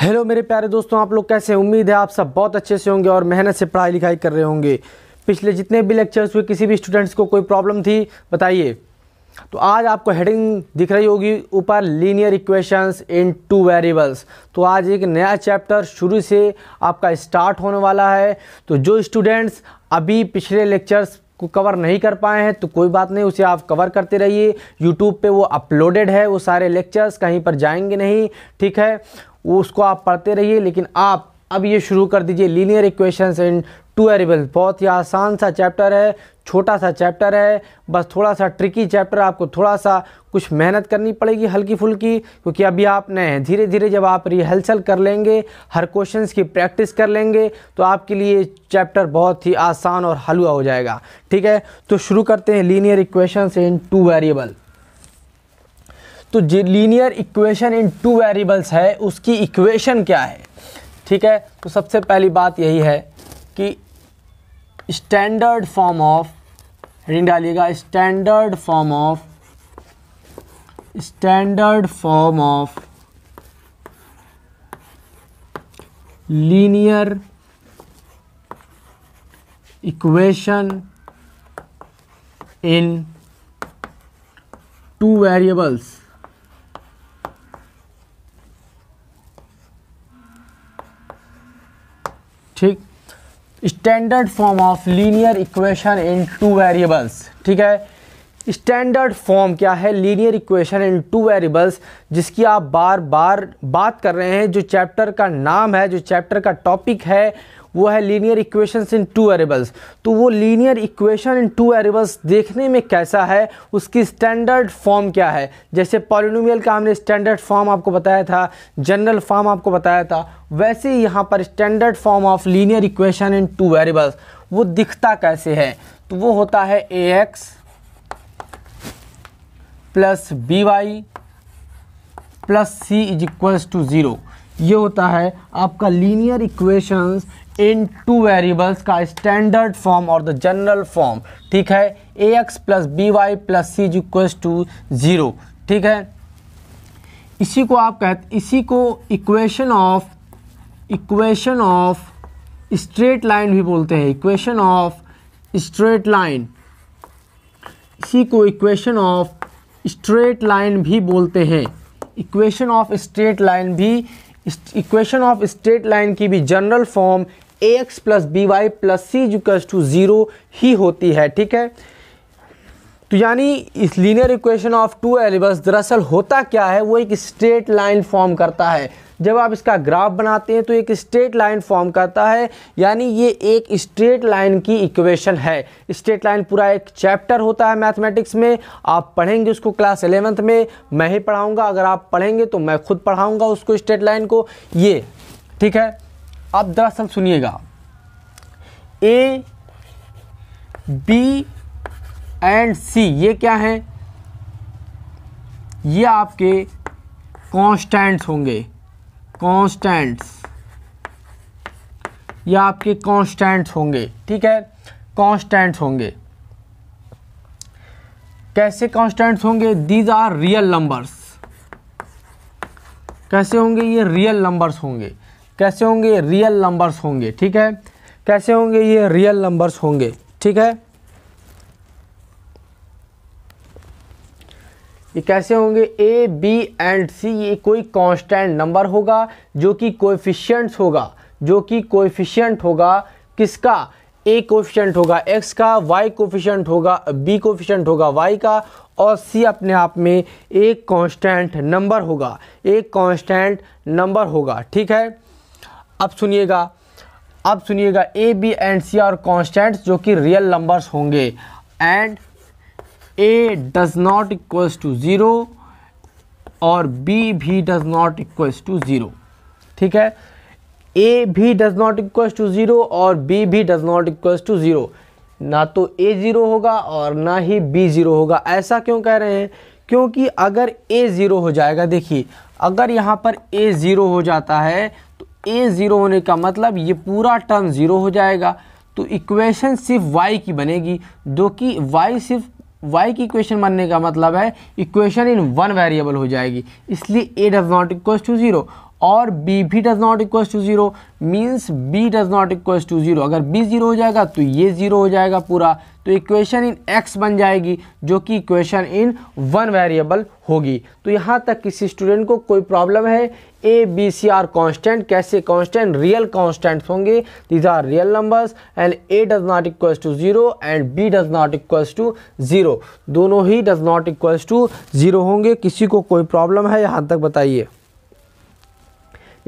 Hello मेरे प्यारे दोस्तों आप लोग कैसे उम्मीद है आप सब बहुत अच्छे से होंगे और मेहनत से पढ़ाई लिखाई कर रहे होंगे पिछले जितने भी लेक्चर्स हुए किसी भी स्टूडेंट्स को कोई प्रॉब्लम थी बताइए तो आज आपको हेडिंग दिख रही होगी ऊपर linear equations in two variables तो आज एक नया चैप्टर शुरू से आपका स्टार्ट होने वाला है तो जो स्टूडेंट्स अभी पिछले लेक्चर्स को कवर नहीं कर पाए हैं तो कोई बात नहीं उसे आप कवर करते रहिए यूट्यूब पे वो अपलोडेड है वो सारे लेक्चर्स कहीं पर जाएंगे नहीं ठीक है वो उसको आप पढ़ते रहिए लेकिन आप अब ये शुरू कर दीजिए linear equations and two variable बहुत ही आसान सा चैप्टर है छोटा सा चैप्टर है बस थोड़ा सा ट्रिकी चैप्टर आपको थोड़ा सा कुछ मेहनत करनी पड़ेगी हल्की फुल्की क्योंकि अभी आप नए हैं धीरे धीरे जब आप रिहर्सल कर लेंगे हर क्वेश्चन की प्रैक्टिस कर लेंगे तो आपके लिए चैप्टर बहुत ही आसान और हलवा हो जाएगा ठीक है तो शुरू करते हैं linear equations in two variable तो जो linear equation in two variables है उसकी इक्वेशन क्या है ठीक है तो सबसे पहली बात यही है कि स्टैंडर्ड फॉर्म ऑफ हेडिंग डालिएगा standard form of standard form of linear equation in two variables ठीक standard form of linear equation in two variables ठीक है स्टैंडर्ड फॉर्म क्या है linear equation in two variables जिसकी आप बार बार बात कर रहे हैं जो चैप्टर का नाम है जो चैप्टर का टॉपिक है वो है linear equation in two variables तो वो linear equation in two variables देखने में कैसा है उसकी स्टैंडर्ड फॉर्म क्या है जैसे पॉलिनोमियल का हमने स्टैंडर्ड फॉर्म आपको बताया था जनरल फॉर्म आपको बताया था वैसे ही यहाँ पर standard form of linear equation in two variables वो दिखता कैसे है तो वो होता है a x plus b y plus c is equals to zero ये होता है आपका linear equations in two variables का स्टैंडर्ड फॉर्म और द जनरल फॉर्म ठीक है a x plus b y plus c is equal to zero ठीक है इसी को आप कहते इसी को equation of equation of straight line भी बोलते हैं इक्वेशन ऑफ स्ट्रेट लाइन इसी को इक्वेशन ऑफ स्ट्रेट लाइन भी बोलते हैं इक्वेशन ऑफ स्ट्रेट लाइन भी इक्वेशन ऑफ स्ट्रेट लाइन की भी general form a x plus b y plus c is equals to zero ही होती है ठीक है तो यानी इस linear equation of two variables दरअसल होता क्या है वो एक स्ट्रेट लाइन फॉर्म करता है जब आप इसका ग्राफ बनाते हैं तो एक स्ट्रेट लाइन फॉर्म करता है यानी ये एक स्ट्रेट लाइन की इक्वेशन है स्ट्रेट लाइन पूरा एक चैप्टर होता है मैथमेटिक्स में आप पढ़ेंगे उसको क्लास एलेवंथ में मैं ही पढ़ाऊँगा अगर आप पढ़ेंगे तो मैं खुद पढ़ाऊँगा उसको स्ट्रेट लाइन को ये ठीक है अब दरअसल सुनिएगा ए बी एंड सी ये क्या है ये आपके कांस्टेंट्स होंगे कांस्टेंट्स ये आपके कांस्टेंट्स होंगे ठीक है कांस्टेंट्स होंगे कैसे कांस्टेंट्स होंगे दीज आर रियल नंबर्स कैसे होंगे ये रियल नंबर्स होंगे कैसे होंगे रियल नंबर्स होंगे ठीक है कैसे होंगे ये रियल नंबर्स होंगे ठीक है ये कैसे होंगे ए बी एंड सी ये कोई कांस्टेंट नंबर होगा जो कि कोएफिशिएंट होगा जो कि कोएफिशिएंट होगा किसका ए कोफिशेंट होगा एक्स का वाई कोफिशेंट होगा बी कोफिशेंट होगा वाई का और सी अपने आप में एक कांस्टेंट नंबर होगा एक कांस्टेंट नंबर होगा ठीक है अब सुनिएगा अब सुनिएगा a B and c are constants जो कि रियल नंबर्स होंगे and a does not equals to zero और बी भी does not equals to zero ठीक है ए भी does not equals to zero और बी भी does not equals to zero ना तो ए ज़ीरो होगा और ना ही बी ज़ीरो होगा ऐसा क्यों कह रहे हैं क्योंकि अगर ए ज़ीरो हो जाएगा देखिए अगर यहाँ पर ए ज़ीरो हो जाता है तो ए ज़ीरो होने का मतलब ये पूरा टर्म ज़ीरो हो जाएगा तो इक्वेशन सिर्फ वाई की बनेगी जो कि वाई सिर्फ वाई की इक्वेशन बनने का मतलब है इक्वेशन इन वन वेरिएबल हो जाएगी इसलिए a does not equal to zero और बी भी does not equal to zero means b does not equal to zero अगर बी ज़ीरो हो जाएगा तो ये ज़ीरो हो जाएगा पूरा तो इक्वेशन इन एक्स बन जाएगी जो कि इक्वेशन इन वन वेरिएबल होगी तो यहाँ तक किसी स्टूडेंट को कोई प्रॉब्लम है a b c are constant कैसे कॉन्स्टेंट रियल कॉन्स्टेंट्स होंगे these are real numbers and a does not equals to zero and b does not equals to zero दोनों ही does not equals to zero होंगे किसी को कोई problem है यहाँ तक बताइए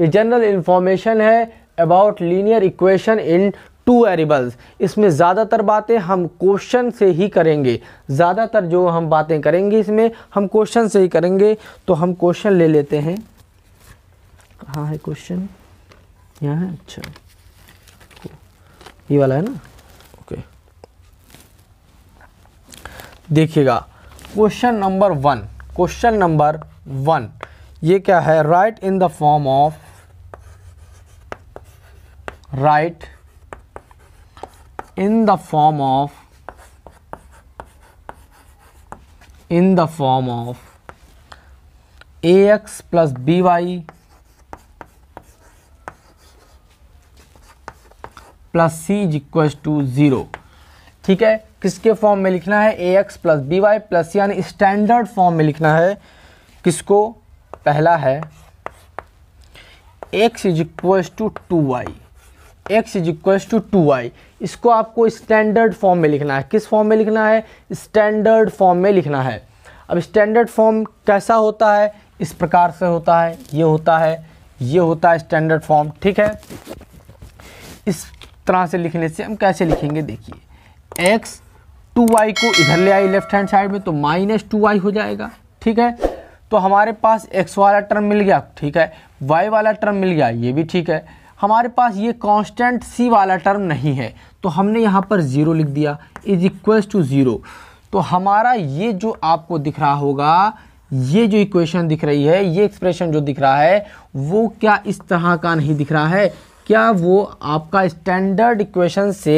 ये जनरल इन्फॉर्मेशन है about linear equation in two variables इसमें ज़्यादातर बातें हम क्वेश्चन से ही करेंगे ज़्यादातर जो हम बातें करेंगे इसमें हम क्वेश्चन से ही करेंगे तो हम क्वेश्चन ले लेते हैं कहाँ है क्वेश्चन यहाँ है अच्छा ये वाला है ना ओके देखिएगा question number one question number one ये क्या है right in the form of right in the form of in the form of ax plus by plus c is equal to zero ठीक है किसके फॉर्म में लिखना है a x plus b y plus यानी स्टैंडर्ड फॉर्म में लिखना है किसको पहला है x is equal to two y x is equals to two I इसको आपको स्टैंडर्ड फॉर्म में लिखना है किस फॉर्म में लिखना है स्टैंडर्ड फॉर्म में लिखना है अब स्टैंडर्ड फॉर्म कैसा होता है इस प्रकार से होता है ये होता है ये होता है स्टैंडर्ड फॉर्म ठीक है इस तरह से लिखने से हम कैसे लिखेंगे देखिए एक्स टू वाई को इधर ले आई लेफ्ट हैंड साइड में तो माइनस टू वाई हो जाएगा ठीक है तो हमारे पास एक्स वाला टर्म मिल गया ठीक है वाई वाला टर्म मिल गया ये भी ठीक है हमारे पास ये कांस्टेंट सी वाला टर्म नहीं है तो हमने यहाँ पर ज़ीरो लिख दिया इज इक्वल्स टू ज़ीरो तो हमारा ये जो आपको दिख रहा होगा ये जो इक्वेशन दिख रही है ये एक्सप्रेशन जो दिख रहा है वो क्या इस तरह का नहीं दिख रहा है क्या वो आपका स्टैंडर्ड इक्वेशन से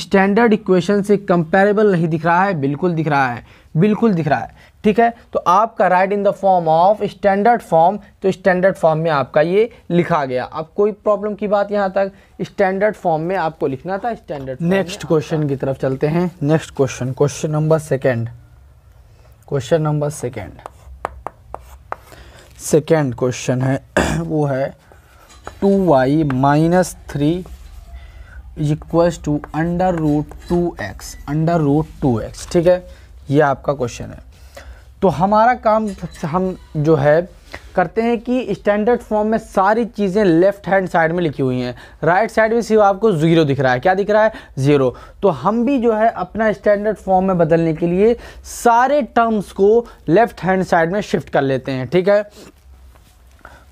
स्टैंडर्ड इक्वेशन से कंपेरेबल नहीं दिख रहा है बिल्कुल दिख रहा है बिल्कुल दिख रहा है ठीक है तो आपका right in the form of standard form तो स्टैंडर्ड फॉर्म में आपका ये लिखा गया अब कोई प्रॉब्लम की बात यहाँ तक स्टैंडर्ड फॉर्म में आपको लिखना था स्टैंडर्ड नेक्स्ट क्वेश्चन की तरफ चलते हैं next question question number second question number second second question है वो है two y minus three equals to under root two x under root two x ठीक है ये आपका क्वेश्चन है तो हमारा काम हम जो है करते हैं कि स्टैंडर्ड फॉर्म में सारी चीज़ें लेफ्ट हैंड साइड में लिखी हुई हैं राइट साइड में सिर्फ आपको ज़ीरो दिख रहा है क्या दिख रहा है ज़ीरो तो हम भी जो है अपना स्टैंडर्ड फॉर्म में बदलने के लिए सारे टर्म्स को लेफ्ट हैंड साइड में शिफ्ट कर लेते हैं ठीक है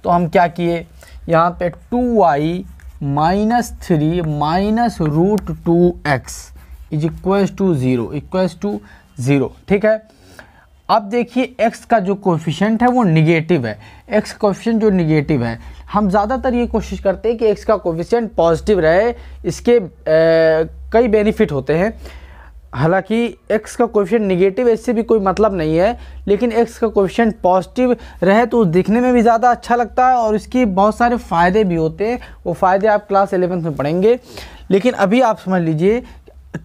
तो हम क्या किए यहाँ पे two y minus three minus root two x is equals to zero equals to zero ठीक है अब देखिए एक्स का जो कोफिशेंट है वो निगेटिव है एक्स कोफिशेंट जो निगेटिव है हम ज़्यादातर ये कोशिश करते हैं कि एक्स का कोफिशेंट पॉजिटिव रहे इसके ए, कई बेनिफिट होते हैं हालांकि x का कोफिशेंट निगेटिव इससे भी कोई मतलब नहीं है लेकिन x का कोफिशेंट पॉजिटिव रहे तो दिखने में भी ज़्यादा अच्छा लगता है और इसके बहुत सारे फ़ायदे भी होते हैं वो फ़ायदे आप क्लास एलेवेंथ में पढ़ेंगे लेकिन अभी आप समझ लीजिए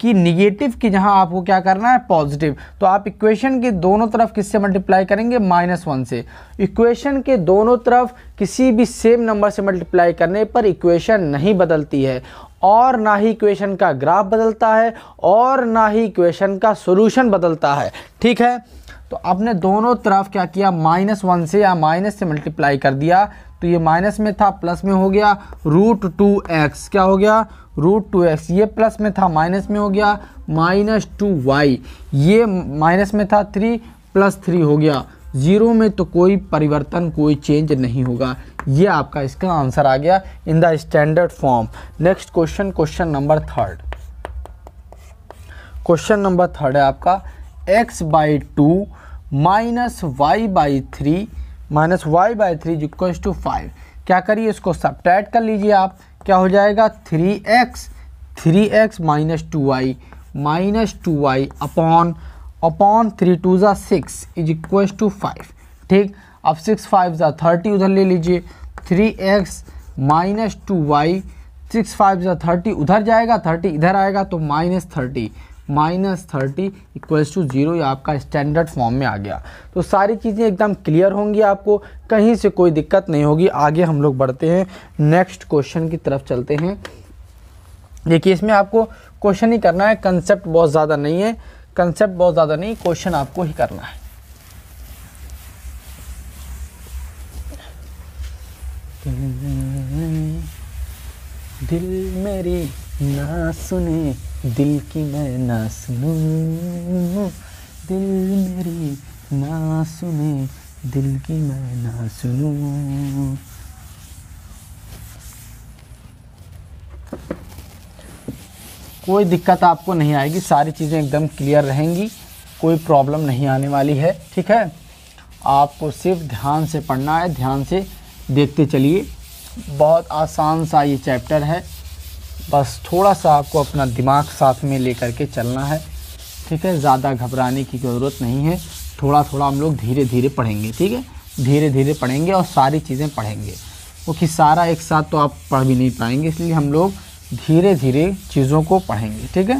की निगेटिव की जहां आपको क्या करना है पॉजिटिव तो आप इक्वेशन के दोनों तरफ किससे मल्टीप्लाई करेंगे माइनस वन से इक्वेशन के दोनों तरफ किसी भी सेम नंबर से मल्टीप्लाई करने पर इक्वेशन नहीं बदलती है और ना ही इक्वेशन का ग्राफ बदलता है और ना ही इक्वेशन का सोल्यूशन बदलता है ठीक है तो आपने दोनों तरफ क्या किया माइनस वन से या माइनस से मल्टीप्लाई कर दिया तो ये माइनस में था प्लस में हो गया रूट टू एक्स क्या हो गया रूट टू एक्स ये प्लस में था माइनस में हो गया माइनस टू वाई ये माइनस में था थ्री प्लस थ्री हो गया ज़ीरो में तो कोई परिवर्तन कोई चेंज नहीं होगा ये आपका इसका आंसर आ गया in the standard form next question question number third question number third है आपका x by two minus y by three minus y by three equals to five क्या करिए इसको सब्ट्रैक्ट कर लीजिए आप क्या हो जाएगा three x three x minus two y minus two y upon upon three two ज़ा six is equals to five ठीक अब सिक्स फाइव ज़ा थर्टी उधर ले लीजिए three x minus two y six five ज़ा थर्टी उधर जाएगा थर्टी इधर आएगा तो minus thirty minus thirty equals to zero आपका स्टैंडर्ड फॉर्म में आ गया तो सारी चीज़ें एकदम क्लियर होंगी आपको कहीं से कोई दिक्कत नहीं होगी आगे हम लोग बढ़ते हैं नेक्स्ट क्वेश्चन की तरफ चलते हैं देखिए इसमें आपको क्वेश्चन ही करना है कंसेप्ट बहुत ज़्यादा नहीं है कंसेप्ट बहुत ज़्यादा नहीं क्वेश्चन आपको ही करना है दिल मेरी ना सुने दिल की मैं ना सुनूं दिल मेरी ना सुने दिल की मैं ना सुनूं कोई दिक्कत आपको नहीं आएगी सारी चीज़ें एकदम क्लियर रहेंगी कोई प्रॉब्लम नहीं आने वाली है ठीक है आपको सिर्फ ध्यान से पढ़ना है ध्यान से देखते चलिए बहुत आसान सा ये चैप्टर है बस थोड़ा सा आपको अपना दिमाग साथ में लेकर के चलना है ठीक है ज़्यादा घबराने की ज़रूरत नहीं है थोड़ा थोड़ा हम लोग धीरे धीरे पढ़ेंगे ठीक है धीरे धीरे पढ़ेंगे और सारी चीज़ें पढ़ेंगे क्योंकि सारा एक साथ तो आप पढ़ भी नहीं पाएंगे इसलिए हम लोग धीरे धीरे चीज़ों को पढ़ेंगे ठीक है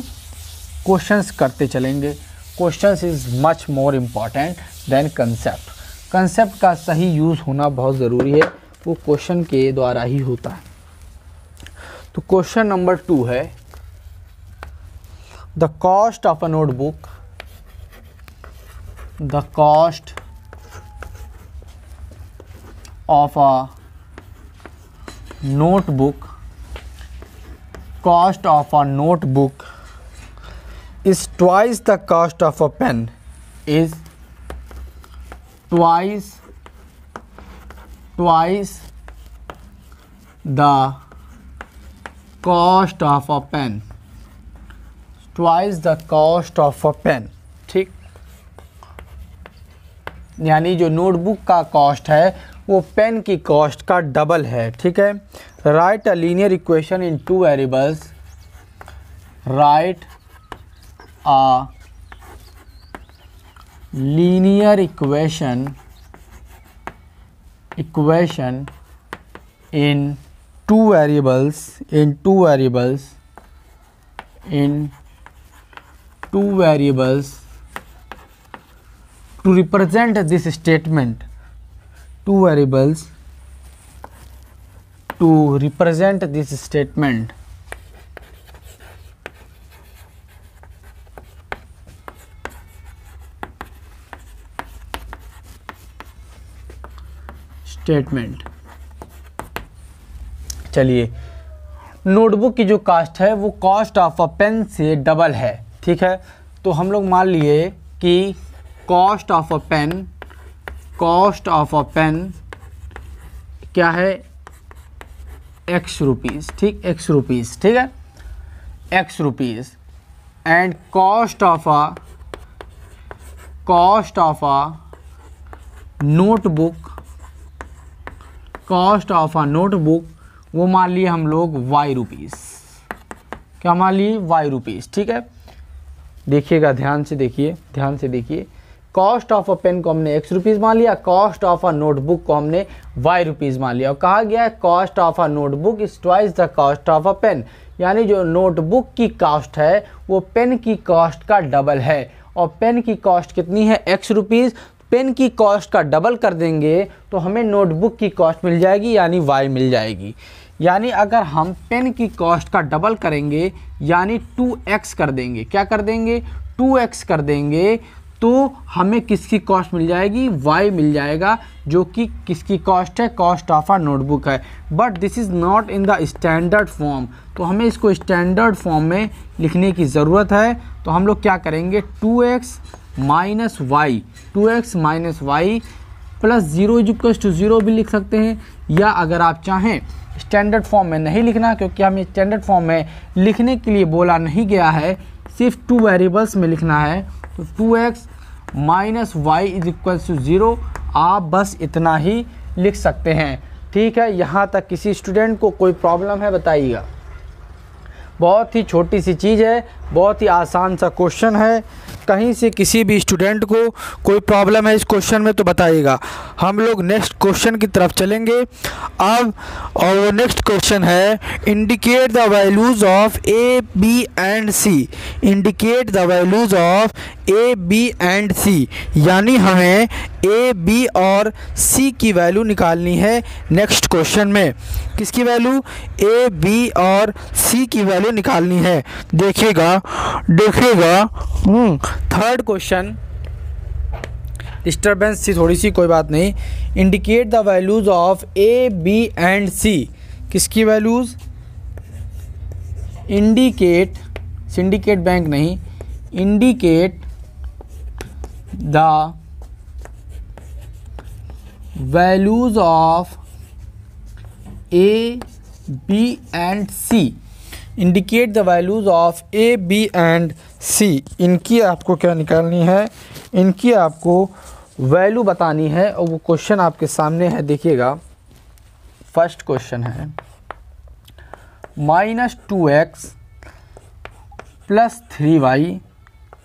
क्वेश्चंस करते चलेंगे questions is much more important than concept concept का सही यूज़ होना बहुत ज़रूरी है वो क्वेश्चन के द्वारा ही होता है तो क्वेश्चन नंबर टू है the cost of a notebook the cost of a notebook cost of a notebook is twice the cost of a pen is twice twice the cost of a pen twice the cost of a pen ठीक यानी जो notebook का cost है वो pen की cost का double है ठीक है write a linear equation in two variables write a linear equation equation in two variables in two variables in two variables to represent this statement two variables to represent this statement statement चलिए notebook की जो cost है वो cost of a pen से double है ठीक है तो हम लोग मान लिए कि cost of a pen cost of a pen क्या है एक्स रुपीज़ ठीक एक्स रुपीज़ ठीक है x rupees and cost of a cost of a notebook cost of a notebook वो मान लिए हम लोग वाई रुपीज़ क्या मान लिए वाई रुपीज़ ठीक है देखिएगा ध्यान से देखिए ध्यान से देखिए कॉस्ट ऑफ अ पेन को हमने एक्स रुपीज़ मान लिया कॉस्ट ऑफ अ नोटबुक को हमने वाई रुपीज़ मान लिया और कहा गया है cost of a notebook is twice the cost of a pen यानी जो नोटबुक की कॉस्ट है वो पेन की कॉस्ट का डबल है और पेन की कॉस्ट कितनी है एक्स रुपीज़ पेन की कॉस्ट का डबल कर देंगे तो हमें नोटबुक की कॉस्ट मिल जाएगी यानी वाई मिल जाएगी यानी अगर हम पेन की कॉस्ट का डबल करेंगे यानी 2x कर देंगे क्या कर देंगे 2x कर देंगे तो हमें किसकी कॉस्ट मिल जाएगी वाई मिल जाएगा जो कि किसकी कॉस्ट है कॉस्ट ऑफ आ नोटबुक है but this is not in the standard form तो हमें इसको स्टैंडर्ड फॉर्म में लिखने की ज़रूरत है तो हम लोग क्या करेंगे two x minus y two x minus y plus zero is equals to zero भी लिख सकते हैं या अगर आप चाहें स्टैंडर्ड फॉर्म में नहीं लिखना क्योंकि हमें स्टैंडर्ड फॉर्म में लिखने के लिए बोला नहीं गया है सिर्फ टू वेरिएबल्स में लिखना है तो two x minus y is equals to zero आप बस इतना ही लिख सकते हैं ठीक है यहाँ तक किसी स्टूडेंट को कोई प्रॉब्लम है बताइएगा बहुत ही छोटी सी चीज़ है बहुत ही आसान सा क्वेश्चन है कहीं से किसी भी स्टूडेंट को कोई प्रॉब्लम है इस क्वेश्चन में तो बताइएगा हम लोग नेक्स्ट क्वेश्चन की तरफ चलेंगे अब और वो नेक्स्ट क्वेश्चन है indicate the values of A B and C indicate the values of A B and c यानी हमें ए बी और सी की वैल्यू निकालनी है नेक्स्ट क्वेश्चन में किसकी वैल्यू ए बी और सी की वैल्यू निकालनी है देखिएगा देखेगा थर्ड क्वेश्चन डिस्टर्बेंस थी थोड़ी सी कोई बात नहीं indicate the values of A B and C किसकी वैल्यूज इंडिकेट सिंडिकेट बैंक नहीं indicate the values of A B and C indicate the values of A B and C इनकी आपको क्या निकालनी है इनकी आपको वैल्यू बतानी है और वो क्वेश्चन आपके सामने है देखिएगा फर्स्ट क्वेश्चन है minus two x plus three Y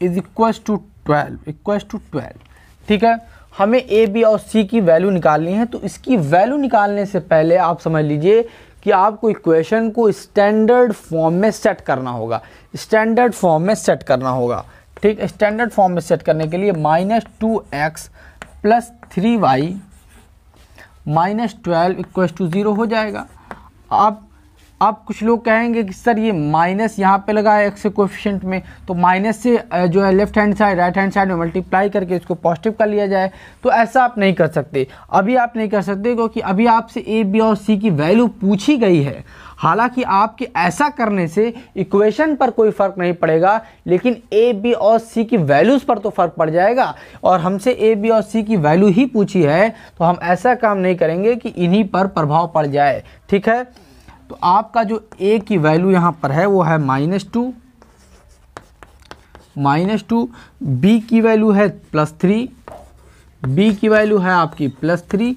is equal to twelve equal to twelve ठीक है हमें ए बी और सी की वैल्यू निकालनी है तो इसकी वैल्यू निकालने से पहले आप समझ लीजिए कि आपको इक्वेशन को स्टैंडर्ड फॉर्म में सेट करना होगा स्टैंडर्ड फॉर्म में सेट करना होगा ठीक स्टैंडर्ड फॉर्म में सेट करने के लिए minus two x plus three y minus twelve equal to zero हो जाएगा आप अब कुछ लोग कहेंगे कि सर ये माइनस यहाँ पे लगा है एक्स के कोफिशेंट में तो माइनस से जो है left hand side right hand side में मल्टीप्लाई करके इसको पॉजिटिव कर लिया जाए तो ऐसा आप नहीं कर सकते अभी आप नहीं कर सकते क्योंकि अभी आपसे ए बी और सी की वैल्यू पूछी गई है हालांकि आपके ऐसा करने से इक्वेशन पर कोई फ़र्क नहीं पड़ेगा लेकिन ए बी और सी की वैल्यूज़ पर तो फ़र्क पड़ जाएगा और हमसे ए बी और सी की वैल्यू ही पूछी है तो हम ऐसा काम नहीं करेंगे कि इन्हीं पर प्रभाव पड़ जाए ठीक है तो आपका जो ए की वैल्यू यहाँ पर है वो है minus two minus two b की वैल्यू है प्लस थ्री बी की वैल्यू है आपकी प्लस थ्री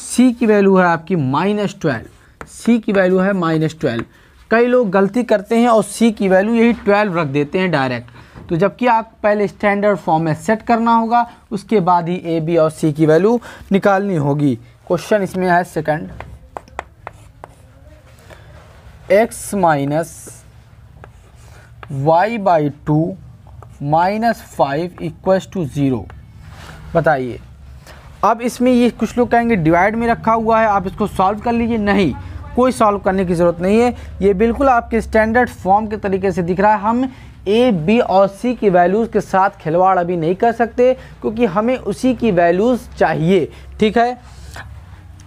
सी की वैल्यू है आपकी माइनस ट्वेल्व सी की वैल्यू है माइनस ट्वेल्व कई लोग गलती करते हैं और सी की वैल्यू यही ट्वेल्व रख देते हैं डायरेक्ट तो जबकि आप पहले स्टैंडर्ड फॉर्म में सेट करना होगा उसके बाद ही ए बी और सी की वैल्यू निकालनी होगी क्वेश्चन इसमें है second x minus y by two minus five equals to zero बताइए अब इसमें ये कुछ लोग कहेंगे डिवाइड में रखा हुआ है आप इसको सॉल्व कर लीजिए नहीं कोई सॉल्व करने की ज़रूरत नहीं है ये बिल्कुल आपके स्टैंडर्ड फॉर्म के तरीके से दिख रहा है हम ए बी और सी की वैल्यूज़ के साथ खिलवाड़ अभी नहीं कर सकते क्योंकि हमें उसी की वैल्यूज़ चाहिए ठीक है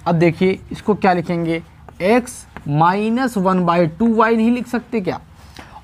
अब देखिए इसको क्या लिखेंगे x minus one by two y नहीं लिख सकते क्या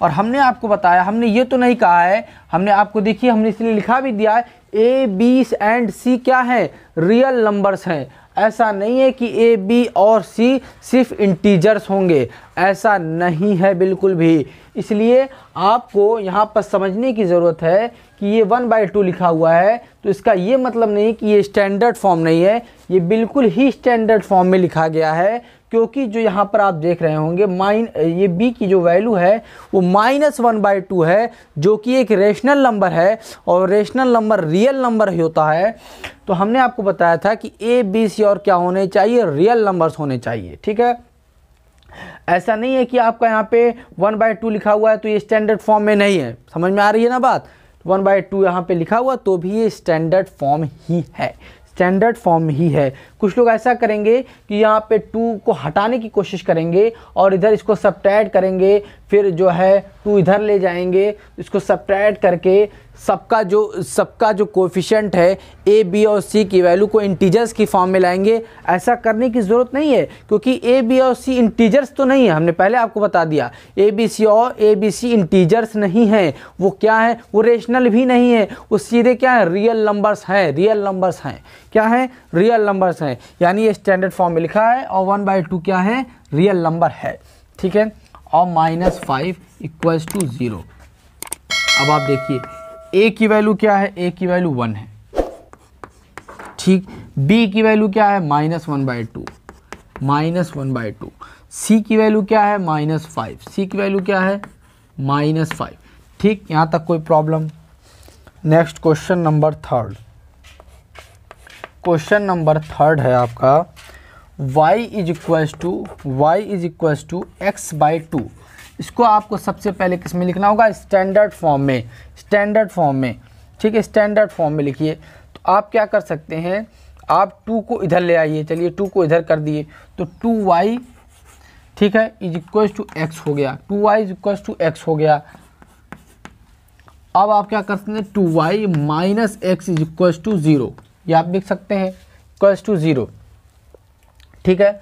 और हमने आपको बताया हमने ये तो नहीं कहा है हमने आपको देखिए हमने इसलिए लिखा भी दिया है ए बी एंड सी क्या है रियल नंबर्स हैं ऐसा नहीं है कि ए बी और सी सिर्फ इंटीजर्स होंगे ऐसा नहीं है बिल्कुल भी इसलिए आपको यहाँ पर समझने की ज़रूरत है कि ये वन बाई टू लिखा हुआ है तो इसका ये मतलब नहीं कि ये स्टैंडर्ड फॉर्म नहीं है ये बिल्कुल ही स्टैंडर्ड फॉर्म में लिखा गया है क्योंकि जो यहाँ पर आप देख रहे होंगे माइन ये बी की जो वैल्यू है वो माइनस वन बाई टू है जो कि एक रेशनल नंबर है और रेशनल नंबर रियल नंबर ही होता है तो हमने आपको बताया था कि ए बी सी और क्या होने चाहिए रियल नंबर्स होने चाहिए ठीक है ऐसा नहीं है कि आपका यहाँ पे वन बाई टू लिखा हुआ है तो ये स्टैंडर्ड फॉर्म में नहीं है समझ में आ रही है ना बात वन बाई टू यहाँ पे लिखा हुआ तो भी ये स्टैंडर्ड फॉर्म ही है स्टैंडर्ड फॉर्म ही है कुछ लोग ऐसा करेंगे कि यहाँ पे टू को हटाने की कोशिश करेंगे और इधर इसको सब करेंगे फिर जो है टू इधर ले जाएंगे इसको सब करके सबका जो सबका जो कोफिशेंट है ए बी और सी की वैल्यू को इंटीजर्स की फॉर्म में लाएंगे ऐसा करने की ज़रूरत नहीं है क्योंकि ए बी और सी इंटीजर्स तो नहीं है हमने पहले आपको बता दिया ए बी सी और ए बी सी इंटीजर्स नहीं हैं वो क्या है वो रेशनल भी नहीं है वो सीधे क्या है रियल नंबर्स हैं रियल नंबर्स हैं क्या हैं रियल नंबर्स हैं यानी ये स्टैंडर्ड फॉर्म में लिखा है और वन बाई टू क्या है रियल नंबर है ठीक है और minus five equals to zero अब आप देखिए ए की वैल्यू क्या है ए की वैल्यू वन है ठीक बी की वैल्यू क्या है minus one by two minus one by two c की वैल्यू क्या है माइनस फाइव सी की वैल्यू क्या है माइनस फाइव ठीक यहाँ तक कोई problem next question number third question number third है आपका y is equal to Y is equal to x by two इसको आपको सबसे पहले किस में लिखना होगा स्टैंडर्ड फॉर्म में स्टैंडर्ड फॉर्म में ठीक है स्टैंडर्ड फॉर्म में लिखिए तो आप क्या कर सकते हैं आप टू को इधर ले आइए चलिए टू को इधर कर दिए तो टू वाई ठीक है इज इक्वल टू एक्स हो गया two Y is equal to x हो गया अब आप क्या कर सकते हैं two y minus x is equal to zero आप लिख सकते हैं इक्वल टू ज़ीरो ठीक है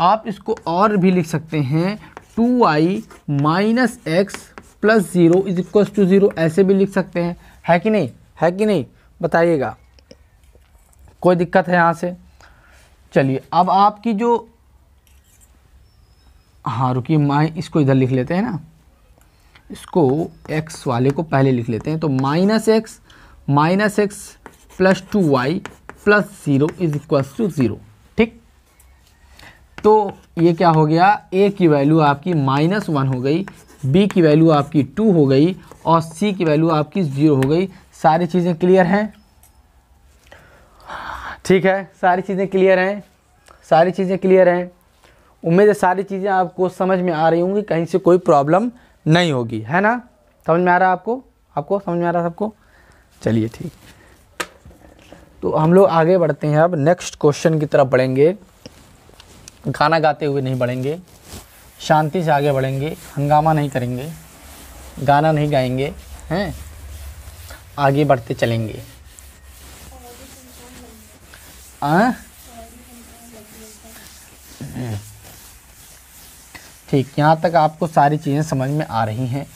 आप इसको और भी लिख सकते हैं two y minus x plus zero is equal to zero ऐसे भी लिख सकते हैं है कि नहीं है कि नहीं बताइएगा कोई दिक्कत है यहाँ से चलिए अब आपकी जो हाँ रुकिए माइ इसको इधर लिख लेते हैं ना इसको एक्स वाले को पहले लिख लेते हैं तो minus x minus x plus two Y plus zero is equals to zero ठीक तो ये क्या हो गया ए की वैल्यू आपकी माइनस वन हो गई बी की वैल्यू आपकी टू हो गई और सी की वैल्यू आपकी ज़ीरो हो गई सारी चीज़ें क्लियर हैं ठीक है सारी चीज़ें क्लियर हैं सारी चीज़ें क्लियर हैं उम्मीद है सारी चीज़ें आपको समझ में आ रही होंगी कहीं से कोई प्रॉब्लम नहीं होगी है ना समझ में आ रहा है आपको आपको समझ में आ रहा है सबको चलिए ठीक तो हम लोग आगे बढ़ते हैं अब नेक्स्ट क्वेश्चन की तरफ बढ़ेंगे गाना गाते हुए नहीं बढ़ेंगे शांति से आगे बढ़ेंगे हंगामा नहीं करेंगे गाना नहीं गाएंगे हैं आगे बढ़ते चलेंगे ठीक यहाँ तक आपको सारी चीज़ें समझ में आ रही हैं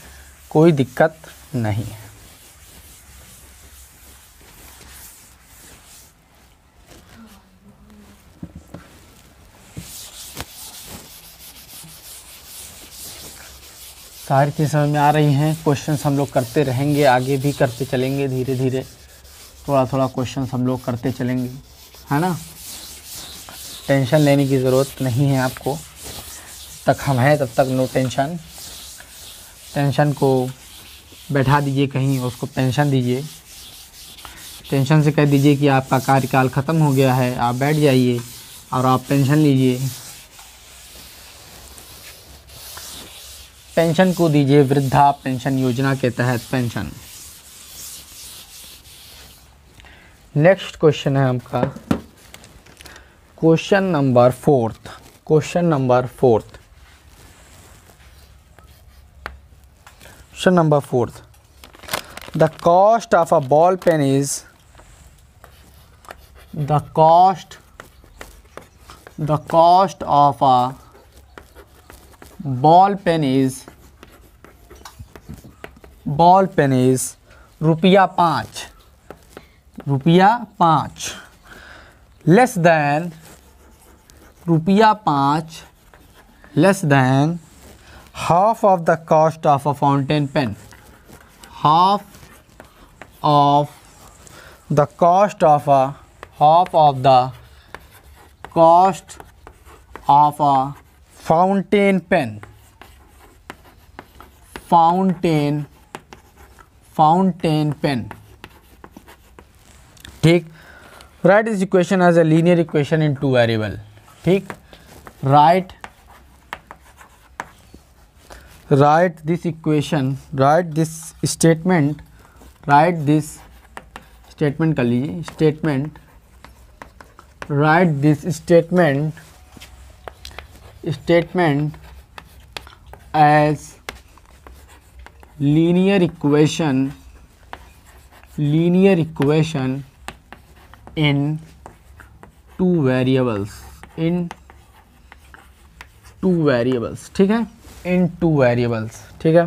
कोई दिक्कत नहीं है सारी चीज़ समझ में आ रही हैं क्वेश्चन हम लोग करते रहेंगे आगे भी करते चलेंगे धीरे धीरे थोड़ा थोड़ा क्वेश्चन हम लोग करते चलेंगे है ना टेंशन लेने की ज़रूरत नहीं है आपको तक हम हैं तब तक नो टेंशन टेंशन को बैठा दीजिए कहीं उसको पेंशन दीजिए टेंशन से कह दीजिए कि आपका कार्यकाल ख़त्म हो गया है आप बैठ जाइए और आप पेंशन लीजिए पेंशन को दीजिए वृद्धा पेंशन योजना के तहत पेंशन नेक्स्ट क्वेश्चन है आपका question number fourth question number fourth question number fourth the cost of a ball pen is the cost the cost of a ball pen is ball pen is रुपया पाँच रुपया पाँच less than रुपया पाँच less than half of the cost of a fountain pen half of the cost of a half of the cost of a fountain pen fountain fountain pen ठीक right is equation as a linear equation in two variable ठीक right right this equation right this statement right this statement कर लीजिए statement right this statement statement as linear equation linear equation in two variables in two variables ठीक है इन two variables ठीक है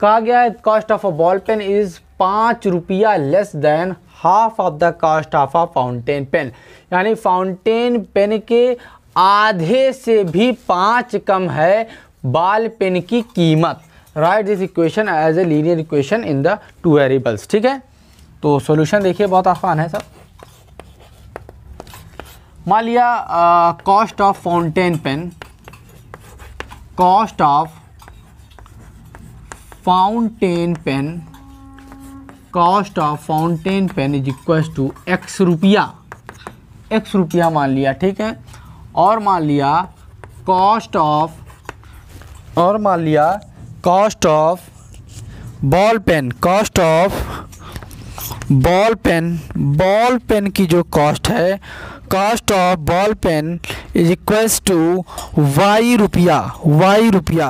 कहा गया है cost of a ball pen is पाँच रुपया less than half of the cost of a fountain pen यानी फाउंटेन पेन के आधे से भी पाँच कम है बाल पेन की कीमत right this equation as a linear equation in the two variables ठीक है तो सॉल्यूशन देखिए बहुत आसान है सर मान लिया cost of fountain pen cost of fountain pen cost of fountain pen is equal to x रुपया एक्स रुपया मान लिया ठीक है और मान लिया कॉस्ट ऑफ और मान लिया cost of ball pen cost of ball pen ball pen की जो कॉस्ट है cost of ball pen is equals to y रुपया वाई रुपया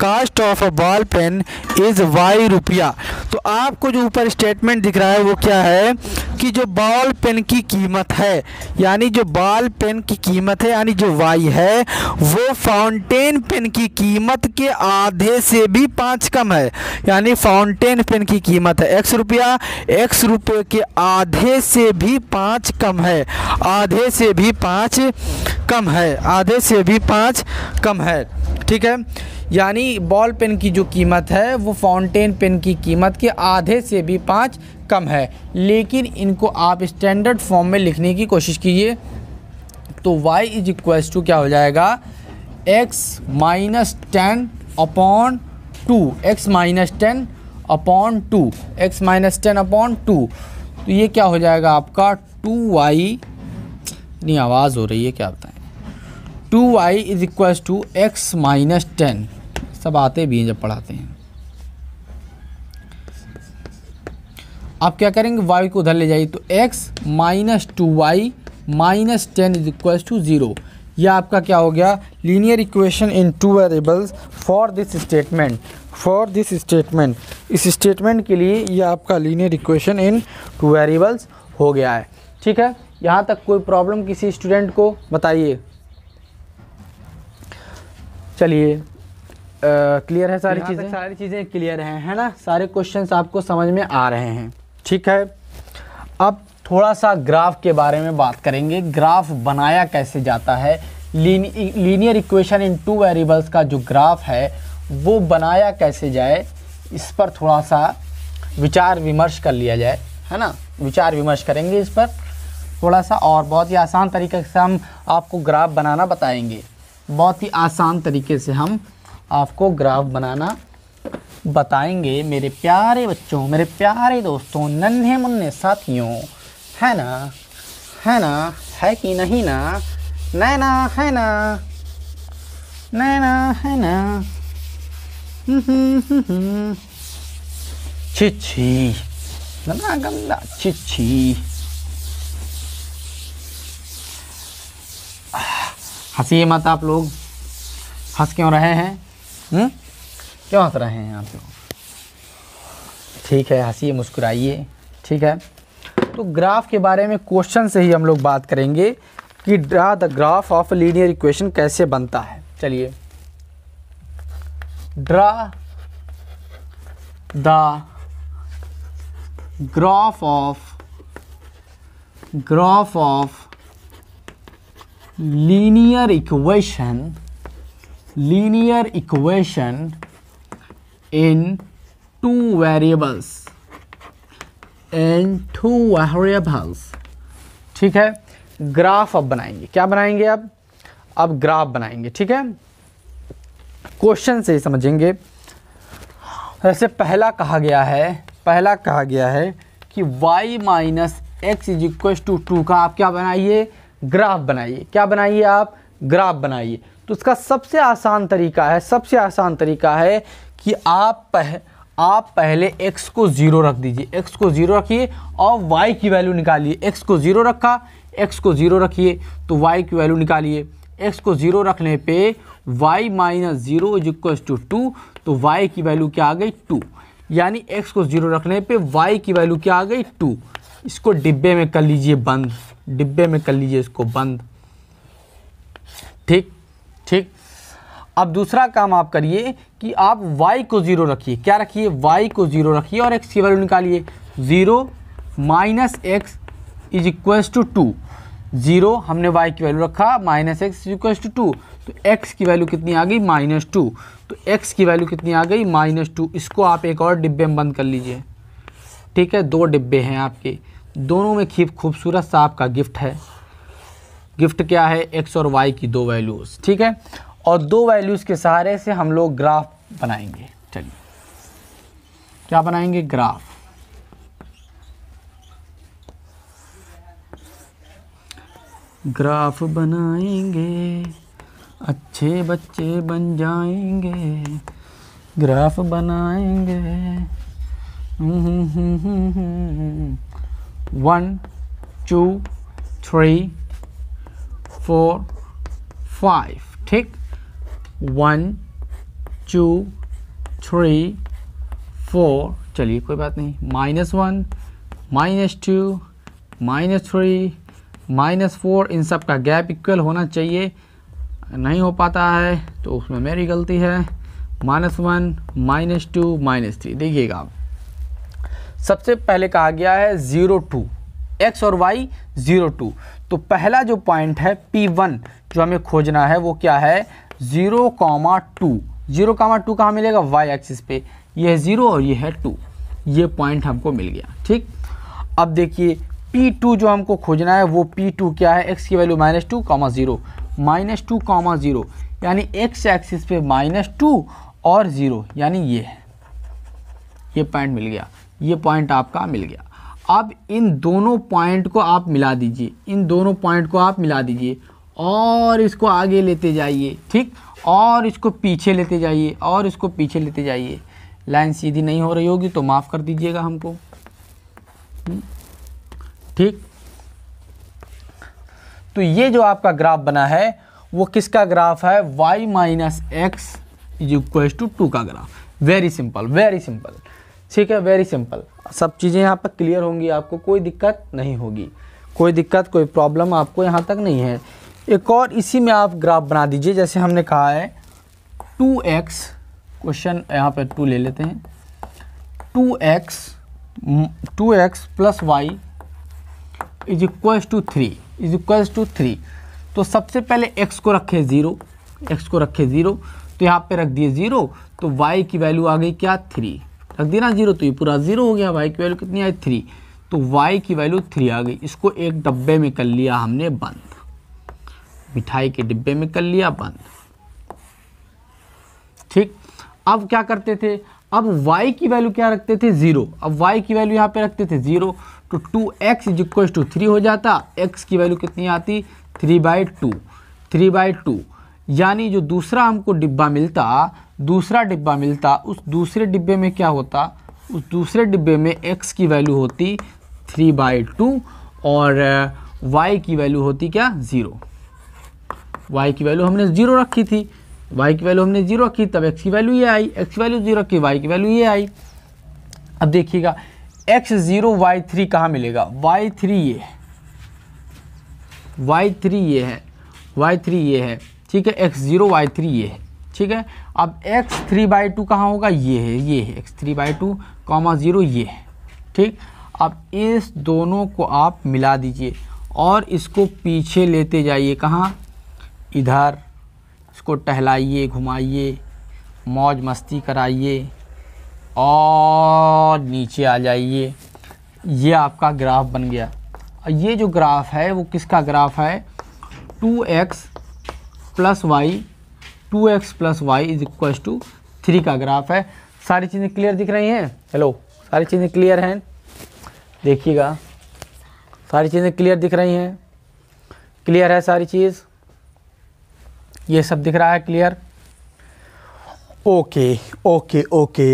cost of a ball pen is y रुपया तो आपको जो ऊपर स्टेटमेंट दिख रहा है वो क्या है कि जो बॉल पेन की कीमत है यानी जो बॉल पेन की कीमत है यानी जो वाई है वो फाउंटेन पेन की कीमत के आधे से भी पाँच कम है यानी फाउंटेन पेन की कीमत है एक्स रुपया एक्स रुपये के आधे से भी पाँच कम है आधे आधे से भी पाँच कम है आधे से भी पाँच कम है ठीक है यानी बॉल पेन की जो कीमत है वो फाउंटेन पेन की कीमत के आधे से भी पाँच कम है लेकिन इनको आप स्टैंडर्ड फॉर्म में लिखने की कोशिश कीजिए तो y इज इक्वल्स टू क्या हो जाएगा x minus ten upon two x minus ten upon two x minus ten upon two तो ये क्या हो जाएगा आपका टू वाई इतनी आवाज़ हो रही है क्या बताएं two Y is equal to x minus ten सब आते भी हैं जब पढ़ाते हैं आप क्या करेंगे वाई को उधर ले जाइए तो x minus two y minus ten is equal to zero यह आपका क्या हो गया linear equation in two variables for this statement for this statement इस स्टेटमेंट के लिए यह आपका linear equation in two variables हो गया है ठीक है यहाँ तक कोई प्रॉब्लम किसी स्टूडेंट को बताइए चलिए क्लियर है सारी चीज़ें सारी चीज़ें क्लियर हैं है ना सारे क्वेश्चंस आपको समझ में आ रहे हैं ठीक है अब थोड़ा सा ग्राफ के बारे में बात करेंगे ग्राफ बनाया कैसे जाता है linear equation in two variables का जो ग्राफ है वो बनाया कैसे जाए इस पर थोड़ा सा विचार विमर्श कर लिया जाए है ना विचार विमर्श करेंगे इस पर थोड़ा सा और बहुत ही आसान तरीके से हम आपको ग्राफ बनाना बताएंगे बहुत ही आसान तरीके से हम आपको ग्राफ बनाना बताएंगे मेरे प्यारे बच्चों मेरे प्यारे दोस्तों नन्हे मुन्ने साथियों है ना है ना है कि नहीं ना नै ना है ना ना है ना हम्म, हम्म, हम्म। छिछी गंदा गंदा छिछी हंसी मत आप लोग हंस क्यों रहे हैं हुँ? हम्म? क्यों हंस रहे हैं आप लोग ठीक है हंसी मुस्कुराइए ठीक है तो ग्राफ के बारे में क्वेश्चन से ही हम लोग बात करेंगे कि draw the graph of linear equation कैसे बनता है चलिए draw the graph of graph of linear equation linear equation in two variables in two variables ठीक है ग्राफ अब बनाएंगे क्या बनाएंगे अब अब ग्राफ बनाएंगे ठीक है क्वेश्चन से ही समझेंगे जैसे पहला कहा गया है पहला कहा गया है कि y minus x is equal to two का आप क्या बनाइए ग्राफ बनाइए क्या बनाइए आप ग्राफ बनाइए तो इसका सबसे आसान तरीका है सबसे आसान तरीका है कि आप पह, आप पहले x को ज़ीरो रख दीजिए x को ज़ीरो रखिए और y की वैल्यू निकालिए x को ज़ीरो रखा x को ज़ीरो रखिए तो y की वैल्यू निकालिए x को ज़ीरो रखने पे y minus zero is equal to two तो y की वैल्यू क्या आ गई टू यानी x को ज़ीरो रखने पे y की वैल्यू क्या आ गई टू इसको डिब्बे में कर लीजिए बंद डिब्बे में कर लीजिए इसको बंद ठीक ठीक अब दूसरा काम आप करिए कि आप y को ज़ीरो रखिए क्या रखिए y को ज़ीरो रखिए और x की वैल्यू निकालिए zero minus x is equals to two zero हमने y की वैल्यू रखा minus x is equals to two तो x की वैल्यू कितनी आ गई माइनस टू तो x की वैल्यू कितनी आ गई माइनस टू इसको आप एक और डिब्बे में बंद कर लीजिए ठीक है दो डिब्बे हैं आपके दोनों में खीप खूबसूरत सा आपका गिफ्ट है गिफ्ट क्या है एक्स और वाई की दो वैल्यूज़ ठीक है और दो वैल्यूज़ के सहारे से हम लोग ग्राफ बनाएंगे चलिए क्या बनाएंगे ग्राफ ग्राफ बनाएंगे अच्छे बच्चे बन जाएंगे ग्राफ बनाएंगे hmm hmm hmm hmm, hmm. one two three four five ठीक वन टू थ्री फोर चलिए कोई बात नहीं minus one minus two minus three minus four इन सब का गैप इक्वल होना चाहिए नहीं हो पाता है तो उसमें मेरी गलती है minus one minus two minus three देखिएगा आप सबसे पहले कहा गया है ज़ीरो टू एक्स और वाई ज़ीरो टू तो पहला जो पॉइंट है पी वन जो हमें खोजना है वो क्या है zero comma two zero comma two कहाँ मिलेगा वाई एक्सिस पे ये है ज़ीरो और ये है टू ये पॉइंट हमको मिल गया ठीक अब देखिए पी टू जो हमको खोजना है वो पी टू क्या है एक्स की value minus two comma zero minus two comma zero यानी एक्स एक्सिस पे माइनस टू और ज़ीरो यानी ये है ये पॉइंट मिल गया ये पॉइंट आपका मिल गया अब इन दोनों पॉइंट को आप मिला दीजिए इन दोनों पॉइंट को आप मिला दीजिए और इसको आगे लेते जाइए ठीक और इसको पीछे लेते जाइए और इसको पीछे लेते जाइए लाइन सीधी नहीं हो रही होगी तो माफ़ कर दीजिएगा हमको हम्म, ठीक तो ये जो आपका ग्राफ बना है वो किसका ग्राफ है y minus x is equal to two का graph very simple very simple ठीक है वेरी सिंपल सब चीज़ें यहाँ पर क्लियर होंगी आपको कोई दिक्कत नहीं होगी कोई दिक्कत कोई प्रॉब्लम आपको यहाँ तक नहीं है एक और इसी में आप ग्राफ बना दीजिए जैसे हमने कहा है टू एक्स क्वेश्चन यहाँ पर टू ले लेते हैं two x two x plus y is equal to three is equal to three तो सबसे पहले एक्स को रखे ज़ीरो एक्स को रखे ज़ीरो तो यहाँ पे रख दिए ज़ीरो तो वाई की वैल्यू आ गई क्या थ्री रख देना जीरो तो ये पूरा जीरो हो गया वाई की वैल्यू कितनी आई थ्री तो वाई की वैल्यू थ्री आ गई इसको एक डब्बे में कर लिया हमने बंद मिठाई के डिब्बे में कर लिया बंद ठीक अब क्या करते थे अब y की वैल्यू क्या रखते थे ज़ीरो अब y की वैल्यू यहाँ पे रखते थे ज़ीरो तो two x is equal to three हो जाता x की वैल्यू कितनी आती three by two three by two यानी जो दूसरा हमको डिब्बा मिलता दूसरा डिब्बा मिलता उस दूसरे डिब्बे में क्या होता उस दूसरे डिब्बे में एक्स की वैल्यू होती थ्री बाई टू और वाई uh, की वैल्यू होती क्या ज़ीरो वाई की वैल्यू हमने ज़ीरो रखी थी वाई की वैल्यू हमने ज़ीरो रखी तब एक्स की वैल्यू ये आई एक्स की वैल्यू ज़ीरो रखी वाई की वैल्यू ये आई अब देखिएगा एक्स ज़ीरो वाई थ्री कहाँ मिलेगा वाई थ्री ये है वाई थ्री ये है वाई थ्री ये है ठीक है एक्स ज़ीरो वाई थ्री ये है ठीक है अब एक्स थ्री बाई टू कहाँ होगा ये है ये है x three by two comma zero ये है ठीक अब इस दोनों को आप मिला दीजिए और इसको पीछे लेते जाइए कहाँ इधर इसको टहलाइए घुमाइए मौज मस्ती कराइए और नीचे आ जाइए ये आपका ग्राफ बन गया ये जो ग्राफ है वो किसका ग्राफ है two x plus y two x plus y is equal to three का ग्राफ है सारी चीज़ें क्लियर दिख रही हैं हेलो सारी चीज़ें क्लियर हैं देखिएगा सारी चीज़ें क्लियर दिख रही हैं क्लियर है सारी चीज़ ये सब दिख रहा है clear okay okay okay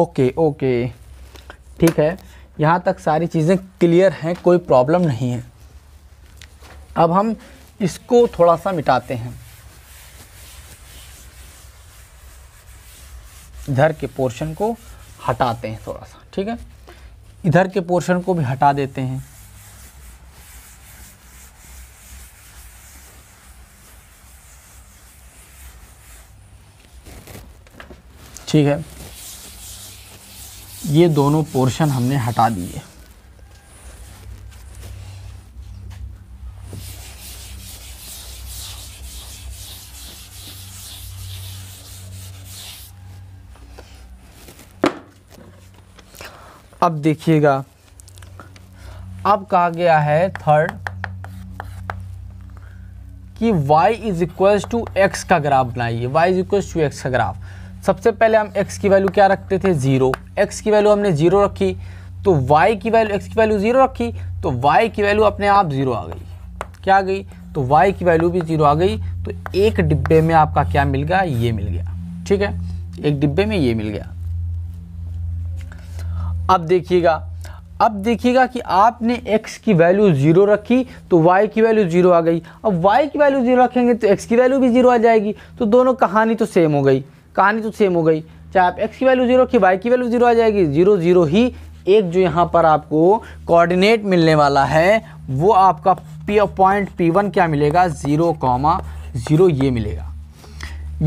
okay okay ठीक है यहाँ तक सारी चीज़ें क्लियर हैं कोई प्रॉब्लम नहीं है अब हम इसको थोड़ा सा मिटाते हैं इधर के पोर्शन को हटाते हैं थोड़ा सा ठीक है इधर के पोर्शन को भी हटा देते हैं ठीक है ये दोनों पोर्शन हमने हटा दिए अब देखिएगा अब कहा गया है थर्ड कि y is equal to x का ग्राफ बनाइए y is equal to x का ग्राफ सबसे पहले हम x की वैल्यू क्या रखते थे ज़ीरो x की वैल्यू हमने ज़ीरो रखी तो y की वैल्यू x की वैल्यू ज़ीरो रखी तो y की वैल्यू अपने आप ज़ीरो आ गई क्या आ गई तो y की वैल्यू भी ज़ीरो आ गई तो एक डिब्बे में आपका क्या मिल गया ये मिल गया ठीक है एक डिब्बे में ये मिल गया अब देखिएगा अब देखिएगा कि आपने x की वैल्यू ज़ीरो रखी तो y की वैल्यू ज़ीरो आ गई अब y की वैल्यू ज़ीरो रखेंगे तो x की वैल्यू भी ज़ीरो आ जाएगी तो दोनों कहानी तो सेम हो गई कहानी तो सेम हो गई चाहे आप x की वैल्यू ज़ीरो रखिए y की वैल्यू ज़ीरो आ जाएगी ज़ीरो ज़ीरो ही एक जो यहाँ पर आपको कोऑर्डिनेट मिलने वाला है वो आपका पी पॉइंट पी वन क्या मिलेगा ज़ीरो कॉमा ज़ीरो ये मिलेगा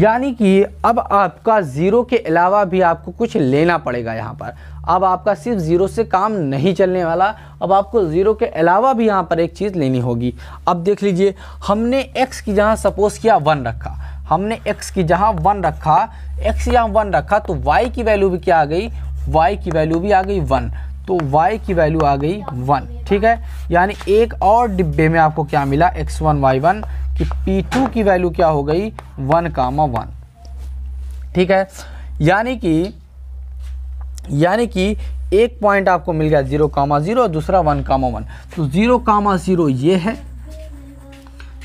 यानी कि अब आपका ज़ीरो के अलावा भी आपको कुछ लेना पड़ेगा यहाँ पर अब आपका सिर्फ ज़ीरो से काम नहीं चलने वाला अब आपको ज़ीरो के अलावा भी यहाँ पर एक चीज़ लेनी होगी अब देख लीजिए हमने एक्स की जहाँ सपोज़ किया वन रखा हमने एक्स की जहाँ वन रखा एक्स यहाँ वन रखा तो वाई की वैल्यू भी क्या आ गई वाई की वैल्यू भी आ गई वन तो y की वैल्यू आ गई वन ठीक है यानी एक और डिब्बे में आपको क्या मिला एक्स वन वाई वन कि पी टू की वैल्यू क्या हो गई वन कामा वन ठीक है यानी कि यानी कि एक पॉइंट आपको मिल गया जीरो कामा जीरो और दूसरा वन कामा वन तो जीरो कामा जीरो ये है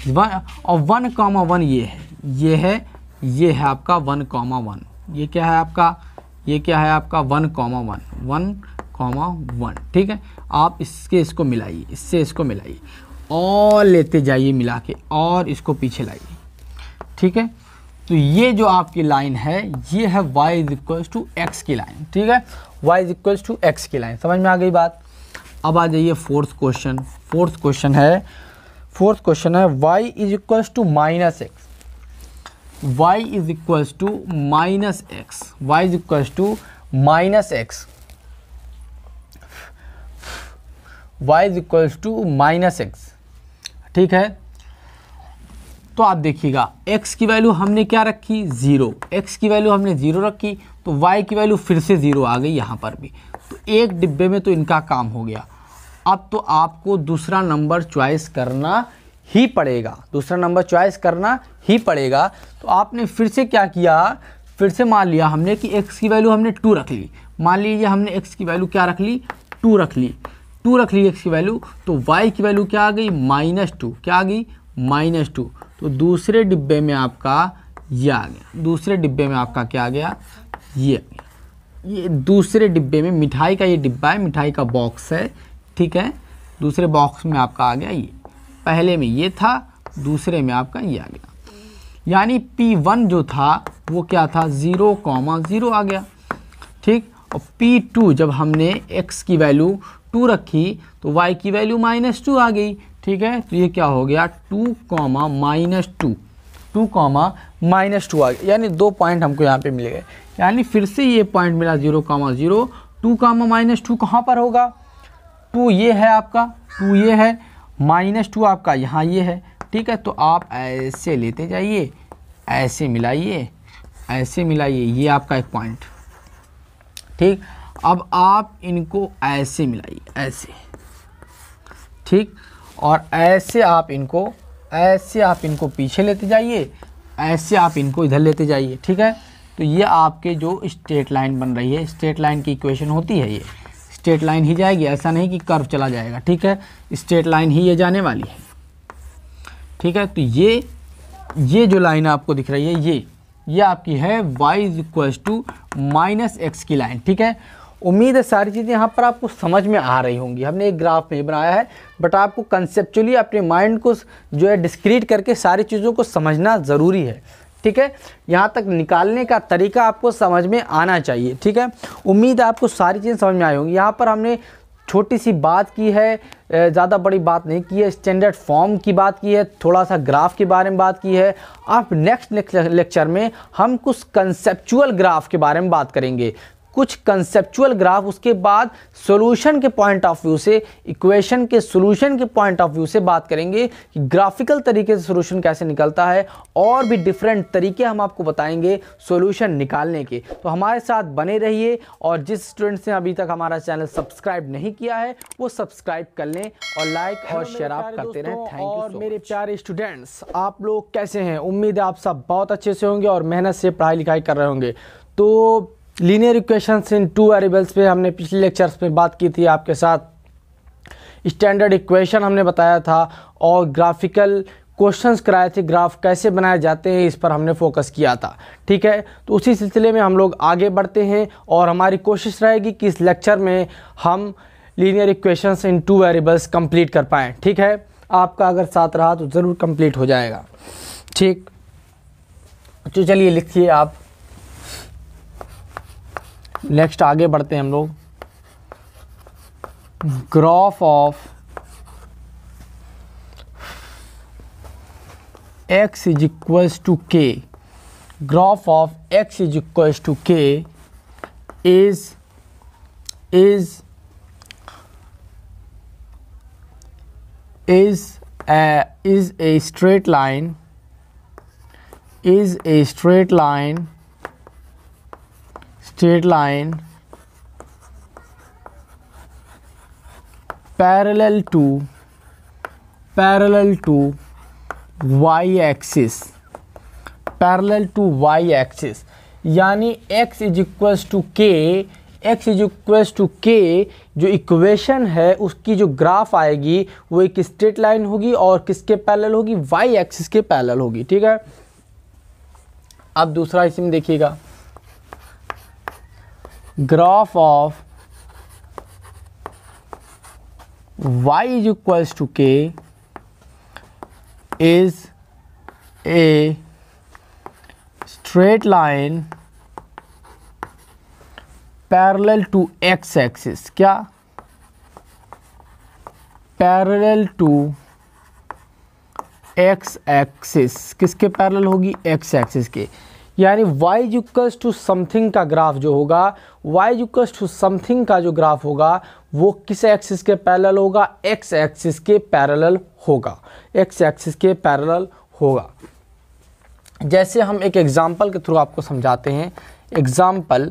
वन और वन कामा वन ये है ये है ये है आपका वन कामा वन ये क्या है आपका ये क्या है आपका one comma one one comma one ठीक है आप इसके इसको मिलाइए इससे इसको मिलाइए और लेते जाइए मिला के और इसको पीछे लाइए ठीक है तो ये जो आपकी लाइन है ये है y is equals to x की लाइन ठीक है y is equals to x की लाइन समझ में आ गई बात अब आ जाइए फोर्थ क्वेश्चन फोर्थ क्वेश्चन है फोर्थ क्वेश्चन है y is equals to minus x y is equals to minus x y is equals to minus x y is equals to minus x ठीक है तो आप देखिएगा x की value हमने क्या रखी ज़ीरो x की वैल्यू हमने ज़ीरो रखी तो y की वैल्यू फिर से ज़ीरो आ गई यहाँ पर भी तो एक डिब्बे में तो इनका काम हो गया अब तो आपको दूसरा नंबर च्वाइस करना ही पड़ेगा दूसरा नंबर च्वाइस करना ही पड़ेगा तो आपने फिर से क्या किया फिर से मान लिया हमने कि x की वैल्यू हमने टू रख ली मान लीजिए हमने x की वैल्यू क्या रख ली टू रख ली टू रख ली x की वैल्यू तो y की वैल्यू क्या आ गई माइनस टू क्या आ गई माइनस टू तो दूसरे डिब्बे में आपका ये आ गया दूसरे डिब्बे में आपका क्या आ गया ये ये दूसरे डिब्बे में मिठाई का ये डिब्बा है मिठाई का बॉक्स है ठीक है दूसरे बॉक्स में आपका आ गया ये पहले में ये था दूसरे में आपका ये आ गया यानी P1 जो था वो क्या था ज़ीरो कॉमा ज़ीरो आ गया ठीक और P2 जब हमने x की वैल्यू टू रखी तो y की वैल्यू माइनस टू आ गई ठीक है तो ये क्या हो गया two comma minus two two comma minus two आ गया यानी दो पॉइंट हमको यहाँ पे मिल गए यानी फिर से ये पॉइंट मिला zero comma zero two comma minus two कहाँ पर होगा टू ये है आपका टू ये है माइनस टू आपका यहाँ ये है ठीक है तो आप ऐसे लेते जाइए ऐसे मिलाइए ऐसे मिलाइए ये आपका एक पॉइंट ठीक अब आप इनको ऐसे मिलाइए ऐसे ठीक और ऐसे आप इनको ऐसे आप इनको पीछे लेते जाइए ऐसे आप इनको इधर लेते जाइए ठीक है तो ये आपके जो स्ट्रेट लाइन बन रही है स्ट्रेट लाइन की इक्वेशन होती है ये स्ट्रेट लाइन ही जाएगी ऐसा नहीं कि कर्व चला जाएगा ठीक है स्ट्रेट लाइन ही ये जाने वाली है ठीक है तो ये ये जो लाइन आपको दिख रही है ये ये आपकी है y is equals to minus x की लाइन ठीक है उम्मीद है सारी चीज़ें यहाँ पर आपको समझ में आ रही होंगी हमने एक ग्राफ नहीं बनाया है बट आपको कंसेप्चुअली अपने माइंड को जो है डिस्क्रीट करके सारी चीज़ों को समझना ज़रूरी है ठीक है यहाँ तक निकालने का तरीका आपको समझ में आना चाहिए ठीक है उम्मीद है आपको सारी चीज़ें समझ में आई होंगी यहाँ पर हमने छोटी सी बात की है ज़्यादा बड़ी बात नहीं की है स्टैंडर्ड फॉर्म की बात की है थोड़ा सा ग्राफ के बारे में बात की है आप नेक्स्ट लेक्चर में हम कुछ कंसेप्चुअल ग्राफ के बारे में बात करेंगे कुछ कंसेप्चुअल ग्राफ उसके बाद सॉल्यूशन के पॉइंट ऑफ व्यू से इक्वेशन के सॉल्यूशन के पॉइंट ऑफ व्यू से बात करेंगे कि ग्राफिकल तरीके से सॉल्यूशन कैसे निकलता है और भी डिफरेंट तरीके हम आपको बताएंगे सॉल्यूशन निकालने के तो हमारे साथ बने रहिए और जिस स्टूडेंट्स ने अभी तक हमारा चैनल सब्सक्राइब नहीं किया है वो सब्सक्राइब कर लें और लाइक और शेयर आप करते रहें थैंक यू और मेरे प्यारे स्टूडेंट्स आप लोग कैसे हैं उम्मीद है आप सब बहुत अच्छे से होंगे और मेहनत से पढ़ाई लिखाई कर रहे होंगे तो linear equations in two variables पे हमने पिछले लेक्चर्स में बात की थी आपके साथ स्टैंडर्ड इक्वेशन हमने बताया था और ग्राफिकल क्वेश्चंस कराए थे ग्राफ कैसे बनाए जाते हैं इस पर हमने फोकस किया था ठीक है तो उसी सिलसिले में हम लोग आगे बढ़ते हैं और हमारी कोशिश रहेगी कि इस लेक्चर में हम linear equations in two variables complete कर पाएँ ठीक है आपका अगर साथ रहा तो ज़रूर कंप्लीट हो जाएगा ठीक तो चलिए लिखिए आप नेक्स्ट आगे बढ़ते हैं हम लोग graph of x is equals to k graph of x is equals to k is is is is a straight line is a straight line straight line parallel to parallel to Y axis parallel to Y axis यानी x is equals to k x is equals to k जो equation है उसकी जो graph आएगी वो एक straight line होगी और किसके पैरेलल होगी वाई एक्सिस के पैरेलल होगी ठीक है अब दूसरा इसमें देखिएगा graph of y is equals to k is a straight line parallel to x axis क्या पैरेलल टू एक्स एक्सिस किसके पैरेलल होगी एक्स एक्सिस के यानी y जुक्स टू समथिंग का ग्राफ जो होगा y जुक्स टू समथिंग का जो ग्राफ होगा वो किस एक्सिस के पैरल होगा x एक्सिस के पैरल होगा x एक्सिस के पैरल होगा जैसे हम एक एग्जाम्पल के थ्रू आपको समझाते हैं example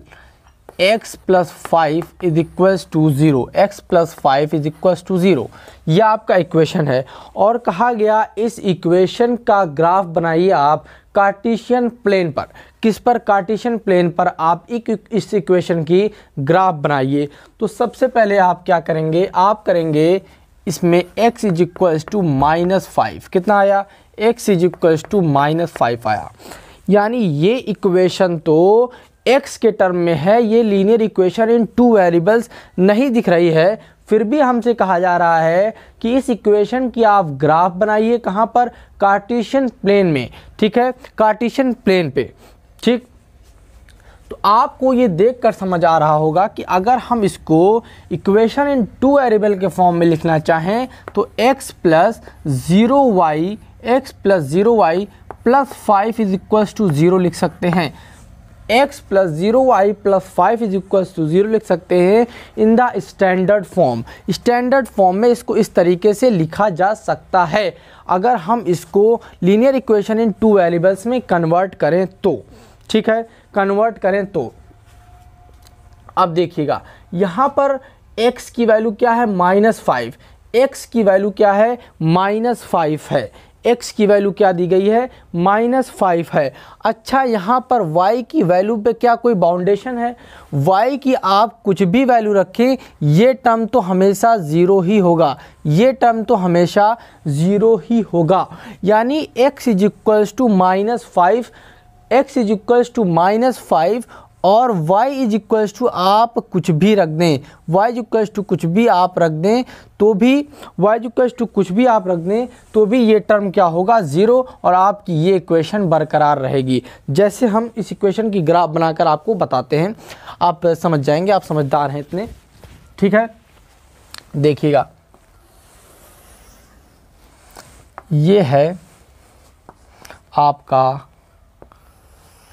x plus five is equals to zero x plus five is equals to zero यह आपका इक्वेशन है और कहा गया इस इक्वेशन का ग्राफ बनाइए आप कार्टिशियन प्लेन पर किस पर कार्टिशियन प्लेन पर आप एक इस इक्वेशन की ग्राफ बनाइए तो सबसे पहले आप क्या करेंगे आप करेंगे इसमें x is equals to minus five कितना आया x is equals to minus five आया यानी ये इक्वेशन तो x के टर्म में है ये linear equation in two variables नहीं दिख रही है फिर भी हमसे कहा जा रहा है कि इस इक्वेशन की आप ग्राफ बनाइए कहाँ पर कार्टिशन प्लेन में ठीक है कार्टिशन प्लेन पे ठीक तो आपको ये देखकर समझ आ रहा होगा कि अगर हम इसको इक्वेशन इन टू एरेबल के फॉर्म में लिखना चाहें तो x plus zero y x plus zero y plus five is equals to zero लिख सकते हैं x plus zero y plus five is equal to zero लिख सकते हैं in the standard form standard form में इसको इस तरीके से लिखा जा सकता है अगर हम इसको linear equation in two variables में कन्वर्ट करें तो ठीक है कन्वर्ट करें तो अब देखिएगा यहाँ पर x की वैल्यू क्या है माइनस फाइव एक्स की वैल्यू क्या है माइनस फाइव है एक्स की वैल्यू क्या दी गई है माइनस फाइव है अच्छा यहाँ पर वाई की वैल्यू पे क्या कोई बाउंडेशन है वाई की आप कुछ भी वैल्यू रखें ये टर्म तो हमेशा ज़ीरो ही होगा ये टर्म तो हमेशा ज़ीरो ही होगा यानी x is equals to minus five x is equals to minus five और y इज इक्वल्स टू आप कुछ भी रख दें y इज इक्वल्स टू कुछ भी आप रख दें तो भी y इज इक्वल्स टू कुछ भी आप रख दें तो भी ये टर्म क्या होगा ज़ीरो और आपकी ये इक्वेशन बरकरार रहेगी जैसे हम इस इक्वेशन की ग्राफ बनाकर आपको बताते हैं आप समझ जाएंगे आप समझदार हैं इतने ठीक है देखिएगा ये है आपका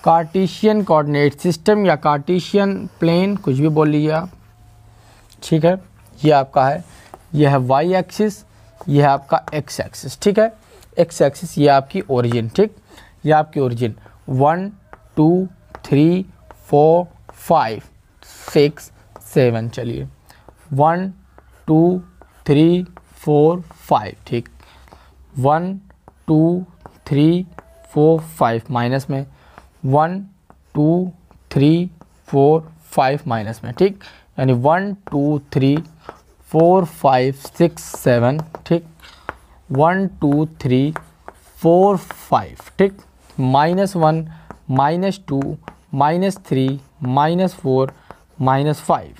कार्टिशियन कोऑर्डिनेट सिस्टम या कार्टिशियन प्लेन कुछ भी बोल लीजिए आप ठीक है ये आपका है यह है वाई एक्सिस यह है आपका एक्स एक्सिस ठीक है एक्स एक्सिस ये आपकी ओरिजिन ठीक ये आपकी origin one two three four five six seven चलिए one two three four five ठीक one two three four five minus में one two three four five minus में ठीक यानी one two three four five six seven ठीक one two three four five ठीक minus one minus two minus three minus four minus five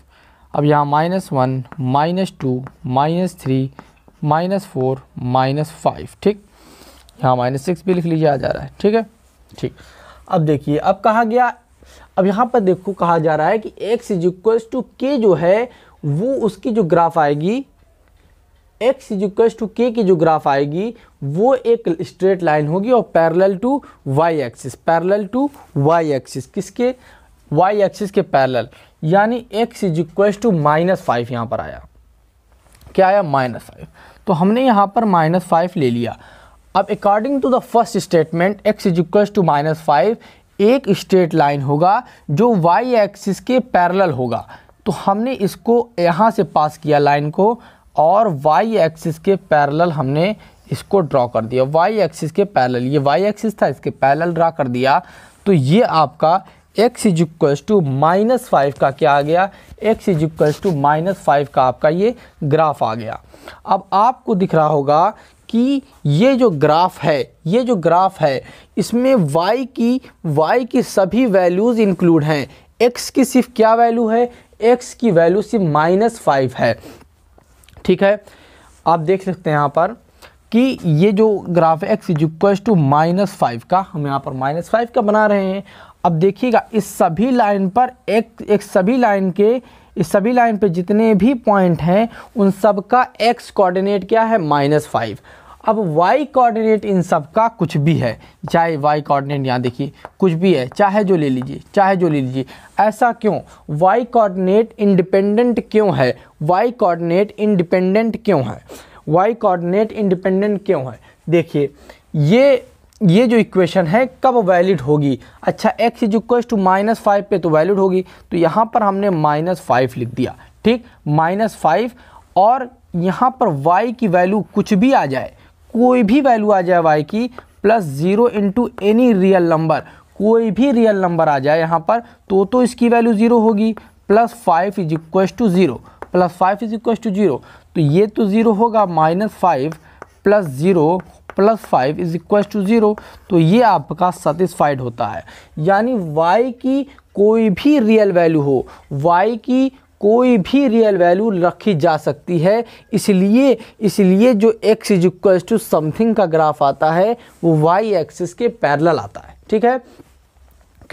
अब यहाँ minus one minus two minus three minus four minus five ठीक यहाँ minus six भी लिख लीजिए आ जा रहा है ठीक है ठीक अब देखिए अब कहा गया अब यहाँ पर देखो कहा जा रहा है कि x is equals to k जो है वो उसकी जो ग्राफ आएगी एक्स इज इक्वल्स टू के की जो ग्राफ आएगी वो एक स्ट्रेट लाइन होगी और parallel to Y axis parallel to Y axis किसके वाई एक्सिस के पैरेलल यानी x is equals to minus five यहाँ पर आया क्या आया माइनस फाइव तो हमने यहाँ पर माइनस फाइव ले लिया अब according to the first statement x is equals to minus five एक स्ट्रेट लाइन होगा जो वाई एक्सिस के पैरेलल होगा तो हमने इसको यहाँ से पास किया लाइन को और वाई एक्सिस के पैरेलल हमने इसको ड्रॉ कर दिया वाई एक्सिस के पैरेलल ये वाई एक्सिस था इसके पैरेलल ड्रा कर दिया तो ये आपका x is to minus five का क्या आ गया x is to minus five का आपका ये ग्राफ आ गया अब आपको दिख रहा होगा कि ये जो ग्राफ है ये जो ग्राफ है इसमें y की y की सभी वैल्यूज़ इंक्लूड हैं x की सिर्फ क्या वैल्यू है x की वैल्यू सिर्फ माइनस फाइव है ठीक है आप देख सकते हैं यहाँ पर कि ये जो ग्राफ है x is equal to minus five का हम यहाँ पर माइनस फाइव का बना रहे हैं अब देखिएगा इस सभी लाइन पर एक एक सभी लाइन के इस सभी लाइन पे जितने भी पॉइंट हैं उन सब का एक्स कोऑर्डिनेट क्या है माइनस फाइव अब y कोऑर्डिनेट इन सब का कुछ भी है चाहे y कोऑर्डिनेट यहाँ देखिए कुछ भी है चाहे जो ले लीजिए चाहे जो ले लीजिए ऐसा क्यों y कोऑर्डिनेट इंडिपेंडेंट क्यों है y कोऑर्डिनेट इंडिपेंडेंट क्यों है y कोऑर्डिनेट इंडिपेंडेंट क्यों है देखिए ये ये जो इक्वेशन है कब वैलिड होगी अच्छा x is equal to minus five पे तो वैलिड होगी तो यहाँ पर हमने माइनस फाइव लिख दिया ठीक माइनस फाइव और यहाँ पर y की वैल्यू कुछ भी आ जाए कोई भी वैल्यू आ जाए वाई की plus zero into any real number कोई भी रियल नंबर आ जाए यहाँ पर तो तो इसकी वैल्यू ज़ीरो होगी plus five is equal to zero plus five is equal to zero तो ये तो ज़ीरो होगा minus five plus zero plus five is equal to zero तो ये आपका सेटिस्फाइड होता है यानी वाई की कोई भी रियल वैल्यू हो वाई की कोई भी रियल वैल्यू रखी जा सकती है इसलिए इसलिए जो x is equal to something का ग्राफ आता है वो वाई एक्सिस के पैरल आता है ठीक है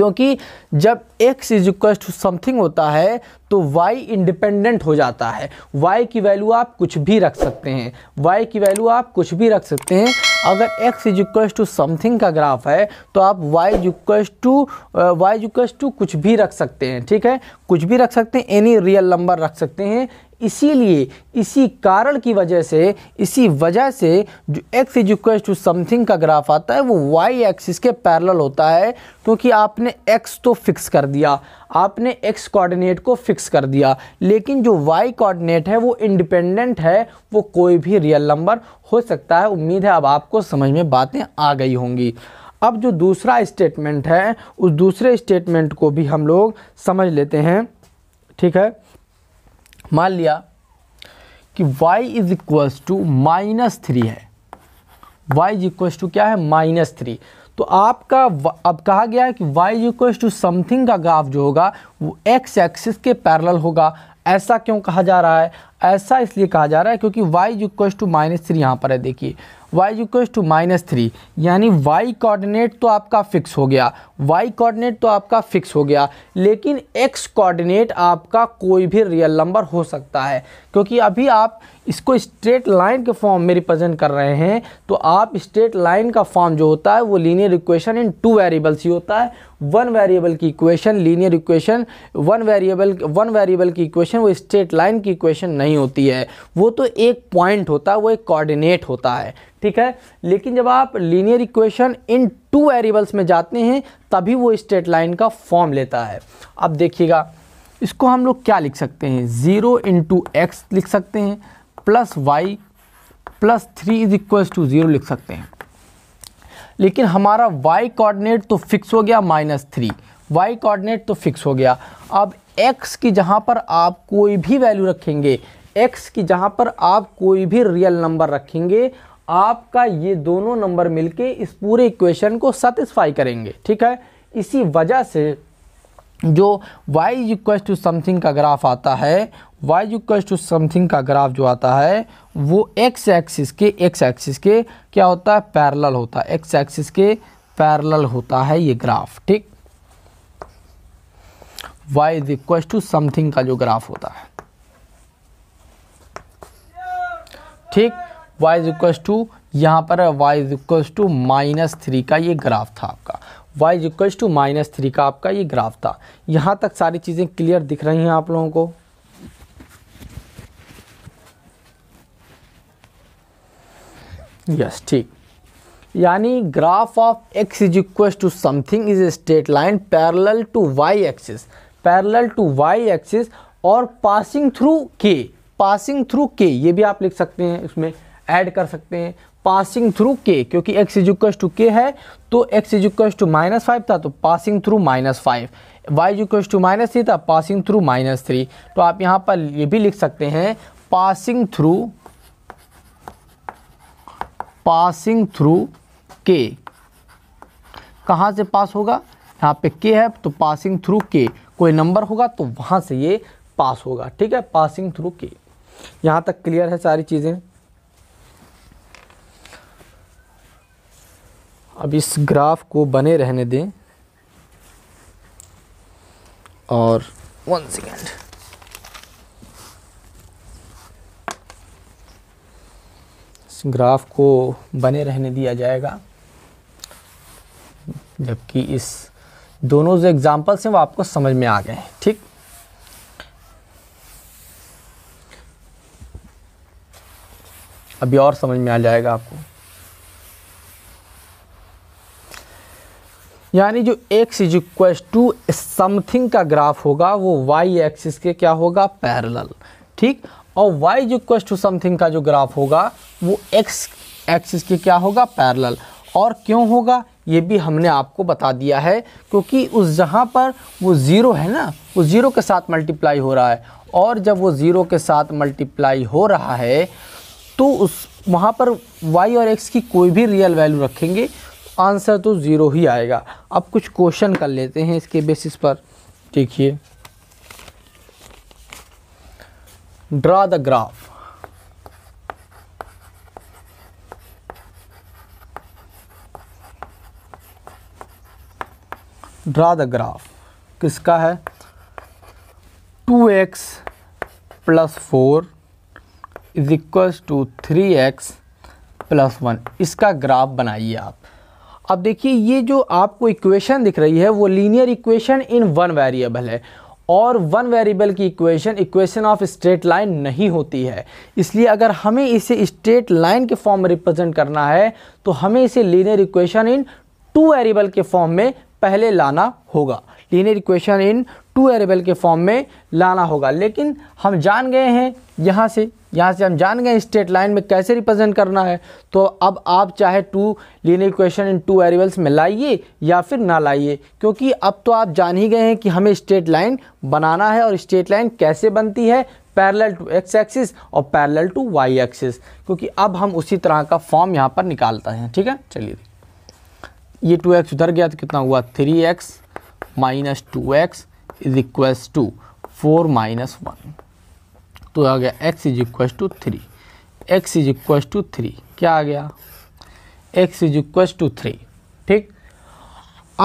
क्योंकि जब x is equal to something होता है तो y इंडिपेंडेंट हो जाता है y की वैल्यू आप कुछ भी रख सकते हैं y की वैल्यू आप कुछ भी रख सकते हैं अगर x is equal to something का ग्राफ है तो आप y is equal to Y is equal to कुछ भी रख सकते हैं ठीक है कुछ भी रख सकते हैं एनी रियल नंबर रख सकते हैं इसीलिए इसी कारण की वजह से इसी वजह से जो x is equal to something का ग्राफ आता है वो वाई एक्सिस के पैरेलल होता है क्योंकि आपने एक्स तो फिक्स कर दिया आपने एक्स कोऑर्डिनेट को फिक्स कर दिया लेकिन जो वाई कोऑर्डिनेट है वो इंडिपेंडेंट है वो कोई भी रियल नंबर हो सकता है उम्मीद है अब आपको समझ में बातें आ गई होंगी अब जो दूसरा स्टेटमेंट है उस दूसरे स्टेटमेंट को भी हम लोग समझ लेते हैं ठीक है मान लिया कि y is equals to minus three है y इज इक्वल्स टू क्या है माइनस थ्री तो आपका अब कहा गया है कि y is equals to something का ग्राफ जो होगा वो x एक्सिस के पैरेलल होगा ऐसा क्यों कहा जा रहा है ऐसा इसलिए कहा जा रहा है क्योंकि y equal to minus three यहाँ पर है देखिए y equal to minus three यानी वाई कोऑर्डिनेट तो आपका फिक्स हो गया वाई कोऑर्डिनेट तो आपका फिक्स हो गया लेकिन एक्स कोऑर्डिनेट आपका कोई भी रियल नंबर हो सकता है क्योंकि अभी आप इसको स्ट्रेट लाइन के फॉर्म में रिप्रेजेंट कर रहे हैं तो आप स्ट्रेट लाइन का फॉर्म जो होता है वो linear equation in two variables ही होता है वन वेरिएबल की equation linear equation one variable one variable की इक्वेशन वो स्ट्रेट लाइन की इक्वेशन नहीं नहीं होती है वो तो एक पॉइंट होता है वो एक कोऑर्डिनेट होता है ठीक है लेकिन जब आप linear equation in two variables में जाते हैं तभी वो स्ट्रेट लाइन का फॉर्म लेता है अब देखिएगा इसको हम लोग क्या लिख सकते हैं ज़ीरो इंटू एक्स लिख सकते हैं plus y plus three is equals to zero लिख सकते हैं लेकिन हमारा y कोऑर्डिनेट तो फिक्स हो गया माइनस थ्री वाई कोऑर्डिनेट तो फिक्स हो गया अब x की जहाँ पर आप कोई भी वैल्यू रखेंगे एक्स की जहाँ पर आप कोई भी रियल नंबर रखेंगे आपका ये दोनों नंबर मिलके इस पूरे इक्वेशन को सेटिस्फाई करेंगे ठीक है इसी वजह से जो y इक्वल टू समथिंग का ग्राफ आता है y इक्वल टू समथिंग का ग्राफ जो आता है वो x एक्सिस के x एक्सिस के क्या होता है पैरेलल होता है x एक्सिस के पैरेलल होता है ये ग्राफ ठीक y is equal to something का जो ग्राफ होता है ठीक y इज इक्व टू यहाँ पर y is equal to minus three का ये ग्राफ था आपका y is equal to minus three का आपका ये ग्राफ था यहाँ तक सारी चीज़ें क्लियर दिख रही हैं आप लोगों को यस ठीक यानी graph of x is equal to something is a straight line parallel to Y axis parallel to Y axis और पासिंग थ्रू के पासिंग थ्रू के ये भी आप लिख सकते हैं इसमें ऐड कर सकते हैं पासिंग थ्रू के क्योंकि एक्स इजुक्स टू के है तो एक्स इजुक्स टू माइनस फाइव था तो passing through minus five y is equals to minus three था पासिंग थ्रू माइनस थ्री तो आप यहां पर ये भी लिख सकते हैं पासिंग थ्रू पासिंग थ्रू के कहाँ से पास होगा यहाँ पे के है तो पासिंग थ्रू के कोई नंबर होगा तो वहां से ये पास होगा ठीक है पासिंग थ्रू के यहाँ तक क्लियर है सारी चीज़ें अब इस ग्राफ को बने रहने दें और वन सेकेंड इस ग्राफ को बने रहने दिया जाएगा जबकि इस दोनों जो एग्ज़ाम्पल्स हैं वो आपको समझ में आ गए हैं ठीक अभी और समझ में आ जाएगा आपको यानी जो x is equal to something का ग्राफ होगा वो वाई एक्सिस के क्या होगा पैरेलल ठीक और Y is equal to something का जो ग्राफ होगा वो एक्स एक्सिस के क्या होगा पैरेलल और क्यों होगा ये भी हमने आपको बता दिया है क्योंकि उस जहाँ पर वो ज़ीरो है ना वो ज़ीरो के साथ मल्टीप्लाई हो रहा है और जब वो ज़ीरो के साथ मल्टीप्लाई हो रहा है तो उस वहाँ पर वाई और एक्स की कोई भी रियल वैल्यू रखेंगे आंसर तो ज़ीरो ही आएगा अब कुछ क्वेश्चन कर लेते हैं इसके बेसिस पर देखिए draw the graph draw the graph किसका है two x plus four is equals to three x plus one इसका ग्राफ बनाइए आप अब देखिए ये जो आपको इक्वेशन दिख रही है वो linear equation in one variable है और वन वेरिएबल की equation equation of straight line नहीं होती है इसलिए अगर हमें इसे स्ट्रेट लाइन के फॉर्म में रिप्रेजेंट करना है तो हमें इसे linear equation in two variable के फॉर्म में पहले लाना होगा linear equation in two variable के फॉर्म में लाना होगा लेकिन हम जान गए हैं यहाँ से यहाँ से हम जान गए स्टेट लाइन में कैसे रिप्रेजेंट करना है तो अब आप चाहे two linear equation in two variables में लाइए या फिर ना लाइए क्योंकि अब तो आप जान ही गए हैं कि हमें स्टेट लाइन बनाना है और स्टेट लाइन कैसे बनती है पैरेलल टू एक्स एक्सिस और पैरेलल टू वाई एक्सिस क्योंकि अब हम उसी तरह का फॉर्म यहाँ पर निकालते हैं ठीक है चलिए ये टू एक्स उधर गया तो कितना हुआ three x minus two x is equals to four minus one तो आ गया x is equals to three x is equals to three क्या आ गया x is equals to three ठीक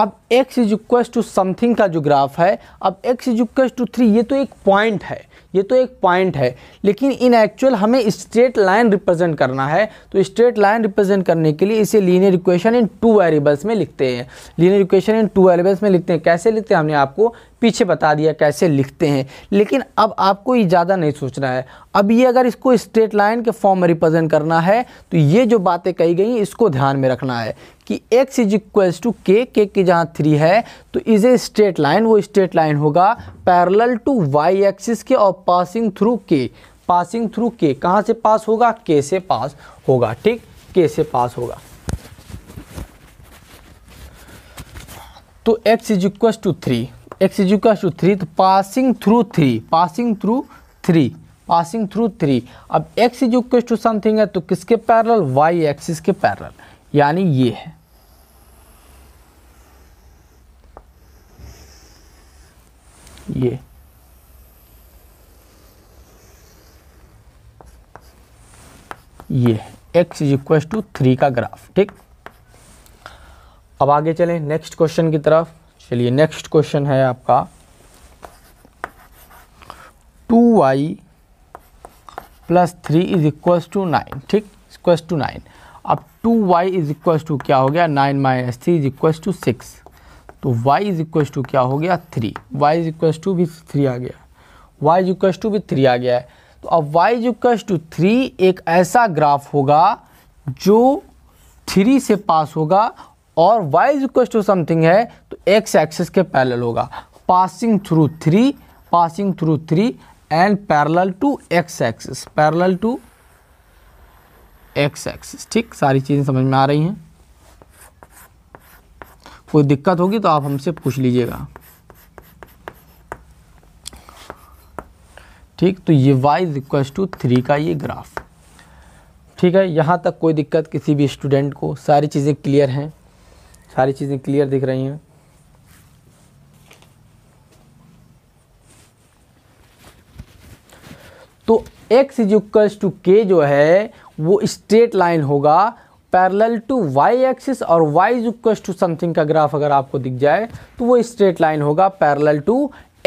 अब x is equals to something का जो ग्राफ है अब x is equals to three ये तो एक पॉइंट है ये तो एक पॉइंट है लेकिन इन एक्चुअल हमें स्ट्रेट लाइन रिप्रेजेंट करना है तो स्ट्रेट लाइन रिप्रेजेंट करने के लिए इसे linear equation in two variables में लिखते हैं linear equation in two variables में लिखते हैं कैसे लिखते हैं हमने आपको पीछे बता दिया कैसे लिखते हैं लेकिन अब आपको ये ज़्यादा नहीं सोचना है अब ये अगर इसको स्ट्रेट लाइन के फॉर्म में रिप्रेजेंट करना है तो ये जो बातें कही गई इसको ध्यान में रखना है कि x इज इक्वल्स टू के के की जहाँ थ्री है तो इज ए स्ट्रेट लाइन वो स्ट्रेट लाइन होगा पैरल टू वाई एक्सिस के और पासिंग थ्रू के पासिंग थ्रू के कहाँ से पास होगा के से पास होगा ठीक के से पास होगा तो x is equal to three x is equal to three तो passing through three passing through three passing through three अब x is equal to something है तो किसके पैरल वाई एक्सिस के पैरल यानी ये है ये ये x is equal to three का ग्राफ ठीक अब आगे चलें नेक्स्ट क्वेश्चन की तरफ चलिए नेक्स्ट क्वेश्चन है आपका two Y plus three is equal to nine ठीक इक्वल टू नाइन अब two Y is equal to क्या हो गया nine minus three is equal to six तो y इज इक्व टू क्या हो गया three Y is equal to भी थ्री आ गया y इज इक्वल टू भी थ्री आ गया है तो अब y is equal to three एक ऐसा ग्राफ होगा जो थ्री से पास होगा और इज इक्व टू समथिंग है तो एक्स एक्सिस के पैरल होगा passing through three passing through three and parallel to x axis parallel to x axis ठीक सारी चीज़ें समझ में आ रही हैं कोई दिक्कत होगी तो आप हमसे पूछ लीजिएगा ठीक तो ये y is equal to three का ये ग्राफ ठीक है यहाँ तक कोई दिक्कत किसी भी स्टूडेंट को सारी चीज़ें क्लियर हैं सारी चीज़ें क्लियर दिख रही हैं तो x इजुक्स टू k जो है वो स्ट्रेट लाइन होगा पैरेलल टू y एक्सिस और y इजुक्स टू समथिंग का ग्राफ अगर आपको दिख जाए तो वो स्ट्रेट लाइन होगा पैरेलल टू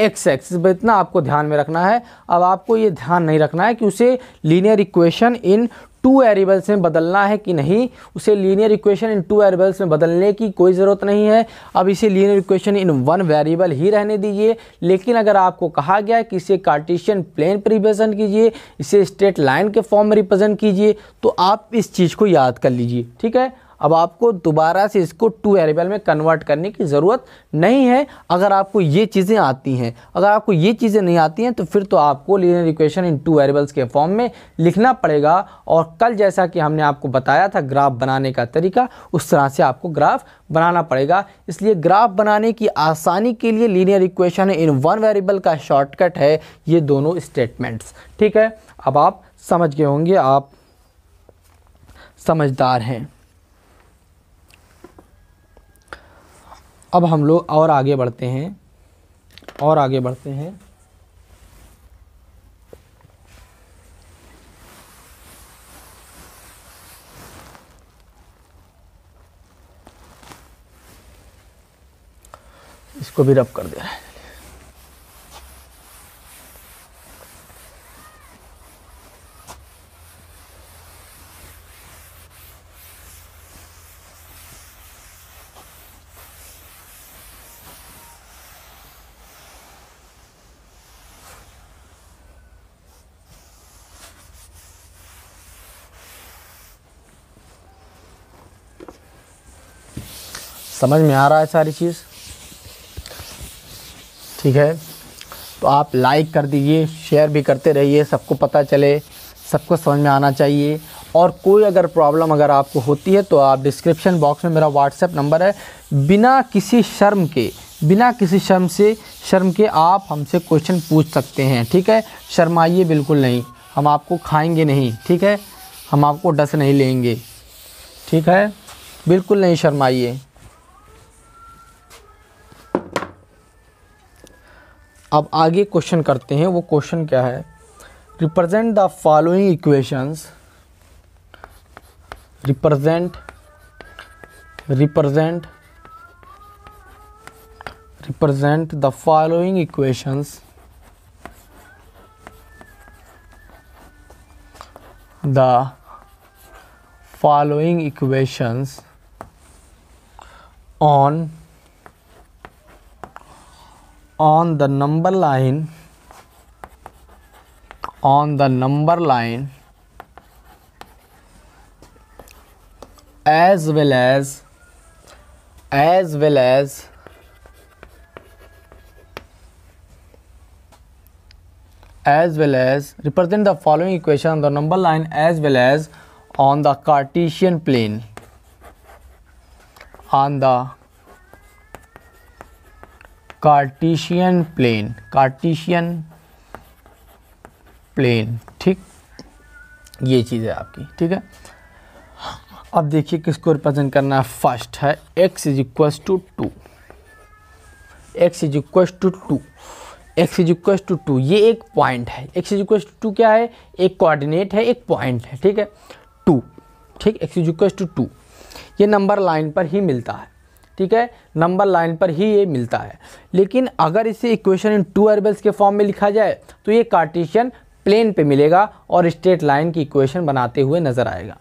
x एक्सिस पर इतना आपको ध्यान में रखना है अब आपको ये ध्यान नहीं रखना है कि उसे linear equation in two variables में बदलना है कि नहीं उसे linear equation in two variables में बदलने की कोई ज़रूरत नहीं है अब इसे linear equation in one variable ही रहने दीजिए लेकिन अगर आपको कहा गया कि इसे कार्टिशियन प्लेन पर रिप्रेजेंट कीजिए इसे स्ट्रेट लाइन के फॉर्म में रिप्रेजेंट कीजिए तो आप इस चीज़ को याद कर लीजिए ठीक है अब आपको दोबारा से इसको टू एरेबल में कन्वर्ट करने की ज़रूरत नहीं है अगर आपको ये चीज़ें आती हैं अगर आपको ये चीज़ें नहीं आती हैं तो फिर तो आपको linear equation in two variables के फॉर्म में लिखना पड़ेगा और कल जैसा कि हमने आपको बताया था ग्राफ बनाने का तरीका उस तरह से आपको ग्राफ बनाना पड़ेगा इसलिए ग्राफ बनाने की आसानी के लिए linear equation in one variable का शॉर्टकट है ये दोनों स्टेटमेंट्स ठीक है अब आप समझ गए होंगे आप समझदार हैं अब हम लोग और आगे बढ़ते हैं और आगे बढ़ते हैं इसको भी रब कर दे रहे हैं समझ में आ रहा है सारी चीज़ ठीक है तो आप लाइक कर दीजिए शेयर भी करते रहिए सबको पता चले सबको समझ में आना चाहिए और कोई अगर प्रॉब्लम अगर आपको होती है तो आप डिस्क्रिप्शन बॉक्स में मेरा व्हाट्सएप नंबर है बिना किसी शर्म के बिना किसी शर्म से शर्म के आप हमसे क्वेश्चन पूछ सकते हैं ठीक है शर्माइए बिल्कुल नहीं हम आपको खाएंगे नहीं ठीक है हम आपको डस नहीं लेंगे ठीक है बिल्कुल नहीं शर्माइए अब आगे क्वेश्चन करते हैं वो क्वेश्चन क्या है represent the following equations represent represent represent the following equations the following equations on on the number line on the number line as well as as well as as well as represent the following equation on the number line as well as on the Cartesian plane on the Cartesian plane Cartesian plane ठीक ये चीज़ है आपकी ठीक है अब देखिए किसको represent करना है फर्स्ट है x is equal to two x is equal to two x is equal to two ये एक पॉइंट है x is equal to two क्या है एक कोऑर्डिनेट है एक पॉइंट है ठीक है टू ठीक X is equal to two ये नंबर लाइन पर ही मिलता है ठीक है नंबर लाइन पर ही ये मिलता है लेकिन अगर इसे इक्वेशन इन टू वेरिएबल्स के फॉर्म में लिखा जाए तो ये कार्टिशियन प्लेन पे मिलेगा और स्ट्रेट लाइन की इक्वेशन बनाते हुए नज़र आएगा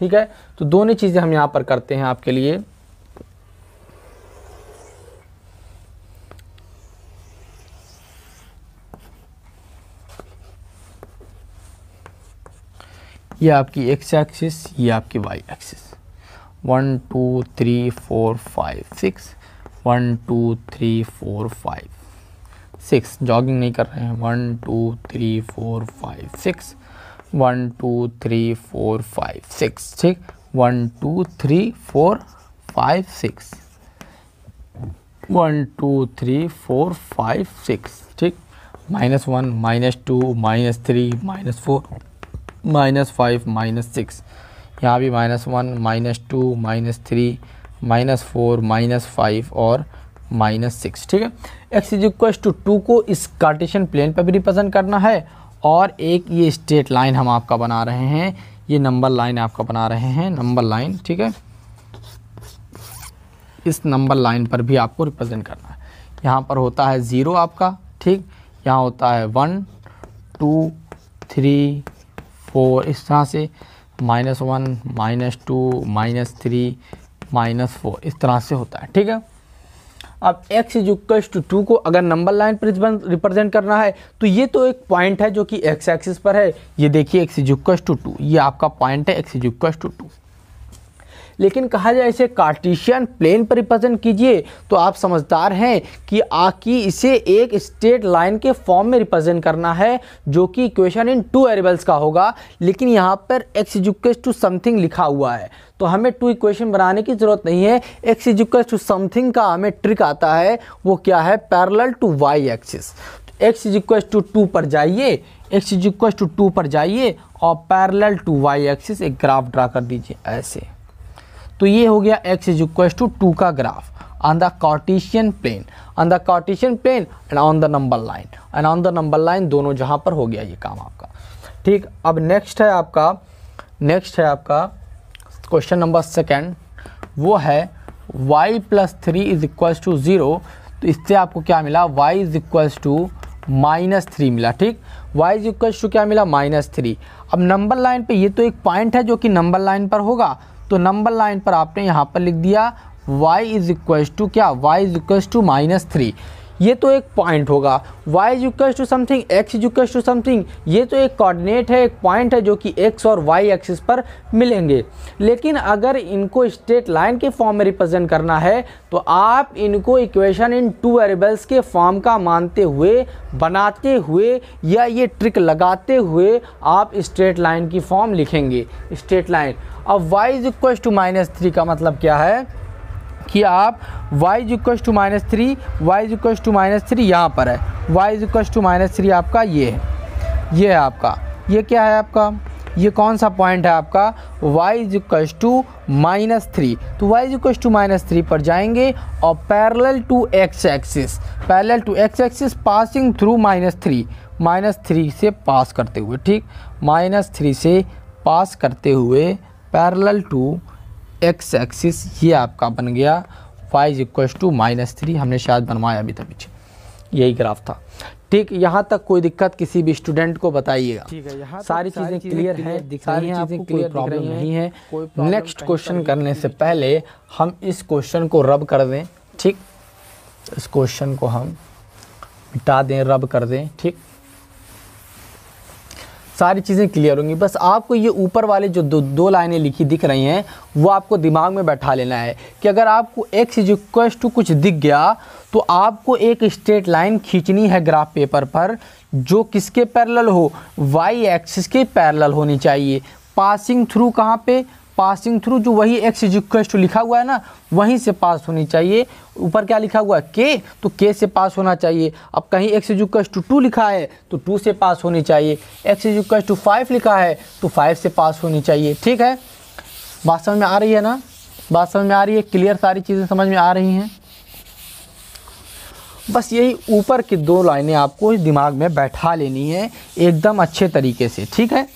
ठीक है तो दोनों चीज़ें हम यहां पर करते हैं आपके लिए ये आपकी एक्स एक्सिस ये आपकी Y axis one two three four five six one two three four five six jogging नहीं कर रहे हैं one two three four five six one two three four five six ठीक one two three four five six one two three four five six ठीक minus one minus two minus three minus four minus five minus six यहाँ भी minus one minus two minus three minus four minus five और minus six ठीक है x is equal to two को इस Cartesian plane पर भी represent करना है और एक ये स्ट्रेट लाइन हम आपका बना रहे हैं ये नंबर लाइन आपका बना रहे हैं नंबर लाइन ठीक है इस नंबर लाइन पर भी आपको रिप्रेजेंट करना है यहाँ पर होता है ज़ीरो आपका ठीक यहाँ होता है वन टू थ्री फोर इस तरह से minus one minus two minus three minus four इस तरह से होता है ठीक है अब x इक्वल्स टू टू को अगर नंबर लाइन पर रिप्रेजेंट करना है तो ये तो एक पॉइंट है जो कि x एक्सिस पर है ये देखिए x इक्वल्स टू टू ये आपका पॉइंट है x इक्वल्स टू टू लेकिन कहा जाए इसे कार्टिशियन प्लेन पर रिप्रेजेंट कीजिए तो आप समझदार हैं कि आकी इसे एक स्ट्रेट लाइन के फॉर्म में रिप्रेजेंट करना है जो कि इक्वेशन इन टू एरिबल्स का होगा लेकिन यहाँ पर एक्स इजुक्स टू समथिंग लिखा हुआ है तो हमें टू इक्वेशन बनाने की ज़रूरत नहीं है एक्स इजुक्स टू समथिंग का हमें ट्रिक आता है वो क्या है parallel to Y axis X इजुक्स to two पर जाइए एक्स इजुक्स टू टू पर जाइए और पैरल टू वाई एक्सिस एक ग्राफ ड्रा कर दीजिए ऐसे तो ये हो गया x is equal to two का graph on the Cartesian plane on the Cartesian plane and on the number line and on the number line दोनों जहाँ पर हो गया ये काम आपका ठीक अब नेक्स्ट है आपका नेक्स्ट है आपका क्वेश्चन नंबर सेकेंड वो है y plus three is equal to zero तो इससे आपको क्या मिला y is equal to minus three मिला ठीक y इज इक्वल टू क्या मिला माइनस थ्री अब नंबर लाइन पे ये तो एक पॉइंट है जो कि नंबर लाइन पर होगा तो नंबर लाइन पर आपने यहाँ पर लिख दिया वाई इज इक्वल टू क्या Y is equal to minus three ये तो एक पॉइंट होगा y is equal to something x is equal to something ये तो एक कोऑर्डिनेट है एक पॉइंट है जो कि x और y एक्सिस पर मिलेंगे लेकिन अगर इनको स्ट्रेट लाइन के फॉर्म में रिप्रेजेंट करना है तो आप इनको इक्वेशन इन टू वेरिएबल्स के फॉर्म का मानते हुए बनाते हुए या ये ट्रिक लगाते हुए आप स्ट्रेट लाइन की फॉर्म लिखेंगे स्ट्रेट लाइन अब Y is equal to minus three का मतलब क्या है कि आप y is equal to minus three Y is equal to minus three यहाँ पर है y is equal to minus three आपका ये है ये है आपका ये क्या है आपका ये कौन सा पॉइंट है आपका y is equal to minus three तो y is equal to minus three पर जाएंगे और parallel to x axis parallel to x axis passing through minus three minus three से पास करते हुए ठीक माइनस थ्री से पास करते हुए पैरल टू एक्स एक्सिस ये आपका बन गया five is equal to minus three हमने शायद बनवाया अभी तक पीछे यही ग्राफ था ठीक यहाँ तक कोई दिक्कत किसी भी स्टूडेंट को बताइएगा सारी, सारी चीज़ें क्लियर हैं सारी चीज़ें क्लियर प्रॉब्लम नहीं है नेक्स्ट क्वेश्चन करने से पहले हम इस क्वेश्चन को रब कर दें ठीक इस क्वेश्चन को हम मिटा दें रब कर दें ठीक सारी चीज़ें क्लियर होंगी बस आपको ये ऊपर वाले जो दो दो लाइनें लिखी दिख रही हैं वो आपको दिमाग में बैठा लेना है कि अगर आपको एक्स इज इक्व टू कुछ दिख गया तो आपको एक स्ट्रेट लाइन खींचनी है ग्राफ पेपर पर जो किसके पैरेलल हो वाई एक्सिस के पैरेलल होनी चाहिए पासिंग थ्रू कहाँ पे पासिंग थ्रू जो वही एक्स इज इक्वल टू लिखा हुआ है ना वहीं से पास होनी चाहिए ऊपर क्या लिखा हुआ है के तो के से पास होना चाहिए अब कहीं X is equal to two लिखा है तो टू से पास होनी चाहिए X is equal to five लिखा है तो फाइव से पास होनी चाहिए ठीक है बात समझ में आ रही है ना बात समझ में आ रही है क्लियर सारी चीज़ें समझ में आ रही हैं बस यही ऊपर की दो लाइनें आपको दिमाग में बैठा लेनी है एकदम अच्छे तरीके से ठीक है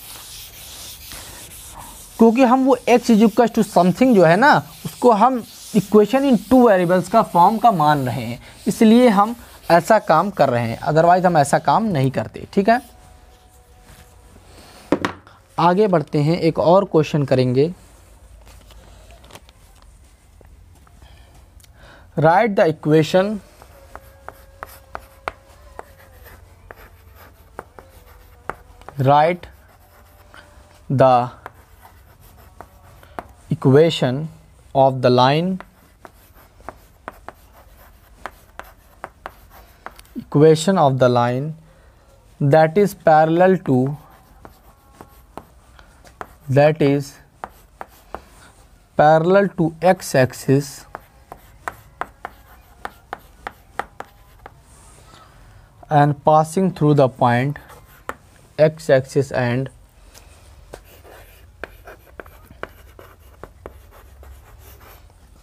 क्योंकि हम वो एक्स इजिकल्स टू समथिंग जो है ना उसको हम इक्वेशन इन टू वेरिएबल्स का फॉर्म का मान रहे हैं इसलिए हम ऐसा काम कर रहे हैं अदरवाइज हम ऐसा काम नहीं करते ठीक है आगे बढ़ते हैं एक और क्वेश्चन करेंगे write the equation write the equation of the line equation of the line that is parallel to that is parallel to x axis and passing through the point x axis and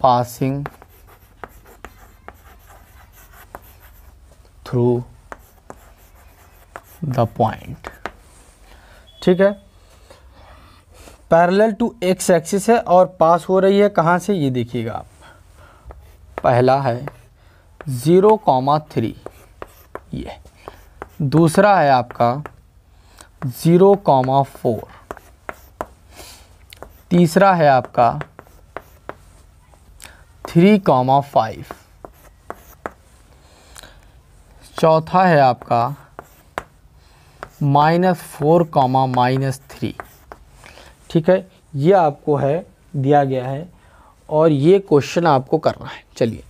passing through the point ठीक है parallel to x axis है और पास हो रही है कहाँ से ये देखिएगा आप पहला है ज़ीरो कॉमा थ्री ये दूसरा है आपका ज़ीरो कॉमा फोर तीसरा है आपका थ्री कॉमा फाइव चौथा है आपका minus four comma minus three ठीक है ये आपको है दिया गया है और ये क्वेश्चन आपको करना है चलिए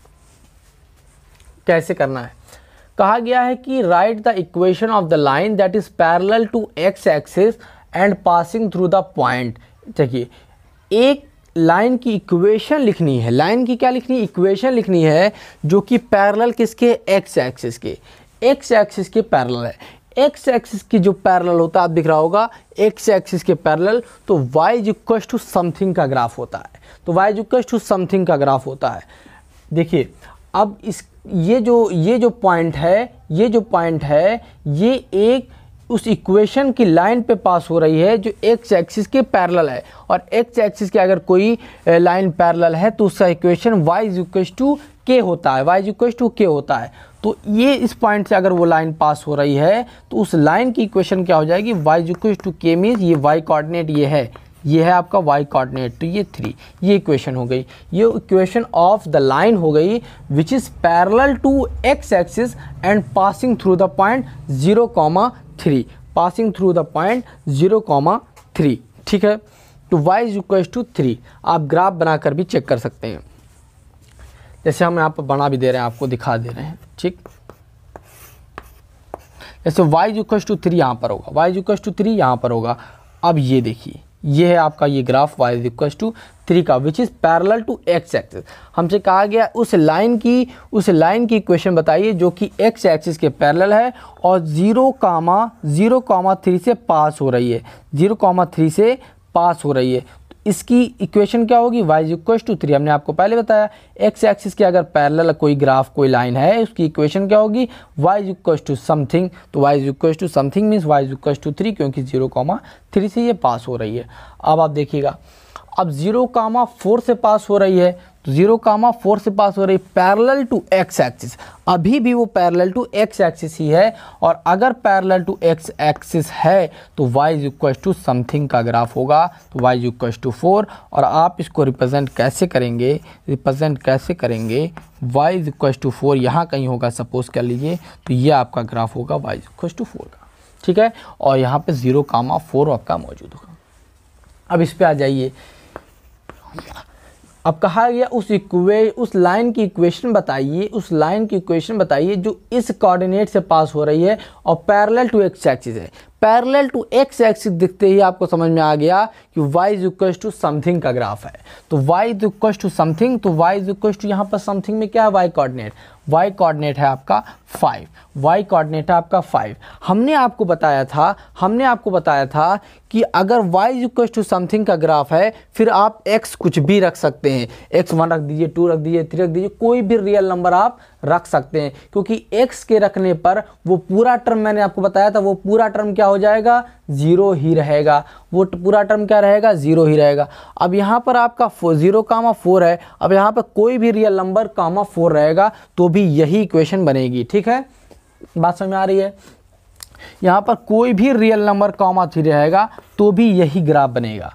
कैसे करना है कहा गया है कि write the equation of the line that is parallel to x axis and passing through the point देखिए एक लाइन की इक्वेशन लिखनी है लाइन की क्या लिखनी है इक्वेशन लिखनी है जो कि पैरेलल किसके एक्स एक्सिस के एक्स एक्सिस के पैरेलल है एक्स एक्सिस की जो पैरेलल होता है आप दिख रहा होगा एक्स एक्सिस के पैरेलल तो Y is equal to something का ग्राफ होता है तो वाई इज टू समथिंग का ग्राफ होता है देखिए अब इस ये जो ये जो पॉइंट है ये जो पॉइंट है ये एक उस इक्वेशन की लाइन पे पास हो रही है जो एक्स एक्सिस के पैरेलल है और एक्स एक्सिस के अगर कोई लाइन पैरेलल है तो उसका equation Y is equal to के होता है वाई इज इक्वेश टू के होता है तो ये इस पॉइंट से अगर वो लाइन पास हो रही है तो उस लाइन की इक्वेशन क्या हो जाएगी वाई इज इक्वेश टू के मीन्स ये वाई कोऑर्डिनेट ये है ये है आपका वाई कॉर्डिनेट तो ये थ्री ये इक्वेशन हो गई ये इक्वेशन ऑफ द लाइन हो गई which is parallel to x axis and passing through the point zero comma three passing through the point zero comma three ठीक है तो Y is equal to three आप graph बनाकर भी check कर सकते हैं जैसे हम यहाँ पर बना भी दे रहे हैं आपको दिखा दे रहे हैं ठीक जैसे वाई इज टू थ्री यहाँ पर होगा वाई इज टू थ्री यहाँ पर होगा अब ये देखिए ये है आपका ये graph Y is equal to three का which is parallel to x axis हमसे कहा गया उस लाइन की उस लाइन की इक्वेशन बताइए जो कि एक्स एक्सिस के पैरल है और zero comma zero comma three से पास हो रही है ज़ीरो कामा थ्री से पास हो रही है इसकी इक्वेशन क्या होगी इज इक्वल टू थ्री हमने आपको पहले बताया एक्स एक्सिस के अगर पैरेलल कोई ग्राफ कोई लाइन है उसकी इक्वेशन क्या होगी इज इक्वल टू समथिंग तो is equal to something means is equal to three क्योंकि जीरो कॉमा थ्री से ये पास हो रही है अब आप देखिएगा अब जीरो कामा फोर से पास हो रही है तो जीरो कामा फोर से पास हो रही पैरेलल टू एक्स एक्सिस अभी भी वो पैरेलल टू एक्स एक्सिस ही है और अगर पैरेलल टू एक्स एक्सिस है तो Y is equal to something का ग्राफ होगा तो Y is equal to four और आप इसको रिप्रेजेंट कैसे करेंगे रिप्रेजेंट कैसे करेंगे Y is equal to four यहाँ कहीं होगा सपोज कर लीजिए तो ये आपका ग्राफ होगा Y is equal to four का ठीक है और यहाँ पर ज़ीरो कामा फोर आपका मौजूद होगा अब इस पर आ जाइए अब कहा गया उस इक्वे उस लाइन की इक्वेशन बताइए उस लाइन की इक्वेशन बताइए जो इस कोऑर्डिनेट से पास हो रही है और पैरेलल टू एक्स एक्सिस है पैरेलल टू एक्स एक्सिस दिखते ही आपको समझ में आ गया कि Y is equal to something का ग्राफ है तो Y is equal to something तो वाई इज इक्व टू यहाँ पर समथिंग में क्या है वाई कॉर्डिनेट वाई कोऑर्डिनेट है आपका फाइव वाई कोऑर्डिनेट है आपका फाइव हमने आपको बताया था हमने आपको बताया था कि अगर y इक्वल टू समथिंग का ग्राफ है फिर आप एक्स कुछ भी रख सकते हैं एक्स वन रख दीजिए टू रख दीजिए थ्री रख दीजिए कोई भी रियल नंबर आप रख सकते हैं क्योंकि एक्स के रखने पर वो पूरा टर्म मैंने आपको बताया था वो पूरा टर्म क्या हो जाएगा ज़ीरो ही रहेगा वो पूरा टर्म क्या रहेगा ज़ीरो ही रहेगा अब यहाँ पर आपका फो ज़ीरो कामा फोर है अब यहाँ पर कोई भी रियल नंबर कामा फोर रहेगा तो भी यही इक्वेशन बनेगी ठीक है बात समझ में आ रही है यहाँ पर कोई भी रियल नंबर कामा थ्री रहेगा तो भी यही ग्राफ बनेगा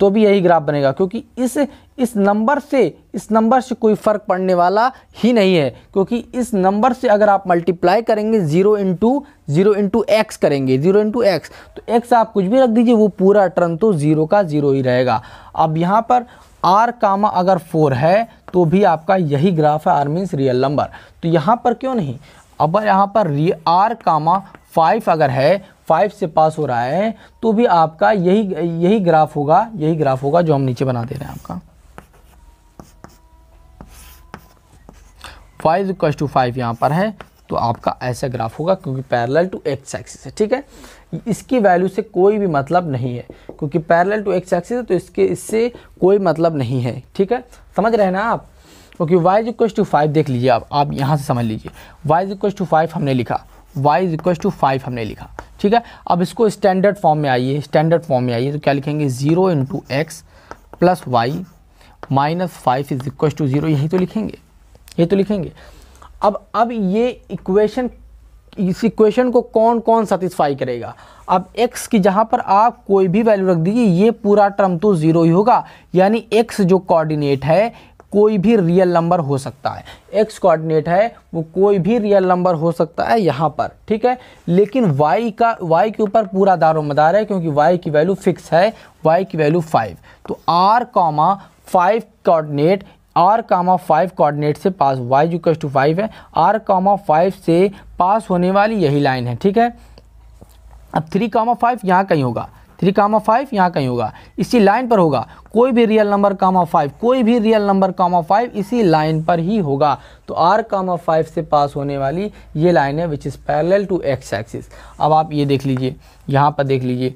तो भी यही ग्राफ बनेगा क्योंकि इस इस नंबर से इस नंबर से कोई फ़र्क पड़ने वाला ही नहीं है क्योंकि इस नंबर से अगर आप मल्टीप्लाई करेंगे zero into zero into X करेंगे ज़ीरो इंटू एक्स तो एक्स आप कुछ भी रख दीजिए वो पूरा टर्न तो ज़ीरो का ज़ीरो ही रहेगा अब यहाँ पर आर कामा अगर फोर है तो भी आपका यही ग्राफ है आर मीन्स रियल नंबर तो यहाँ पर क्यों नहीं अब यहाँ पर आर कामा फाइव अगर है फाइव से पास हो रहा है तो भी आपका यही यही ग्राफ होगा यही ग्राफ होगा जो हम नीचे बना दे रहे हैं आपका फाइव इक्व टू फाइव यहाँ पर है तो आपका ऐसा ग्राफ होगा क्योंकि पैरेलल टू एक्स एक्सिस है ठीक है इसकी वैल्यू से कोई भी मतलब नहीं है क्योंकि पैरेलल टू एक्स एक्सिस है तो इसके इससे कोई मतलब नहीं है ठीक है समझ रहे ना आप क्योंकि y is equal to five देख लीजिए आप आप यहाँ से समझ लीजिए y is equal to five हमने लिखा y is equal to five हमने लिखा ठीक है अब इसको स्टैंडर्ड फॉर्म में आइए स्टैंडर्ड फॉर्म में आइए तो क्या लिखेंगे zero into x plus y minus five is equal to zero यही तो लिखेंगे यही तो लिखेंगे अब अब ये इक्वेशन इस इक्वेशन को कौन कौन सेटिस्फाई करेगा अब x की जहाँ पर आप कोई भी वैल्यू रख दीजिए ये पूरा टर्म तो ज़ीरो ही होगा यानी x जो कोऑर्डिनेट है कोई भी रियल नंबर हो सकता है एक्स कोऑर्डिनेट है वो कोई भी रियल नंबर हो सकता है यहाँ पर ठीक है लेकिन वाई का वाई के ऊपर पूरा दारो मदार है क्योंकि वाई की वैल्यू फिक्स है वाई की वैल्यू फाइव तो R comma five coordinate R comma five coordinate से पास वाई जूक्स टू फाइव है आर कामा फाइव से पास होने वाली यही लाइन है ठीक है अब थ्री कामा फाइव यहाँ कहीं होगा थ्री कामा फाइव यहाँ कहीं होगा इसी लाइन पर होगा कोई भी रियल नंबर कामा फाइव कोई भी रियल नंबर कामा फाइव इसी लाइन पर ही होगा तो आर कामा फाइव से पास होने वाली ये लाइन है which is parallel to x axis अब आप ये देख लीजिए यहाँ पर देख लीजिए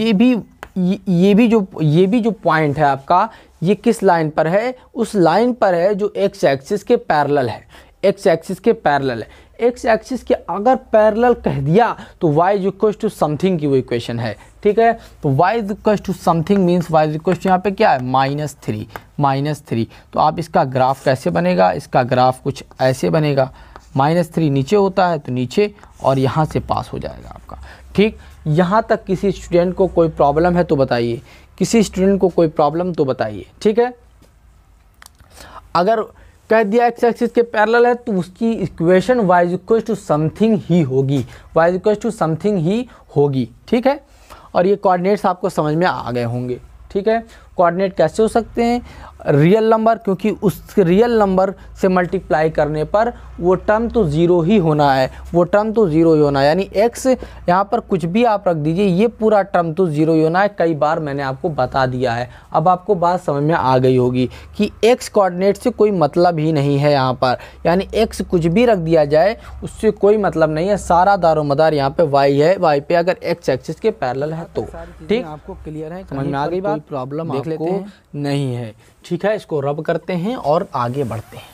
ये भी ये, भी जो ये भी जो पॉइंट है आपका ये किस लाइन पर है उस लाइन पर है जो एक्स एक्सिस के पैरेलल है एक्स एक्सिस के पैरेलल है एक्स एक्सिस के अगर पैरेलल कह दिया तो Y is equal to something की वो इक्वेशन है ठीक है तो y is equal to something means y is equal यहाँ पे क्या है माइनस थ्री माइनस थ्री तो आप इसका ग्राफ कैसे बनेगा इसका ग्राफ कुछ ऐसे बनेगा माइनस थ्री नीचे होता है तो नीचे और यहाँ से पास हो जाएगा आपका ठीक यहाँ तक किसी स्टूडेंट को कोई प्रॉब्लम है तो बताइए किसी स्टूडेंट को कोई प्रॉब्लम तो बताइए ठीक है अगर कह दिया एक्स एक्सिस के पैरेलल है तो उसकी equation y is equal to something ही होगी वाइज इक्व टू समथिंग ही होगी ठीक है और ये कोऑर्डिनेट्स आपको समझ में आ गए होंगे ठीक है कोऑर्डिनेट कैसे हो सकते हैं रियल नंबर क्योंकि उस रियल नंबर से मल्टीप्लाई करने पर वो टर्म तो ज़ीरो ही होना है वो टर्म तो ज़ीरो ही होना है यानी एक्स यहाँ पर कुछ भी आप रख दीजिए ये पूरा टर्म तो ज़ीरो ही होना है कई बार मैंने आपको बता दिया है अब आपको बात समझ में आ गई होगी कि एक्स कोऑर्डिनेट से कोई मतलब ही नहीं है यहाँ पर यानी एक्स कुछ भी रख दिया जाए उससे कोई मतलब नहीं है सारा दारोमदार यहाँ पे वाई है वाई पे अगर एक्स एक्सिस के पैरल है तो ठीक आपको क्लियर है समझ में आ गई बात प्रॉब्लम देख लेते नहीं है ठीक है इसको रब करते हैं और आगे बढ़ते हैं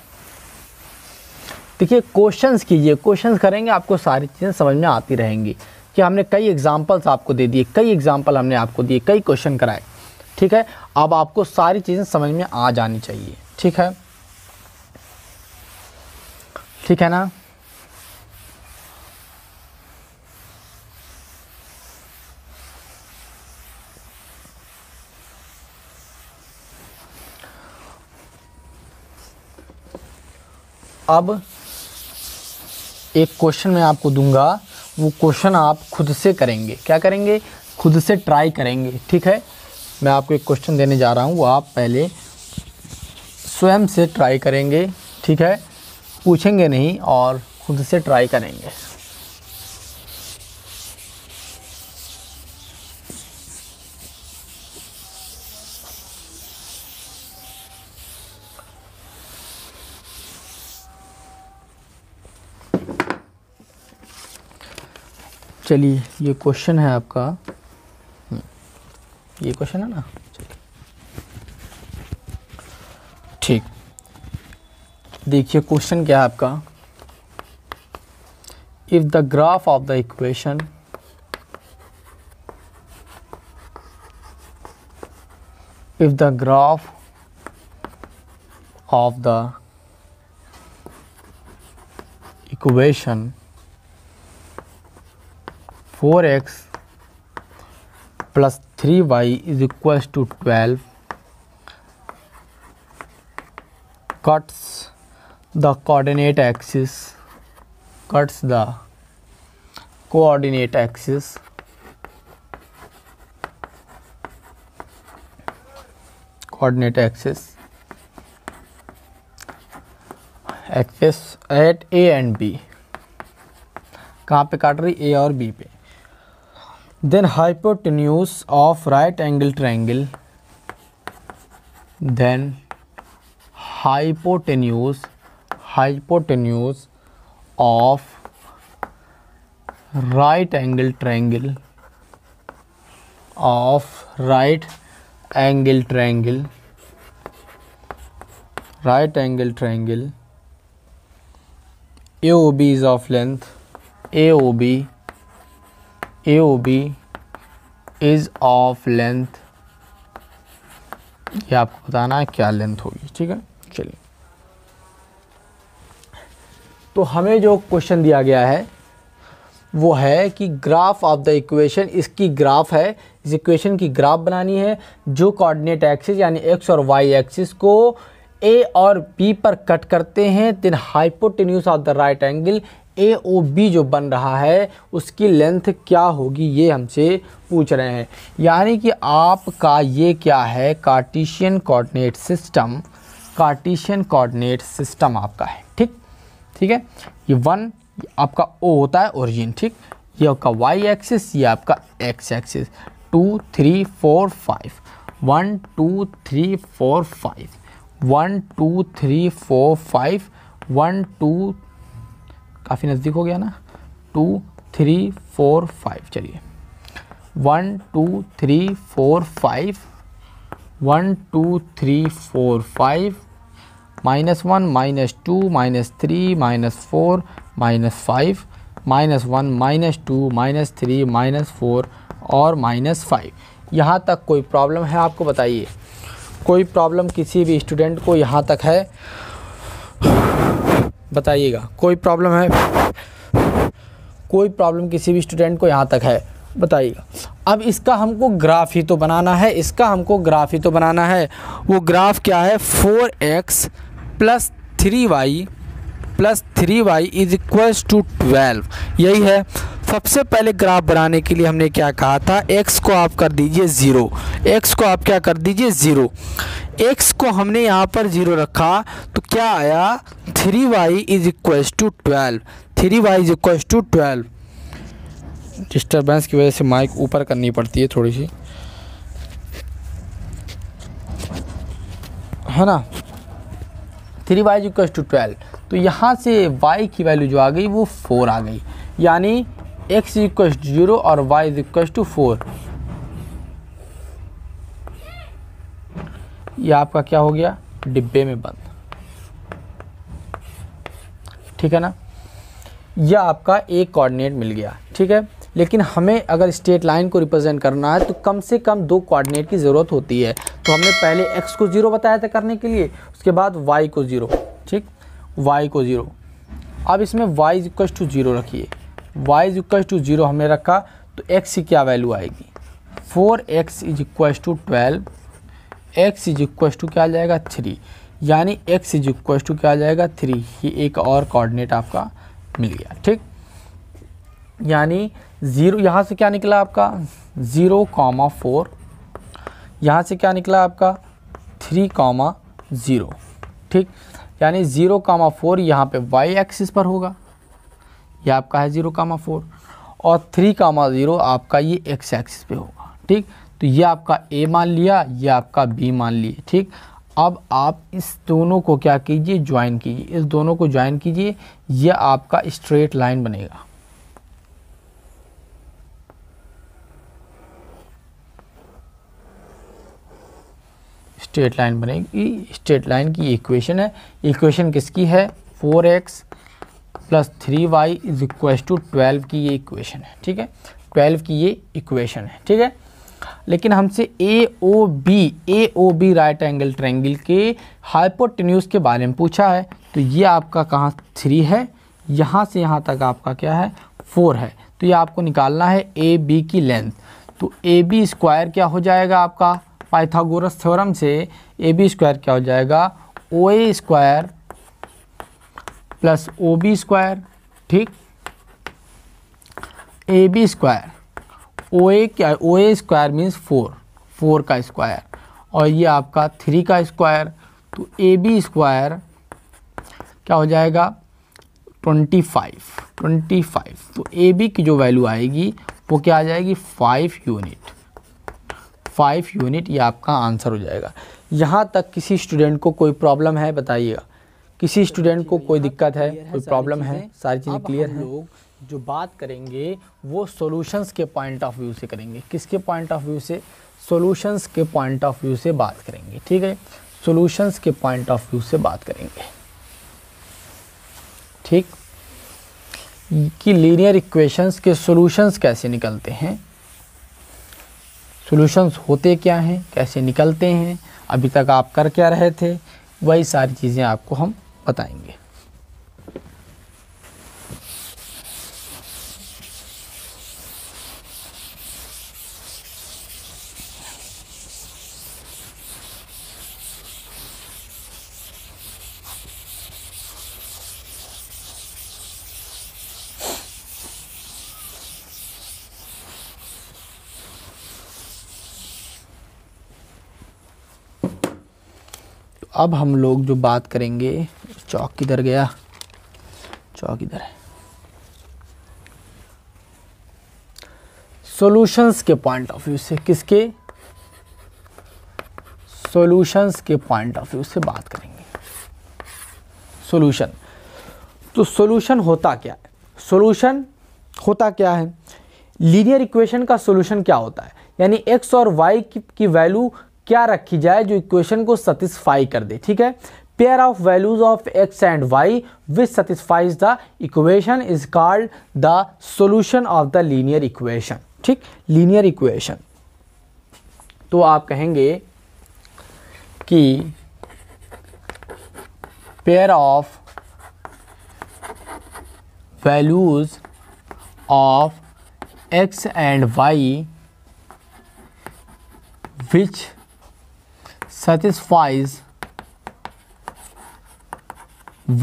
देखिए क्वेश्चंस कीजिए क्वेश्चंस करेंगे आपको सारी चीज़ें समझ में आती रहेंगी कि हमने कई एग्जाम्पल्स आपको दे दिए कई एग्जाम्पल हमने आपको दिए कई क्वेश्चन कराए ठीक है अब आपको सारी चीज़ें समझ में आ जानी चाहिए ठीक है ठीक है ना अब एक क्वेश्चन मैं आपको दूंगा वो क्वेश्चन आप खुद से करेंगे क्या करेंगे खुद से ट्राई करेंगे ठीक है मैं आपको एक क्वेश्चन देने जा रहा हूँ वो आप पहले स्वयं से ट्राई करेंगे ठीक है पूछेंगे नहीं और खुद से ट्राई करेंगे चलिए ये क्वेश्चन है आपका हम्म। ये क्वेश्चन है ना ठीक देखिए क्वेश्चन क्या है आपका if the graph of the equation if the graph of the equation four x plus three Y is equals to twelve cuts the coordinate axis cuts the coordinate axis coordinate axis axis at A and B कहाँ पे काट रही ए और B पे then hypotenuse of right angle triangle then hypotenuse hypotenuse of right angle triangle of right angle triangle right angle triangle AOB is of length AOB AOB is of length ये आपको बताना है क्या लेंथ होगी ठीक है चलिए तो हमें जो क्वेश्चन दिया गया है वो है कि ग्राफ ऑफ द इक्वेशन इसकी ग्राफ है इस इक्वेशन की ग्राफ बनानी है जो कोऑर्डिनेट एक्सिस यानी एक्स और वाई एक्सिस को ए और बी पर कट करते हैं दिन hypotenuse of the right angle A O B जो बन रहा है उसकी लेंथ क्या होगी ये हमसे पूछ रहे हैं यानी कि आपका ये क्या है Cartesian coordinate system Cartesian coordinate system आपका है ठीक ठीक है ये वन आपका ओ होता है ओरिजिन ठीक ये आपका वाई एक्सिस ये आपका x axis two three four five one two three four five one two three four five one two काफ़ी नज़दीक हो गया ना टू थ्री फोर फाइव चलिए one two three four five one two three four five minus one minus two minus three minus four minus five minus one minus two minus three minus four और minus five यहाँ तक कोई problem है आपको बताइए कोई problem किसी भी स्टूडेंट को यहाँ तक है बताइएगा कोई प्रॉब्लम है कोई प्रॉब्लम किसी भी स्टूडेंट को यहाँ तक है बताइएगा अब इसका हमको ग्राफ ही तो बनाना है इसका हमको ग्राफ ही तो बनाना है वो ग्राफ क्या है four x plus three y plus three Y is equals to twelve यही है सबसे पहले ग्राफ बनाने के लिए हमने क्या कहा था x को आप कर दीजिए ज़ीरो x को आप क्या कर दीजिए ज़ीरो x को हमने यहाँ पर ज़ीरो रखा तो क्या आया three Y is equals to twelve three Y is equals to twelve disturbance की वजह से माइक ऊपर करनी पड़ती है थोड़ी सी है ना three y equal to twelve तो यहाँ से वाई की वैल्यू जो आ गई वो फोर आ गई यानी एक्स इक्व जीरो और Y is equal to four ये आपका क्या हो गया डिब्बे में बंद ठीक है ना यह आपका एक कोऑर्डिनेट मिल गया ठीक है लेकिन हमें अगर स्टेट लाइन को रिप्रेजेंट करना है तो कम से कम दो कोऑर्डिनेट की ज़रूरत होती है तो हमने पहले एक्स को ज़ीरो बताया था करने के लिए उसके बाद वाई को ज़ीरो ठीक वाई को ज़ीरो अब इसमें वाई इक्व टू ज़ीरो रखिए वाई इक्व टू ज़ीरो हमने रखा तो एक्स की क्या वैल्यू आएगी four x is equal to twelve x is equal to क्या आ जाएगा थ्री यानी x इज इक्व टू क्या आ जाएगा थ्री ये एक और कोऑर्डिनेट आपका मिल गया ठीक यानी ज़ीरो यहाँ से क्या निकला आपका ज़ीरो कामा फोर यहाँ से क्या निकला आपका थ्री कामा ज़ीरो ठीक यानी ज़ीरो कामा फोर यहाँ पर वाई एक्सिस पर होगा यह आपका है ज़ीरो कामा फोर और थ्री कामा ज़ीरो आपका ये एक्स एक्सिस पे होगा ठीक तो ये आपका ए मान लिया ये आपका बी मान लिए ठीक अब आप इस दोनों को क्या कीजिए ज्वाइन कीजिए इस दोनों को ज्वाइन कीजिए यह आपका स्ट्रेट लाइन बनेगा स्ट्रेट लाइन बनेगी स्ट्रेट लाइन की इक्वेशन है इक्वेशन किसकी है four x plus three Y is equal to twelve की ये इक्वेशन है ठीक है ट्वेल्व की ये इक्वेशन है ठीक है लेकिन हमसे A O B A O B right angle triangle के हाइपोटेन्यूज के बारे में पूछा है तो ये आपका कहाँ थ्री है यहाँ से यहाँ तक आपका क्या है फोर है तो ये आपको निकालना है ए बी की लेंथ तो ए बी स्क्वायर क्या हो जाएगा आपका पाइथागोरस थ्योरम से ए बी स्क्वायर क्या हो जाएगा O A square plus O B square ठीक A B square O A क्या O A square means four four का स्क्वायर और ये आपका थ्री का स्क्वायर तो ए बी स्क्वायर क्या हो जाएगा ट्वेंटी फाइव ट्वेंटी फाइव तो ए बी की जो वैल्यू आएगी वो क्या आ जाएगी फाइव यूनिट फाइव यूनिट ये आपका आंसर हो जाएगा यहाँ तक किसी स्टूडेंट को कोई प्रॉब्लम है बताइएगा किसी स्टूडेंट को कोई दिक्कत है कोई प्रॉब्लम है सारी चीज़ें क्लियर है लोग जो बात करेंगे वो सॉल्यूशंस के पॉइंट ऑफ व्यू से करेंगे किसके पॉइंट ऑफ व्यू से सॉल्यूशंस के पॉइंट ऑफ व्यू से बात करेंगे ठीक है सॉल्यूशंस के पॉइंट ऑफ व्यू से बात करेंगे ठीक कि लीनियर इक्वेशंस के सॉल्यूशंस कैसे निकलते हैं सॉल्यूशंस होते क्या हैं कैसे निकलते हैं अभी तक आप कर क्या रहे थे वही सारी चीज़ें आपको हम बताएंगे अब हम लोग जो बात करेंगे चौक किधर गया चौक इधर है सॉल्यूशंस के पॉइंट ऑफ व्यू से किसके सॉल्यूशंस के पॉइंट ऑफ व्यू से बात करेंगे सॉल्यूशन तो सॉल्यूशन होता क्या है सॉल्यूशन होता क्या है लीनियर इक्वेशन का सॉल्यूशन क्या होता है यानी एक्स और वाई की, की वैल्यू क्या रखी जाए जो इक्वेशन को सेटिस्फाई कर दे ठीक है pair of values of x and y which satisfies the equation is called the solution of the linear equation ठीक लीनियर इक्वेशन तो आप कहेंगे कि pair of values of x and y which satisfies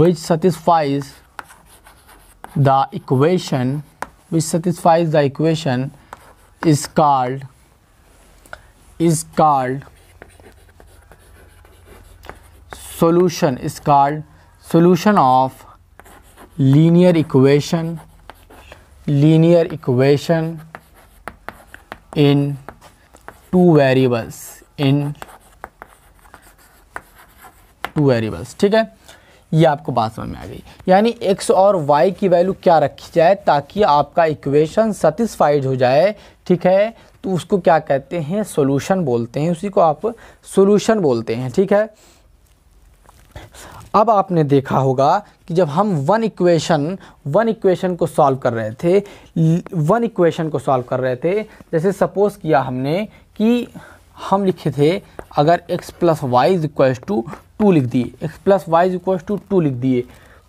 which satisfies the equation which satisfies the equation is called is called solution is called solution of linear equation linear equation in two variables in two variables ठीक है ये आपको बात समझ में आ गई यानी एक्स और वाई की वैल्यू क्या रखी जाए ताकि आपका इक्वेशन सेटिस्फाइड हो जाए ठीक है तो उसको क्या कहते हैं सॉल्यूशन बोलते हैं उसी को आप सॉल्यूशन बोलते हैं ठीक है अब आपने देखा होगा कि जब हम वन इक्वेशन वन इक्वेशन को सॉल्व कर रहे थे वन इक्वेशन को सॉल्व कर रहे थे जैसे सपोज़ किया हमने कि हम लिखे थे अगर x plus y is equal to two लिख दिए x plus y equal to two लिख दिए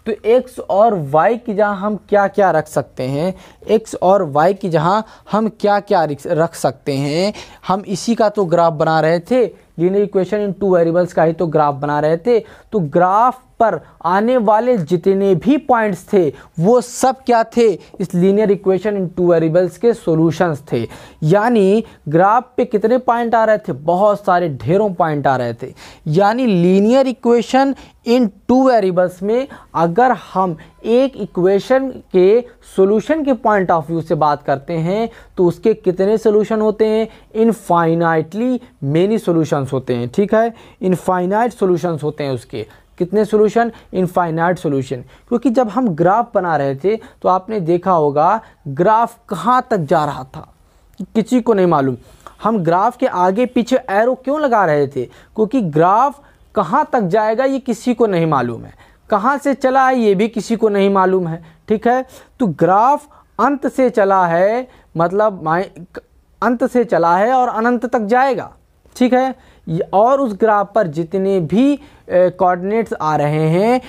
तो एक्स और वाई की जहाँ हम क्या क्या रख सकते हैं एक्स और वाई की जहाँ हम क्या क्या रख सकते हैं हम इसी का तो ग्राफ बना रहे थे linear equation in two variables का ही तो ग्राफ बना रहे थे तो ग्राफ पर आने वाले जितने भी पॉइंट्स थे वो सब क्या थे इस linear equation in two variables के सॉल्यूशंस थे यानी ग्राफ पे कितने पॉइंट आ रहे थे बहुत सारे ढेरों पॉइंट आ रहे थे यानी linear equation in two variables में अगर हम एक इक्वेशन के सॉल्यूशन के पॉइंट ऑफ व्यू से बात करते हैं तो उसके कितने सॉल्यूशन होते हैं इनफाइनाइटली मेनी सॉल्यूशंस होते हैं ठीक है इनफाइनाइट सॉल्यूशंस होते हैं उसके कितने सोल्यूशन इनफाइनाइट सोल्यूशन क्योंकि जब हम ग्राफ बना रहे थे तो आपने देखा होगा ग्राफ कहाँ तक जा रहा था किसी को नहीं मालूम हम ग्राफ के आगे पीछे एरो क्यों लगा रहे थे क्योंकि ग्राफ कहाँ तक जाएगा ये किसी को नहीं मालूम है कहाँ से चला है ये भी किसी को नहीं मालूम है ठीक है तो ग्राफ अंत से चला है मतलब अंत से चला है और अनंत तक जाएगा ठीक है और उस ग्राफ पर जितने भी कोऑर्डिनेट्स आ रहे हैं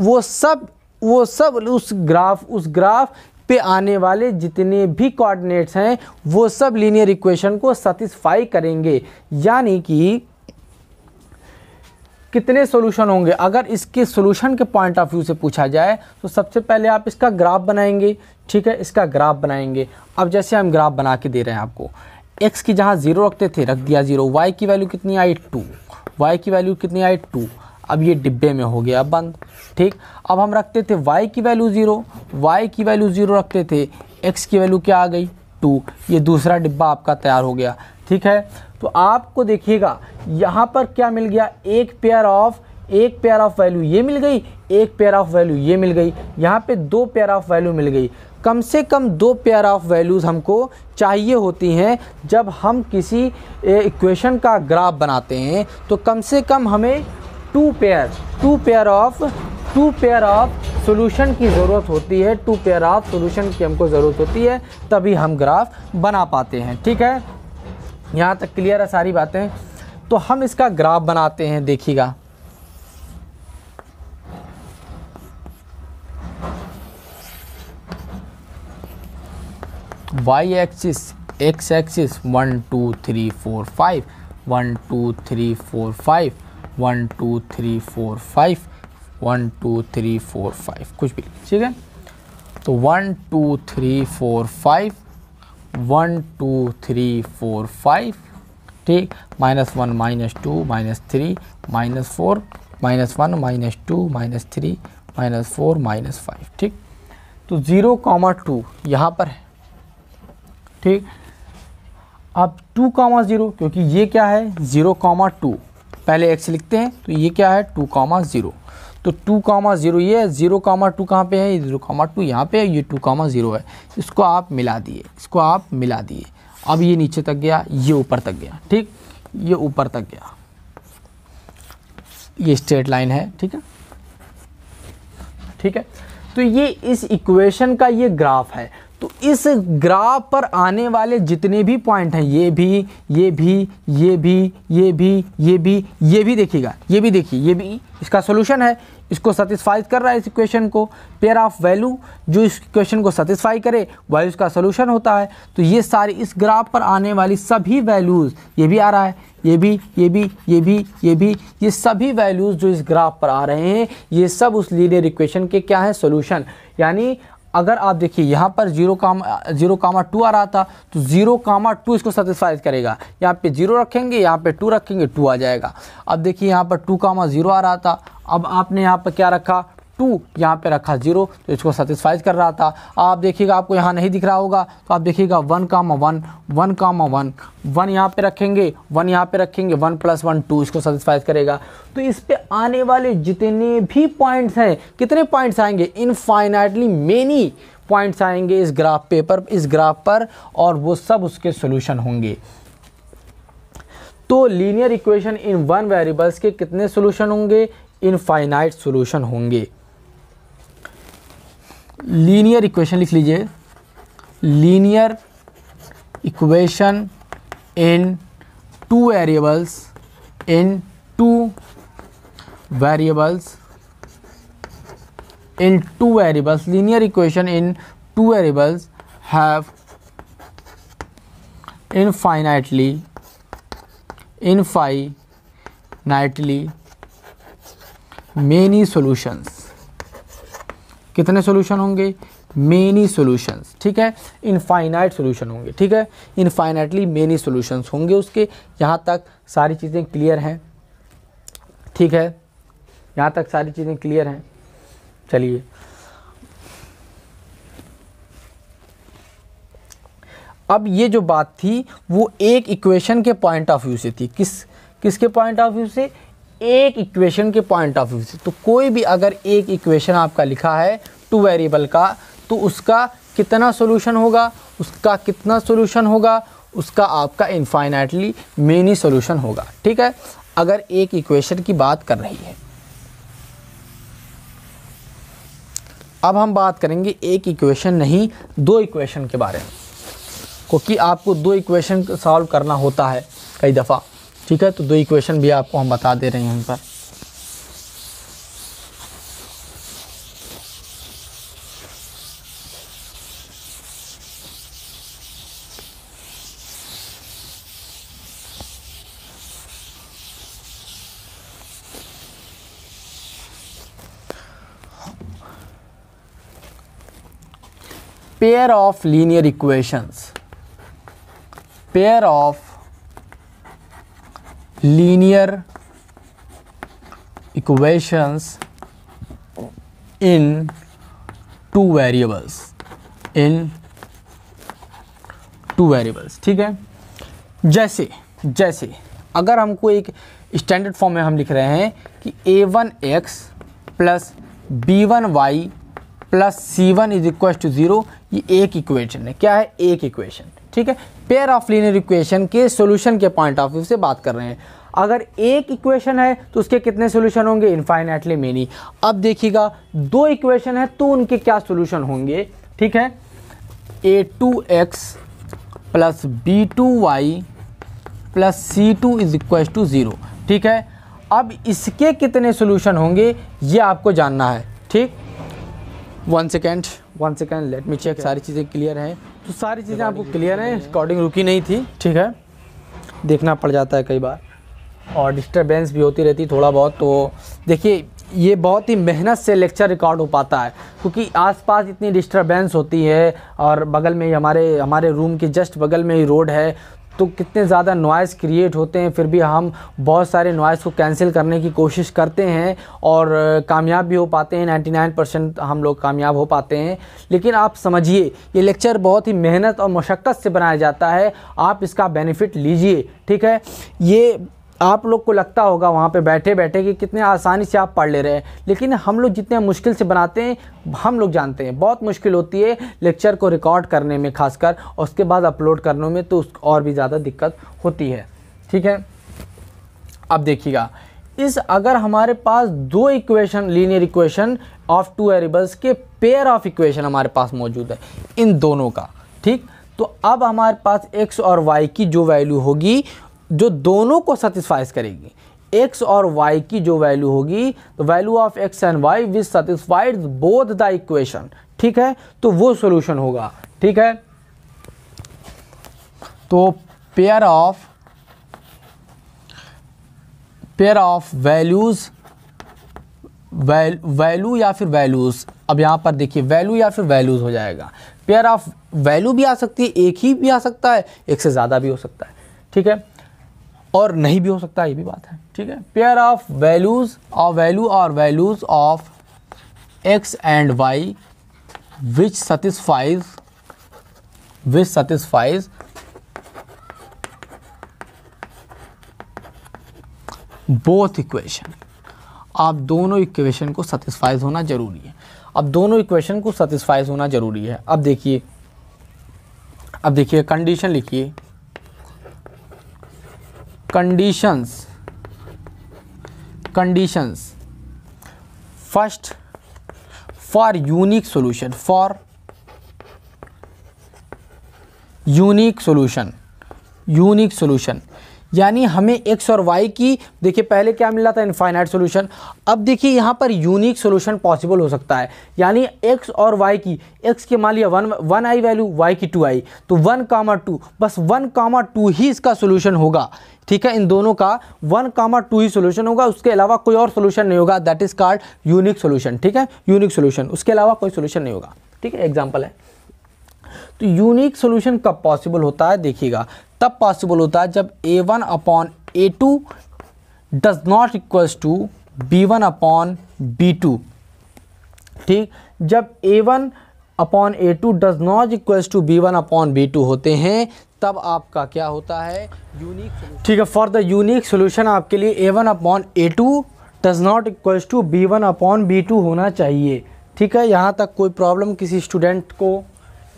वो सब वो सब उस ग्राफ उस ग्राफ पे आने वाले जितने भी कोऑर्डिनेट्स हैं वो सब लीनियर इक्वेशन को सेटिस्फाई करेंगे यानी कि कितने सोल्यूशन होंगे अगर इसके सोल्यूशन के पॉइंट ऑफ व्यू से पूछा जाए तो सबसे पहले आप इसका ग्राफ बनाएंगे ठीक है इसका ग्राफ बनाएंगे अब जैसे हम ग्राफ बना के दे रहे हैं आपको एक्स की जहाँ ज़ीरो रखते थे रख दिया ज़ीरो वाई की वैल्यू कितनी आई टू वाई की वैल्यू कितनी आई टू अब ये डिब्बे में हो गया बंद ठीक अब हम रखते थे वाई की वैल्यू ज़ीरो वाई की वैल्यू ज़ीरो रखते थे एक्स की वैल्यू क्या आ गई टू ये दूसरा डिब्बा आपका तैयार हो गया ठीक है तो आपको देखिएगा यहाँ पर क्या मिल गया एक पेयर ऑफ़ एक पेयर ऑफ वैल्यू ये मिल गई एक पेयर ऑफ वैल्यू ये मिल गई यहाँ पे दो पेयर ऑफ वैल्यू मिल गई कम से कम दो पेयर ऑफ वैल्यूज़ हमको चाहिए होती हैं जब हम किसी इक्वेशन का ग्राफ बनाते हैं तो कम से कम हमें two pair two pair of two pair of solution की ज़रूरत होती है टू पेयर ऑफ सोल्यूशन की हमको ज़रूरत होती है तभी हम ग्राफ बना पाते हैं ठीक है यहाँ तक क्लियर है सारी बातें तो हम इसका ग्राफ बनाते हैं देखिएगा y axis x axis one two three four five one two three four five one two three four five one two three four five कुछ भी ठीक है तो one two three four five one two three four five ठीक minus one minus two minus three minus four minus one minus two minus three minus four minus five ठीक तो zero comma to यहाँ पर है ठीक अब to comma zero क्योंकि ये क्या है ज़ीरो कामा टू पहले एक्स लिखते हैं तो ये क्या है टू कामा ज़ीरो तो टू कामा ज़ीरो ये ज़ीरो कामा टू कहाँ पे है ज़ीरो कामा टू यहाँ पे है ये टू कामा ज़ीरो है इसको आप मिला दिए इसको आप मिला दिए अब ये नीचे तक गया ये ऊपर तक गया ठीक ये ऊपर तक गया ये स्ट्रेट लाइन है ठीक है ठीक है तो ये इस इक्वेशन का ये ग्राफ है तो इस ग्राफ पर आने वाले जितने भी पॉइंट हैं ये भी ये भी ये भी ये भी ये भी ये भी देखिएगा ये भी देखिए ये भी इसका सोल्यूशन है इसको सेटिस्फाई कर रहा है इस इक्वेशन को पेयर ऑफ वैल्यू जो इस इक्वेशन को सेटिस्फाई करे वही उसका सोल्यूशन होता है तो ये सारी इस ग्राफ पर आने वाली सभी वैल्यूज़ ये भी आ रहा है ये भी ये भी ये भी ये भी ये सभी वैल्यूज़ जो इस ग्राफ पर आ रहे हैं ये सब उस लीडियर इक्वेशन के क्या है सोल्यूशन यानी अगर आप देखिए यहाँ पर जीरो काम जीरो कामा टू आ रहा था तो जीरो कामा टू इसको सेटिस्फाई करेगा यहाँ पे जीरो रखेंगे यहाँ पे टू रखेंगे टू आ जाएगा अब देखिए यहाँ पर टू कामा जीरो आ रहा था अब आपने यहाँ पर क्या रखा टू यहाँ पे रखा जीरो तो इसको सेटिस्फाइज कर रहा था आप देखिएगा आपको यहाँ नहीं दिख रहा होगा तो आप देखिएगा one comma one one comma one one यहाँ पे रखेंगे वन यहाँ पे रखेंगे वन प्लस वन टू इसको सेटिस्फाइज करेगा तो इस पे आने वाले जितने भी पॉइंट्स हैं कितने पॉइंट्स आएंगे इनफाइनाइटली मेनी पॉइंट्स आएंगे इस ग्राफ पेपर इस ग्राफ पर और वो सब उसके सोल्यूशन होंगे तो linear equation in one variables के कितने सोल्यूशन होंगे इनफाइनाइट सोल्यूशन होंगे लीनियर इक्वेशन लिख लीजिए linear equation in two variables in two variables in two variables linear equation in two variables have infinitely infinitely many solutions कितने solution होंगे many solution ठीक है infinite solution होंगे ठीक है इनफाइनाइटली मेनी सोल्यूशन होंगे उसके यहाँ तक सारी चीज़ें क्लियर हैं ठीक है यहाँ तक सारी चीज़ें क्लियर हैं चलिए अब ये जो बात थी वो एक इक्वेशन के पॉइंट ऑफ व्यू से थी किस किसके पॉइंट ऑफ व्यू से एक इक्वेशन के पॉइंट ऑफ व्यू से तो कोई भी अगर एक इक्वेशन आपका लिखा है टू वेरिएबल का तो उसका कितना सोल्यूशन होगा उसका कितना सोल्यूशन होगा उसका आपका इनफाइनाइटली मेनी सोल्यूशन होगा ठीक है अगर एक इक्वेशन की बात कर रही है अब हम बात करेंगे एक इक्वेशन नहीं दो इक्वेशन के बारे में क्योंकि आपको दो इक्वेशन सॉल्व करना होता है कई दफ़ा ठीक है तो दो इक्वेशन भी आपको हम बता दे रहे हैं यहाँ पर pair of linear equations pair of linear equations in two variables in two variables ठीक है जैसे जैसे अगर हमको एक स्टैंडर्ड फॉर्म में हम लिख रहे हैं कि a one x plus b one y plus c one is equal to zero ये एक इक्वेशन है क्या है एक इक्वेशन ठीक है पेयर ऑफ लीनियर इक्वेशन के सोल्यूशन के पॉइंट ऑफ व्यू से बात कर रहे हैं अगर एक इक्वेशन है तो उसके कितने सोल्यूशन होंगे इन्फाइनेटली मेनी अब देखिएगा दो इक्वेशन है तो उनके क्या सोल्यूशन होंगे ठीक है a two x plus b two Y plus c two is equal to zero ठीक है अब इसके कितने सोल्यूशन होंगे ये आपको जानना है ठीक one second one second let me check सारी चीज़ें क्लियर हैं तो सारी चीज़ें आपको क्लियर हैं रिकॉर्डिंग रुकी नहीं थी ठीक है देखना पड़ जाता है कई बार और डिस्टर्बेंस भी होती रहती थोड़ा बहुत तो देखिए ये बहुत ही मेहनत से लेक्चर रिकॉर्ड हो पाता है क्योंकि आसपास इतनी डिस्टरबेंस होती है और बगल में ही हमारे हमारे रूम के जस्ट बगल में ही रोड है तो कितने ज़्यादा नॉइज़ क्रिएट होते हैं फिर भी हम बहुत सारे नॉइज़ को कैंसिल करने की कोशिश करते हैं और कामयाब भी हो पाते हैं 99 परसेंट हम लोग कामयाब हो पाते हैं लेकिन आप समझिए ये लेक्चर बहुत ही मेहनत और मशक्क़त से बनाया जाता है आप इसका बेनिफिट लीजिए ठीक है ये आप लोग को लगता होगा वहाँ पे बैठे बैठे कि कितने आसानी से आप पढ़ ले रहे हैं लेकिन हम लोग जितने मुश्किल से बनाते हैं हम लोग जानते हैं बहुत मुश्किल होती है लेक्चर को रिकॉर्ड करने में खासकर और उसके बाद अपलोड करने में तो और भी ज़्यादा दिक्कत होती है ठीक है अब देखिएगा इस अगर हमारे पास दो equation linear equation of two variables के पेयर ऑफ इक्वेशन हमारे पास मौजूद है इन दोनों का ठीक तो अब हमारे पास एक्स और वाई की जो वैल्यू होगी जो दोनों को सेटिस्फाइज करेगी एक्स और वाई की जो वैल्यू होगी तो value of x and y which satisfied both the equation ठीक है तो वो सोल्यूशन होगा ठीक है तो pair of pair of values value या फिर वैल्यूज़ अब यहां पर देखिए वैल्यू या फिर वैल्यूज़ हो जाएगा पेयर ऑफ वैल्यू भी आ सकती है एक ही भी आ सकता है एक से ज़्यादा भी हो सकता है ठीक है और नहीं भी हो सकता ये भी बात है ठीक है पेयर ऑफ वैल्यूज़ और वैल्यू और values of x and y which satisfies which satisfies both equation आप दोनों इक्वेशन को सेटिस्फाइज होना ज़रूरी है अब दोनों इक्वेशन को सेटिस्फाइज होना ज़रूरी है अब देखिए अब देखिए कंडीशन लिखिए conditions conditions first for unique solution for unique solution unique solution यानी हमें एक्स और वाई की देखिए पहले क्या मिला था इनफाइनाइट सॉल्यूशन अब देखिए यहाँ पर यूनिक सॉल्यूशन पॉसिबल हो सकता है यानी एक्स और वाई की एक्स के मान लिया वन वन आई वैल्यू वाई की टू आई तो वन कामा टू बस वन कामा टू ही इसका सॉल्यूशन होगा ठीक है इन दोनों का वन कामा टू ही सोल्यूशन होगा उसके अलावा कोई और सोल्यूशन नहीं होगा that is called unique solution ठीक है यूनिक सोल्यूशन उसके अलावा कोई सोल्यूशन नहीं होगा ठीक है एग्जाम्पल है तो यूनिक सोल्यूशन कब पॉसिबल होता है देखिएगा तब पॉसिबल होता है जब a one upon a two does not equal to b one upon b two ठीक जब a one upon a two does not equals to b one upon b two होते हैं तब आपका क्या होता है यूनिक ठीक है फॉर द यूनिक सोल्यूशन आपके लिए a one upon a two does not equals to b one upon b two होना चाहिए ठीक है यहाँ तक कोई प्रॉब्लम किसी स्टूडेंट को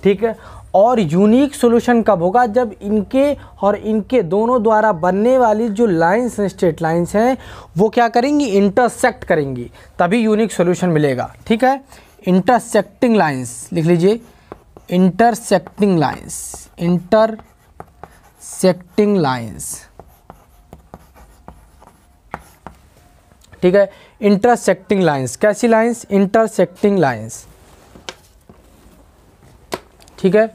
ठीक है और यूनिक सोल्यूशन कब होगा जब इनके और इनके दोनों द्वारा बनने वाली जो लाइन्स हैं स्ट्रेट लाइन्स हैं वो क्या करेंगी इंटरसेक्ट करेंगी तभी यूनिक सोल्यूशन मिलेगा ठीक है इंटरसेक्टिंग लाइंस लिख लीजिए इंटरसेक्टिंग लाइंस इंटरसेक्टिंग लाइंस ठीक है इंटरसेक्टिंग लाइंस कैसी लाइंस इंटरसेक्टिंग लाइंस ठीक है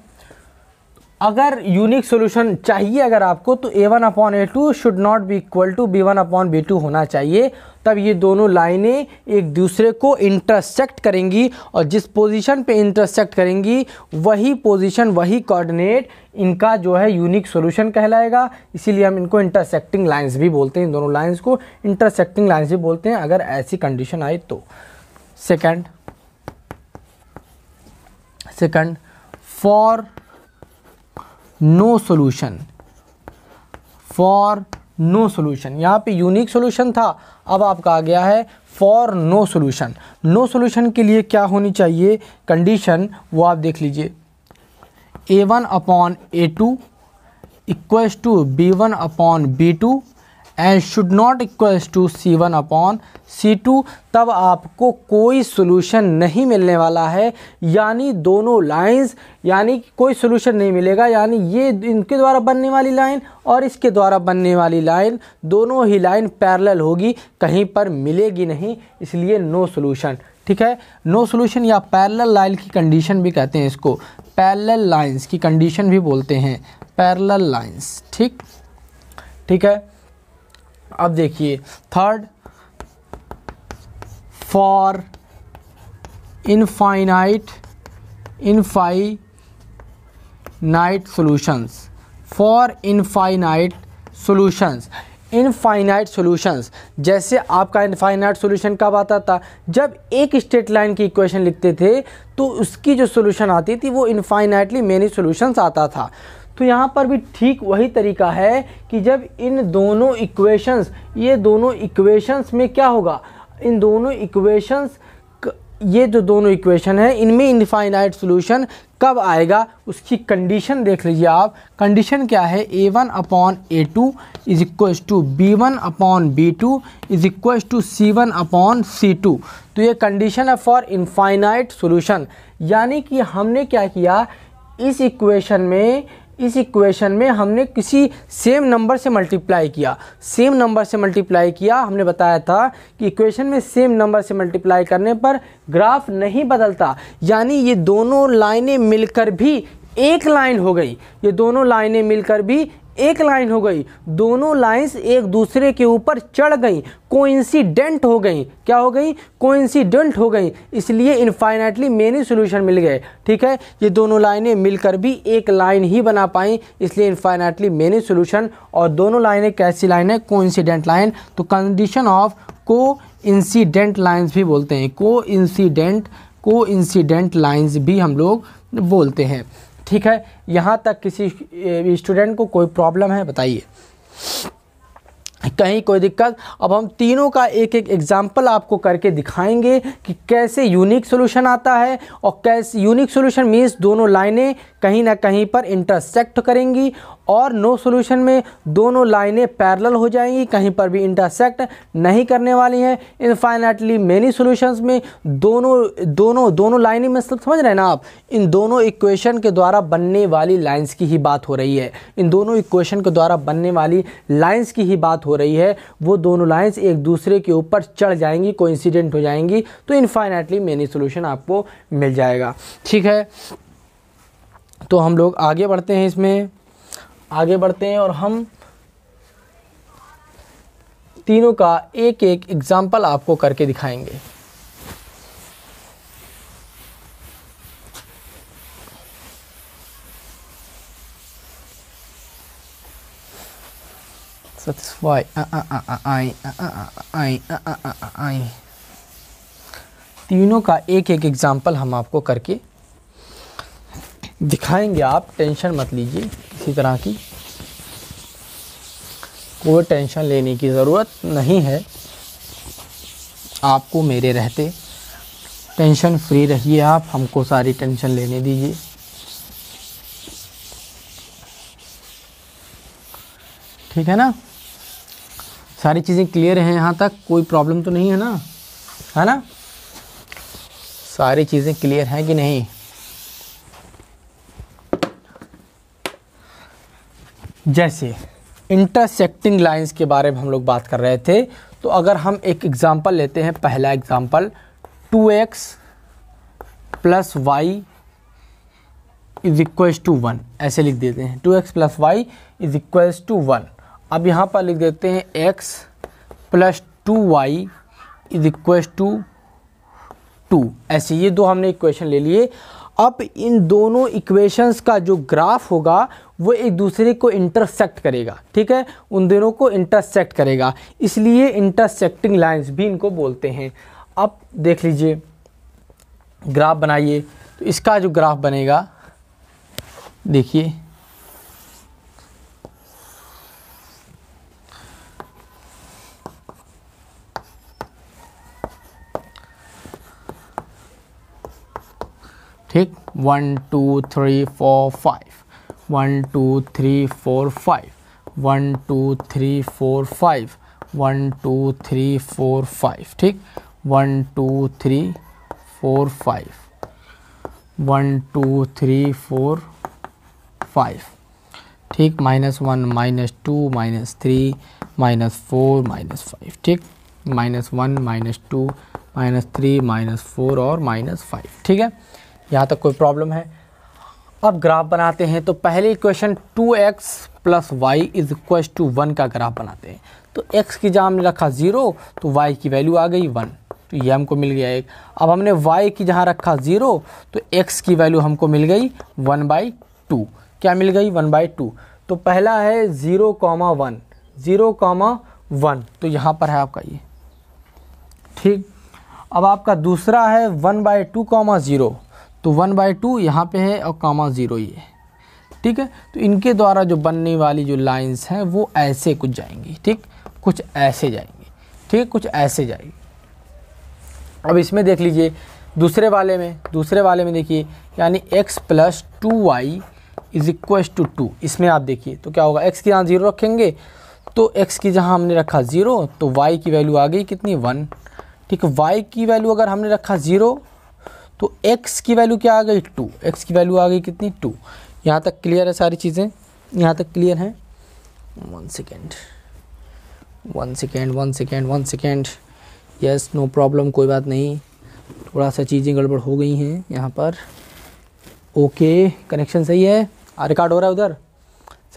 अगर यूनिक सॉल्यूशन चाहिए अगर आपको तो a one upon a two should not be equal to b one upon b two होना चाहिए तब ये दोनों लाइनें एक दूसरे को इंटरसेक्ट करेंगी और जिस पोजीशन पे इंटरसेक्ट करेंगी वही पोजीशन वही कोऑर्डिनेट इनका जो है यूनिक सॉल्यूशन कहलाएगा इसीलिए हम इनको इंटरसेक्टिंग लाइंस भी बोलते हैं इन दोनों लाइंस को इंटरसेक्टिंग लाइंस भी बोलते हैं अगर ऐसी कंडीशन आए तो second second for no solution for no solution यहाँ पे यूनिक सोल्यूशन था अब आपका आ गया है for no solution no solution के लिए क्या होनी चाहिए कंडीशन वो आप देख लीजिए a one upon a two equals to b one upon b two and should not equal to c one upon c two तब आपको कोई सोल्यूशन नहीं मिलने वाला है यानी दोनों लाइंस यानी कोई सोल्यूशन नहीं मिलेगा यानी ये इनके द्वारा बनने वाली लाइन और इसके द्वारा बनने वाली लाइन दोनों ही लाइन पैरेलल होगी कहीं पर मिलेगी नहीं इसलिए नो सोल्यूशन ठीक है नो सोल्यूशन या पैरेलल लाइन की कंडीशन भी कहते हैं इसको पैरेलल लाइंस की कंडीशन भी बोलते हैं पैरेलल लाइंस ठीक ठीक है अब देखिए third for infinite infinite solutions for infinite solutions infinite solutions जैसे आपका इनफाइनाइट सोल्यूशन कब आता था जब एक स्टेट लाइन की इक्वेशन लिखते थे तो उसकी जो सोल्यूशन आती थी वो इनफाइनाइटली मैनी सोल्यूशंस आता था तो यहाँ पर भी ठीक वही तरीका है कि जब इन दोनों इक्वेशंस ये दोनों इक्वेशंस में क्या होगा इन दोनों इक्वेशंस ये जो दोनों इक्वेशन है इनमें इनफाइनाइट सोल्यूशन कब आएगा उसकी कंडीशन देख लीजिए आप कंडीशन क्या है a one upon a two is equal to b one upon b two is equal to c one upon c two तो ये कंडीशन है फॉर इनफाइनाइट सोल्यूशन यानी कि हमने क्या किया इस इक्वेशन में इस इक्वेशन में हमने किसी सेम नंबर से मल्टीप्लाई किया सेम नंबर से मल्टीप्लाई किया हमने बताया था कि इक्वेशन में सेम नंबर से मल्टीप्लाई करने पर ग्राफ नहीं बदलता यानी ये दोनों लाइनें मिलकर भी एक लाइन हो गई ये दोनों लाइनें मिलकर भी एक लाइन हो गई दोनों लाइंस एक दूसरे के ऊपर चढ़ गई कोइंसिडेंट हो गई क्या हो गई कोइंसिडेंट हो गई इसलिए इनफाइनाइटली मेनी सोल्यूशन मिल गए ठीक है ये दोनों लाइनें मिलकर भी एक लाइन ही बना पाई इसलिए इनफाइनाइटली मेनी सोल्यूशन और दोनों लाइनें कैसी लाइन है कोइंसिडेंट लाइन तो condition of coincident lines भी बोलते हैं को इंसीडेंट को इंसीडेंट लाइन्स भी हम लोग बोलते हैं ठीक है यहाँ तक किसी स्टूडेंट को कोई प्रॉब्लम है बताइए कहीं कोई दिक्कत अब हम तीनों का एक एक एग्जाम्पल आपको करके दिखाएंगे कि कैसे यूनिक सोल्यूशन आता है और कैसे यूनिक सोल्यूशन मीन्स दोनों लाइनें कहीं ना कहीं पर इंटरसेक्ट करेंगी और नो सॉल्यूशन में दोनों लाइनें पैरेलल हो जाएंगी कहीं पर भी इंटरसेक्ट नहीं करने वाली हैं इनफाइनेटली मेनी सॉल्यूशंस में दोनों दोनों दोनों लाइनें में समझ रहे हैं ना आप इन दोनों इक्वेशन के द्वारा बनने वाली लाइंस की ही बात हो रही है इन दोनों इक्वेशन के द्वारा बनने वाली लाइन्स की ही बात हो रही है वो दोनों लाइन्स एक दूसरे के ऊपर चढ़ जाएंगी कोई हो जाएंगी तो इनफाइनेटली मेनी सोल्यूशन आपको मिल जाएगा ठीक है तो हम लोग आगे बढ़ते हैं इसमें आगे बढ़ते हैं और हम तीनों का एक एक एग्ज़ाम्पल आपको करके दिखाएंगे तीनों का एक एक एग्ज़ाम्पल हम आपको करके दिखाएंगे आप टेंशन मत लीजिए किसी तरह की कोई टेंशन लेने की ज़रूरत नहीं है आपको मेरे रहते टेंशन फ्री रहिए आप हमको सारी टेंशन लेने दीजिए ठीक है ना सारी चीज़ें क्लियर हैं यहाँ तक कोई प्रॉब्लम तो नहीं है ना है ना सारी चीज़ें क्लियर हैं कि नहीं जैसे इंटरसेक्टिंग लाइंस के बारे में हम लोग बात कर रहे थे तो अगर हम एक एग्ज़ाम्पल लेते हैं पहला example two x plus y is equals to one ऐसे लिख देते हैं two x plus y is equals to one अब यहाँ पर लिख देते हैं x plus two Y is equals to two ऐसे ये दो हमने इक्वेशन ले लिए अब इन दोनों इक्वेशंस का जो ग्राफ होगा वो एक दूसरे को इंटरसेक्ट करेगा ठीक है उन दोनों को इंटरसेक्ट करेगा इसलिए इंटरसेक्टिंग लाइंस भी इनको बोलते हैं अब देख लीजिए ग्राफ बनाइए तो इसका जो ग्राफ बनेगा देखिए ठीक one two three four five one two three four five one two three four five one two three four five ठीक one two three four five one two three four five ठीक minus one minus two minus three minus four minus five ठीक minus one minus two minus three minus four और minus five ठीक है यहाँ तक कोई problem है अब ग्राफ बनाते हैं तो पहले equation two x plus y is equal to one का ग्राफ बनाते हैं तो एक्स की जहाँ हमने रखा ज़ीरो तो वाई की वैल्यू आ गई वन तो ये हमको मिल गया एक अब हमने वाई की जहाँ रखा ज़ीरो तो एक्स की वैल्यू हमको मिल गई वन बाई टू क्या मिल गई वन बाई टू तो पहला है zero comma one zero comma one तो यहाँ पर है आपका ये ठीक अब आपका दूसरा है one by two comma zero तो वन बाई टू यहाँ पर है और कामा ज़ीरो ये है ठीक है तो इनके द्वारा जो बनने वाली जो लाइन्स हैं वो ऐसे कुछ जाएंगी ठीक कुछ ऐसे जाएंगी ठीक कुछ ऐसे जाएगी अब इसमें देख लीजिए दूसरे वाले में दूसरे वाले में देखिए यानी x plus two Y is equal to two इसमें आप देखिए तो क्या होगा x की जहाँ ज़ीरो रखेंगे तो x की जहाँ हमने रखा ज़ीरो तो y की वैल्यू आ गई कितनी वन ठीक y की वैल्यू अगर हमने रखा ज़ीरो तो x की वैल्यू क्या आ गई टू एक्स की वैल्यू आ गई कितनी टू यहाँ तक क्लियर है सारी चीज़ें यहाँ तक क्लियर हैं one second one second one second one second yes no problem कोई बात नहीं थोड़ा सा चीज़ें गड़बड़ हो गई हैं यहाँ पर ओके okay, कनेक्शन सही है आ रिकॉर्ड हो रहा है उधर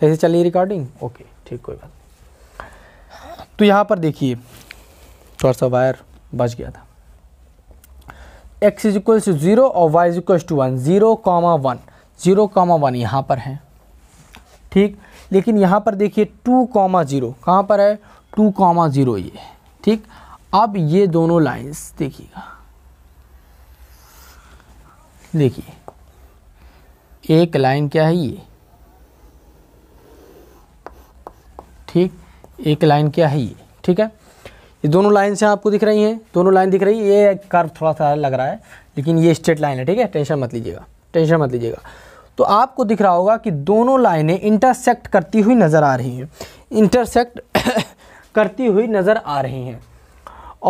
सही से चल रही रिकॉर्डिंग ओके ठीक कोई बात तो यहाँ पर देखिए थोड़ा सा वायर बच गया था x is equals to zero और Y is equals to one zero comma one zero comma one यहाँ पर है ठीक लेकिन यहाँ पर देखिए टू कॉमा ज़ीरो कहाँ पर है टू कॉमा ज़ीरो ये ठीक अब ये दोनों लाइंस देखिएगा देखिए एक लाइन क्या है ये ठीक एक लाइन क्या है ये ठीक है ये दोनों लाइन से आपको दिख रही हैं दोनों लाइन दिख रही है ये कर्व थोड़ा सा लग रहा है लेकिन ये स्ट्रेट लाइन है ठीक है टेंशन मत लीजिएगा टेंशन मत लीजिएगा तो आपको दिख रहा होगा कि दोनों लाइनें इंटरसेक्ट करती हुई नज़र आ रही हैं इंटरसेक्ट करती हुई नज़र आ रही हैं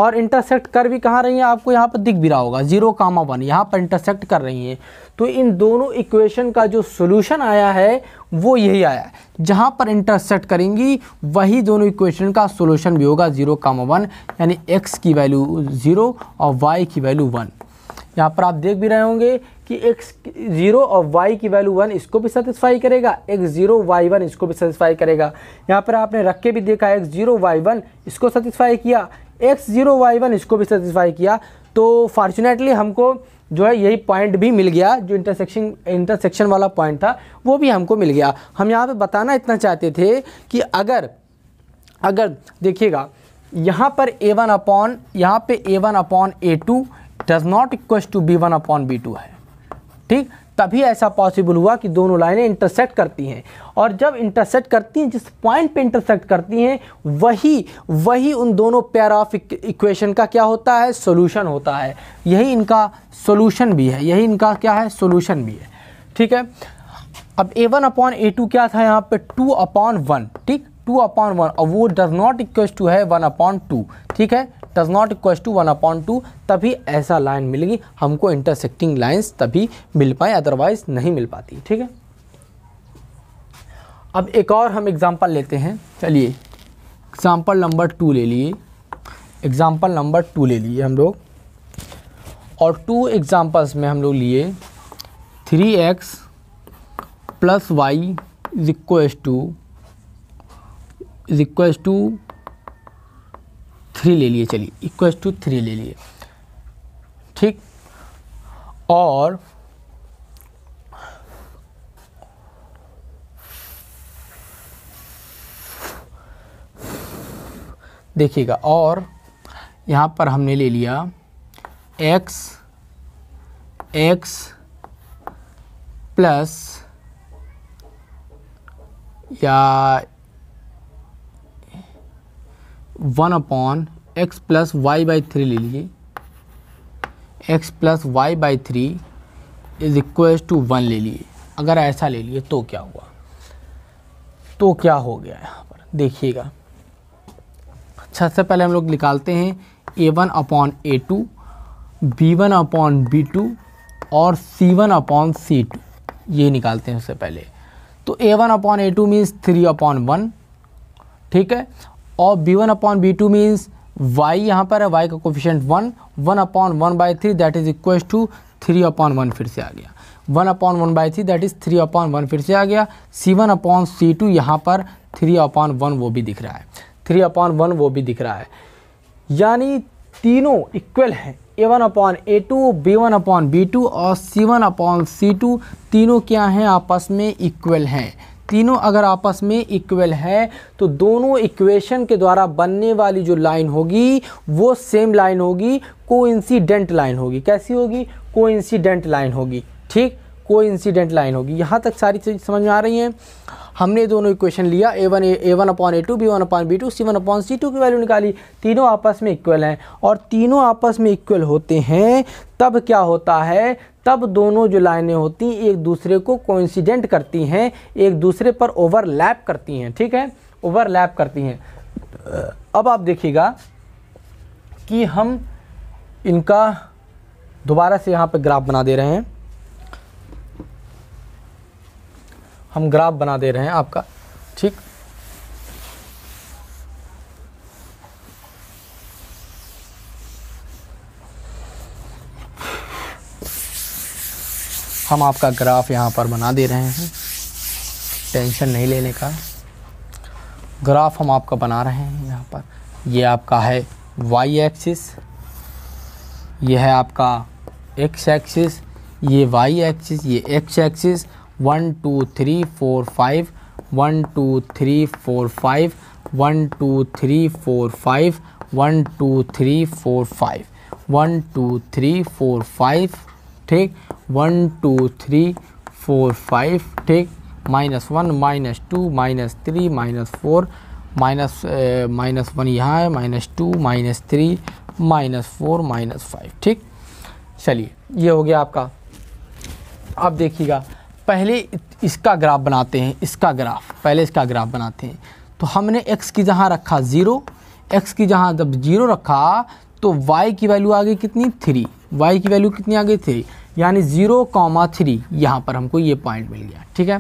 और इंटरसेक्ट कर भी कहाँ रही हैं आपको यहाँ पर दिख भी रहा होगा जीरो कामा वन यहाँ पर इंटरसेक्ट कर रही हैं तो इन दोनों इक्वेशन का जो सोल्यूशन आया है वो यही आया है जहाँ पर इंटरसेक्ट करेंगी वही दोनों इक्वेशन का सोल्यूशन भी होगा जीरो काम वन यानी एक्स की वैल्यू ज़ीरो और वाई की वैल्यू वन यहाँ पर आप देख भी रहे होंगे कि एक्स ज़ीरो और वाई की वैल्यू वन इसको भी सेटिस्फाई करेगा एक्स ज़ीरो वाई वन इसको भी सेटिस्फाई करेगा यहाँ पर आपने रख के भी देखा एक्स ज़ीरो वाई वन इसको सेटिस्फाई किया एक्स ज़ीरो वाई वन इसको भी सेटिस्फाई किया तो फॉर्चुनेटली हमको जो है यही पॉइंट भी मिल गया जो इंटरसेक्शन इंटरसेक्शन वाला पॉइंट था वो भी हमको मिल गया हम यहाँ पे बताना इतना चाहते थे कि अगर अगर देखिएगा यहाँ पर ए वन अपॉन यहाँ पर a one upon a two does not equal to b one upon b two है ठीक तभी ऐसा पॉसिबल हुआ कि दोनों लाइनें इंटरसेक्ट करती हैं और जब इंटरसेक्ट करती हैं जिस पॉइंट पे इंटरसेक्ट करती हैं वही वही उन दोनों पेयर ऑफ इक्वेशन का क्या होता है सोल्यूशन होता है यही इनका सोल्यूशन भी है यही इनका क्या है सोल्यूशन भी है ठीक है अब a one upon a two क्या था यहाँ पे टू अपॉन वन ठीक टू अपॉन वन और वो डर नॉट इक्व टू है वन अपॉन टू ठीक है does not equal to one upon two तभी ऐसा लाइन मिलेगी हमको इंटरसेक्टिंग लाइन्स तभी मिल पाए अदरवाइज नहीं मिल पाती ठीक है अब एक और हम एग्ज़ाम्पल लेते हैं चलिए एग्ज़ाम्पल नंबर टू ले लिए एग्ज़ाम्पल नंबर टू ले लिए हम लोग और टू एग्ज़ाम्पल्स में हम लोग लिए three x plus y is equal to is equal to three ले लिए चलिए इक्वल्स टू थ्री ले लिए ठीक और देखिएगा और यहाँ पर हमने ले लिया x x प्लस या one upon x plus y by three ले लीजिए x plus y by three is equal to one ले लिए अगर ऐसा ले लिए तो क्या हुआ तो क्या हो गया यहाँ पर देखिएगा अच्छा सबसे पहले हम लोग निकालते हैं a one upon a two b one upon b two और c one upon c two ये निकालते हैं उससे पहले तो a one upon a two means three upon one ठीक है और b one upon b two means y यहाँ पर है वाई का coefficient one one upon one by three that is equal to three upon one फिर से आ गया one upon one by three that is three upon one फिर से आ गया c one upon c two यहाँ पर थ्री अपॉन वन वो भी दिख रहा है थ्री अपॉन वन वो भी दिख रहा है यानी तीनों इक्वल हैं a one upon a two b one upon b two और c one upon c two तीनों क्या हैं आपस में इक्वल हैं तीनों अगर आपस में इक्वल है तो दोनों इक्वेशन के द्वारा बनने वाली जो लाइन होगी वो सेम लाइन होगी को लाइन होगी कैसी होगी को लाइन होगी ठीक को लाइन होगी यहाँ तक सारी चीज़ समझ में आ रही हैं हमने दोनों इक्वेशन लिया a one a one upon a two b one upon b two c one upon c two की वैल्यू निकाली तीनों आपस में इक्वल हैं और तीनों आपस में इक्वल होते हैं तब क्या होता है तब दोनों जो लाइनें होती हैं एक दूसरे को कोइंसिडेंट करती हैं एक दूसरे पर ओवरलैप करती हैं ठीक है ओवरलैप करती हैं अब आप देखिएगा कि हम इनका दोबारा से यहाँ पर ग्राफ बना दे रहे हैं हम ग्राफ बना दे रहे हैं आपका ठीक हम आपका ग्राफ यहाँ पर बना दे रहे हैं टेंशन नहीं लेने का ग्राफ हम आपका बना रहे हैं यहाँ पर ये आपका है वाई एक्सिस ये है आपका एक्स एक्सिस ये वाई एक्सिस ये x axis one two three four five one two three four five one two three four five one two three four five one two three four five ठीक one two three four five ठीक minus one minus two minus three minus four minus minus one यहाँ है minus two minus three minus four minus five ठीक चलिए ये हो गया आपका अब देखिएगा पहले इसका ग्राफ बनाते हैं इसका ग्राफ पहले इसका ग्राफ बनाते हैं तो हमने एक्स की जहाँ रखा ज़ीरो एक्स की जहाँ जब जीरो रखा तो वाई की वैल्यू आ गई कितनी थ्री वाई की वैल्यू कितनी आ गई थ्री यानी ज़ीरो कॉमा थ्री यहाँ पर हमको ये पॉइंट मिल गया ठीक है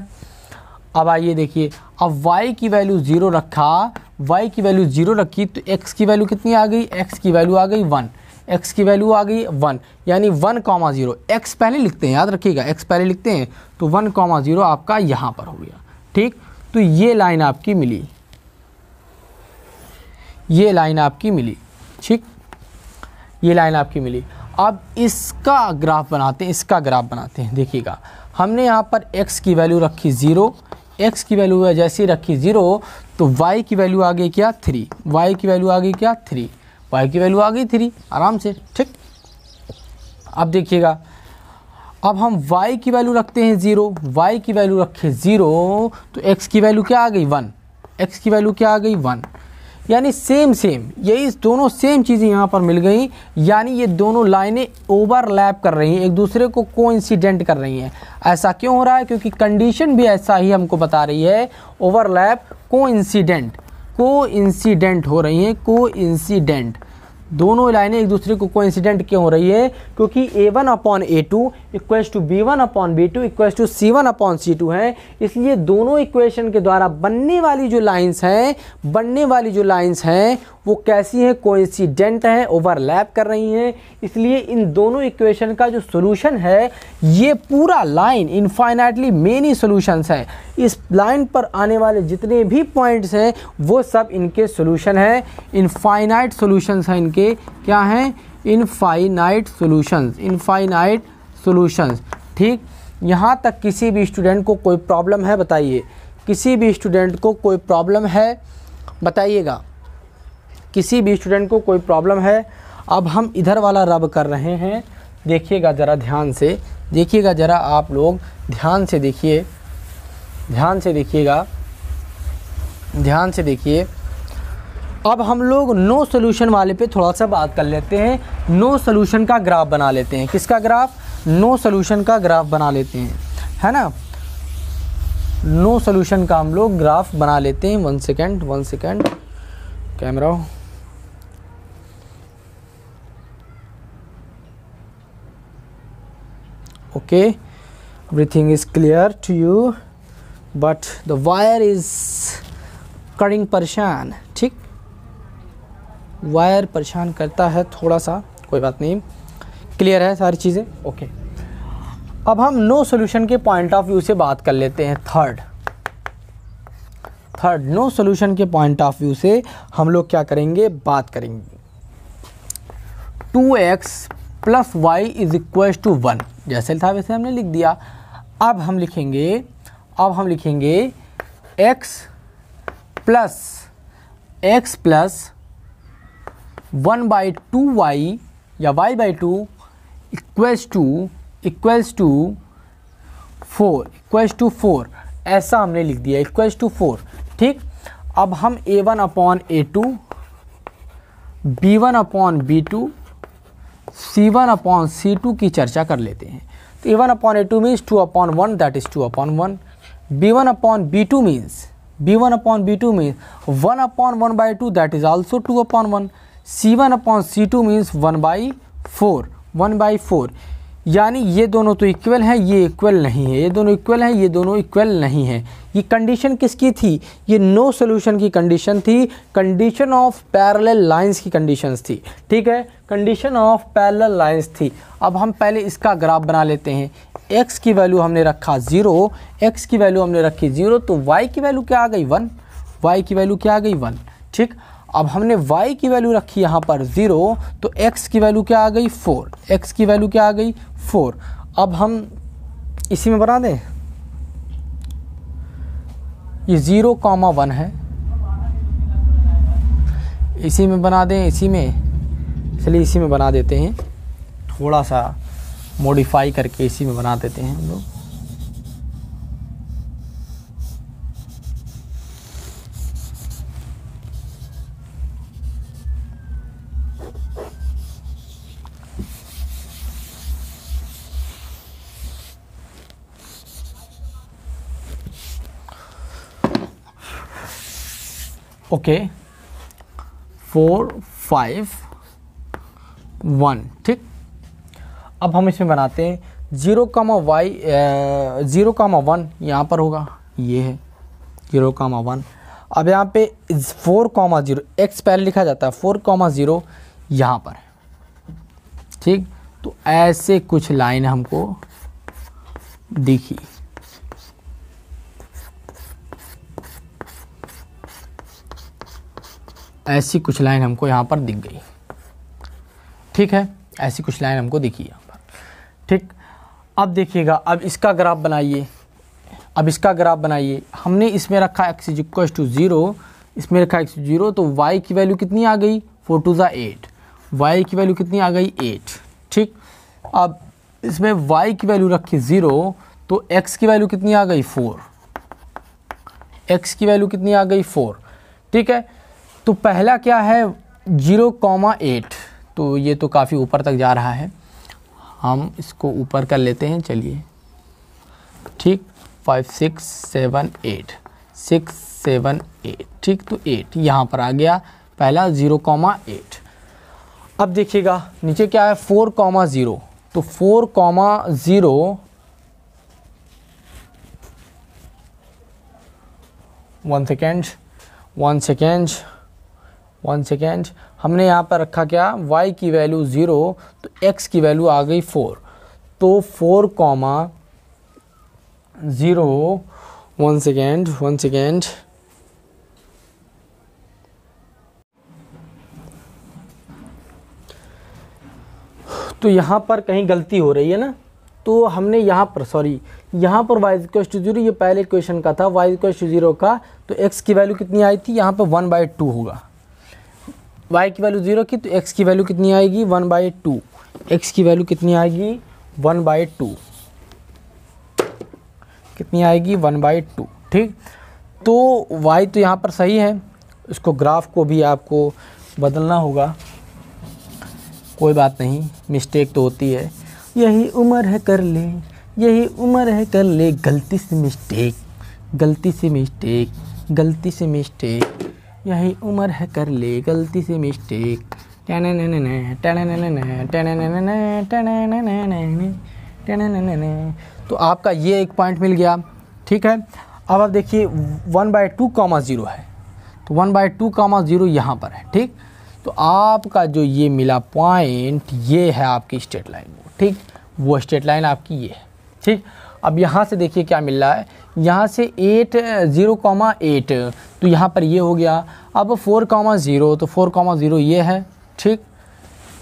अब आइए देखिए अब y की वैल्यू ज़ीरो रखा y की वैल्यू ज़ीरो रखी तो x की वैल्यू कितनी आ गई x की वैल्यू आ गई वन x की वैल्यू आ गई वन यानी वन कॉमा ज़ीरो एक्स पहले लिखते हैं याद रखिएगा x पहले लिखते हैं तो वन कॉमा ज़ीरो आपका यहाँ पर हो गया ठीक तो ये लाइन आपकी मिली ये लाइन आपकी मिली ठीक ये लाइन आपकी मिली अब इसका ग्राफ बनाते हैं इसका ग्राफ बनाते हैं देखिएगा हमने यहाँ पर x की वैल्यू रखी ज़ीरो x की वैल्यू जैसी रखी ज़ीरो तो y की वैल्यू आ गई क्या थ्री y की वैल्यू आ गई क्या थ्री y की वैल्यू आ गई थ्री आराम से ठीक अब देखिएगा अब हम y की वैल्यू रखते हैं ज़ीरो y की वैल्यू रखे ज़ीरो तो x की वैल्यू क्या आ गई वन x की वैल्यू क्या आ गई वन यानी सेम सेम यही दोनों सेम चीज़ें यहाँ पर मिल गई यानी ये दोनों लाइनें ओवरलैप कर रही हैं एक दूसरे को कोइंसिडेंट कर रही हैं ऐसा क्यों हो रहा है क्योंकि कंडीशन भी ऐसा ही हमको बता रही है ओवरलैप कोइंसिडेंट कोइंसिडेंट हो रही हैं इंसीडेंट दोनों लाइनें एक दूसरे को कोइंसिडेंट क्यों हो रही है क्योंकि a one upon a two equal to b one upon b two equal to c one upon c two है इसलिए दोनों इक्वेशन के द्वारा बनने वाली जो लाइंस हैं बनने वाली जो लाइंस हैं वो कैसी हैं कोइंसिडेंट हैं ओवरलैप कर रही हैं इसलिए इन दोनों इक्वेशन का जो सोल्यूशन है ये पूरा लाइन इनफाइनाइटली मेनी सोल्यूशंस है इस लाइन पर आने वाले जितने भी पॉइंट्स हैं वो सब इनके सोल्यूशन हैं इनफाइनाइट सोल्यूशंस हैं इनके के क्या हैं इनफाइनाइट सॉल्यूशंस इनफाइनाइट सॉल्यूशंस ठीक यहाँ तक किसी भी स्टूडेंट को कोई प्रॉब्लम है बताइए किसी भी स्टूडेंट को कोई प्रॉब्लम है बताइएगा किसी भी स्टूडेंट को कोई प्रॉब्लम है अब हम इधर वाला रब कर रहे हैं देखिएगा ज़रा ध्यान से देखिएगा ज़रा आप लोग ध्यान से देखिए ध्यान से देखिएगा ध्यान से देखिए अब हम लोग नो सोल्यूशन वाले पे थोड़ा सा बात कर लेते हैं नो सोल्यूशन का ग्राफ बना लेते हैं किसका ग्राफ नो सोल्यूशन का ग्राफ बना लेते हैं है ना नो सोल्यूशन का हम लोग ग्राफ बना लेते हैं one second one second camera okay everything is clear to you but the wire is cutting परेशान ठीक वायर परेशान करता है थोड़ा सा कोई बात नहीं क्लियर है सारी चीज़ें ओके अब हम नो सोल्यूशन के पॉइंट ऑफ व्यू से बात कर लेते हैं थर्ड थर्ड नो सोल्यूशन के पॉइंट ऑफ व्यू से हम लोग क्या करेंगे बात करेंगे two x plus y is equal to one जैसे था वैसे हमने लिख दिया अब हम लिखेंगे अब हम लिखेंगे x plus x plus one by two y या y by two equals to equals to four equals to four ऐसा हमने लिख दिया इक्वेस टू फोर ठीक अब हम a one upon a two b one upon b two c one upon c two की चर्चा कर लेते हैं तो a one upon a two means two upon one that is two upon one b one upon b two means b one upon b two means one upon one by two that is also two upon one c one upon c two means one by four one by four यानी ये दोनों तो equal हैं ये equal नहीं है ये दोनों इक्वल हैं ये दोनों इक्वल नहीं है ये कंडीशन किसकी थी ये नो no सोल्यूशन की कंडीशन थी कंडीशन ऑफ पैरल लाइन्स की कंडीशन थी ठीक है कंडीशन ऑफ पैरल लाइन्स थी अब हम पहले इसका ग्राफ बना लेते हैं एक्स की वैल्यू हमने रखा ज़ीरो एक्स की वैल्यू हमने रखी ज़ीरो तो वाई की वैल्यू क्या आ गई वन वाई की वैल्यू क्या आ गई वन ठीक अब हमने y की वैल्यू रखी यहाँ पर ज़ीरो तो x की वैल्यू क्या आ गई फोर x की वैल्यू क्या आ गई फोर अब हम इसी में बना दें ये ज़ीरो कॉमा वन है इसी में बना दें इसी में चलिए इसी में बना देते हैं थोड़ा सा मॉडिफाई करके इसी में बना देते हैं हम लोग ओके फोर फाइव वन ठीक अब हम इसमें बनाते हैं zero comma y zero comma one यहाँ पर होगा ये है जीरो कामा वन अब यहाँ पे फोर कामा ज़ीरो एक्स पहले लिखा जाता है फोर कामा ज़ीरो यहाँ पर ठीक तो ऐसे कुछ लाइन हमको दिखी ऐसी कुछ लाइन हमको यहाँ पर दिख गई ठीक है ऐसी कुछ लाइन हमको दिखी यहाँ पर ठीक अब देखिएगा अब इसका ग्राफ बनाइए अब इसका ग्राफ बनाइए हमने इसमें रखा x is equal to zero इसमें रखा एक्स जीरो तो वाई की वैल्यू कितनी आ गई फोर टू ज़ा एट वाई की वैल्यू कितनी आ गई एट ठीक अब इसमें वाई की वैल्यू रखी ज़ीरो तो एक्स की वैल्यू कितनी आ गई फोर एक्स की वैल्यू कितनी आ गई फोर ठीक है तो पहला क्या है जीरो कॉमा एट तो ये तो काफ़ी ऊपर तक जा रहा है हम इसको ऊपर कर लेते हैं चलिए ठीक five six seven eight six seven eight ठीक तो एट यहाँ पर आ गया पहला ज़ीरो कॉमा एट अब देखिएगा नीचे क्या है फोर कॉमा ज़ीरो तो four comma zero one second one second one second हमने यहाँ पर रखा क्या वाई की वैल्यू ज़ीरो तो एक्स की वैल्यू आ गई फोर तो four comma zero one second one second तो यहाँ पर कहीं गलती हो रही है ना तो हमने यहाँ पर सॉरी यहाँ पर वाई इक्व टू जीरो ये पहले क्वेश्चन का था वाई इक्व टू जीरो का तो एक्स की वैल्यू कितनी आई थी यहाँ पर वन बाई टू होगा वाई की वैल्यू ज़ीरो की तो एक्स की वैल्यू कितनी आएगी वन बाई टू एक्स की वैल्यू कितनी आएगी वन बाई टू कितनी आएगी वन बाई टू ठीक तो वाई तो यहाँ पर सही है इसको ग्राफ को भी आपको बदलना होगा कोई बात नहीं मिस्टेक तो होती है यही उम्र है कर ले यही उम्र है कर ले गलती से मिस्टेक गलती से मिस्टेक गलती से मिस्टेक यही उम्र है कर ले गलती से मिस्टेक तो आपका ये एक पॉइंट मिल गया ठीक है अब आप देखिए one by two comma zero है तो one by two comma zero यहाँ पर है ठीक तो आपका जो ये मिला पॉइंट ये है आपकी स्ट्रेट लाइन ठीक वो स्ट्रेट लाइन आपकी ये है ठीक अब यहाँ से देखिए क्या मिल रहा है यहाँ से एट ज़ीरो कॉमा एट तो यहाँ पर ये हो गया अब फोर कॉमा ज़ीरो तो फोर कॉमा ज़ीरो ये है ठीक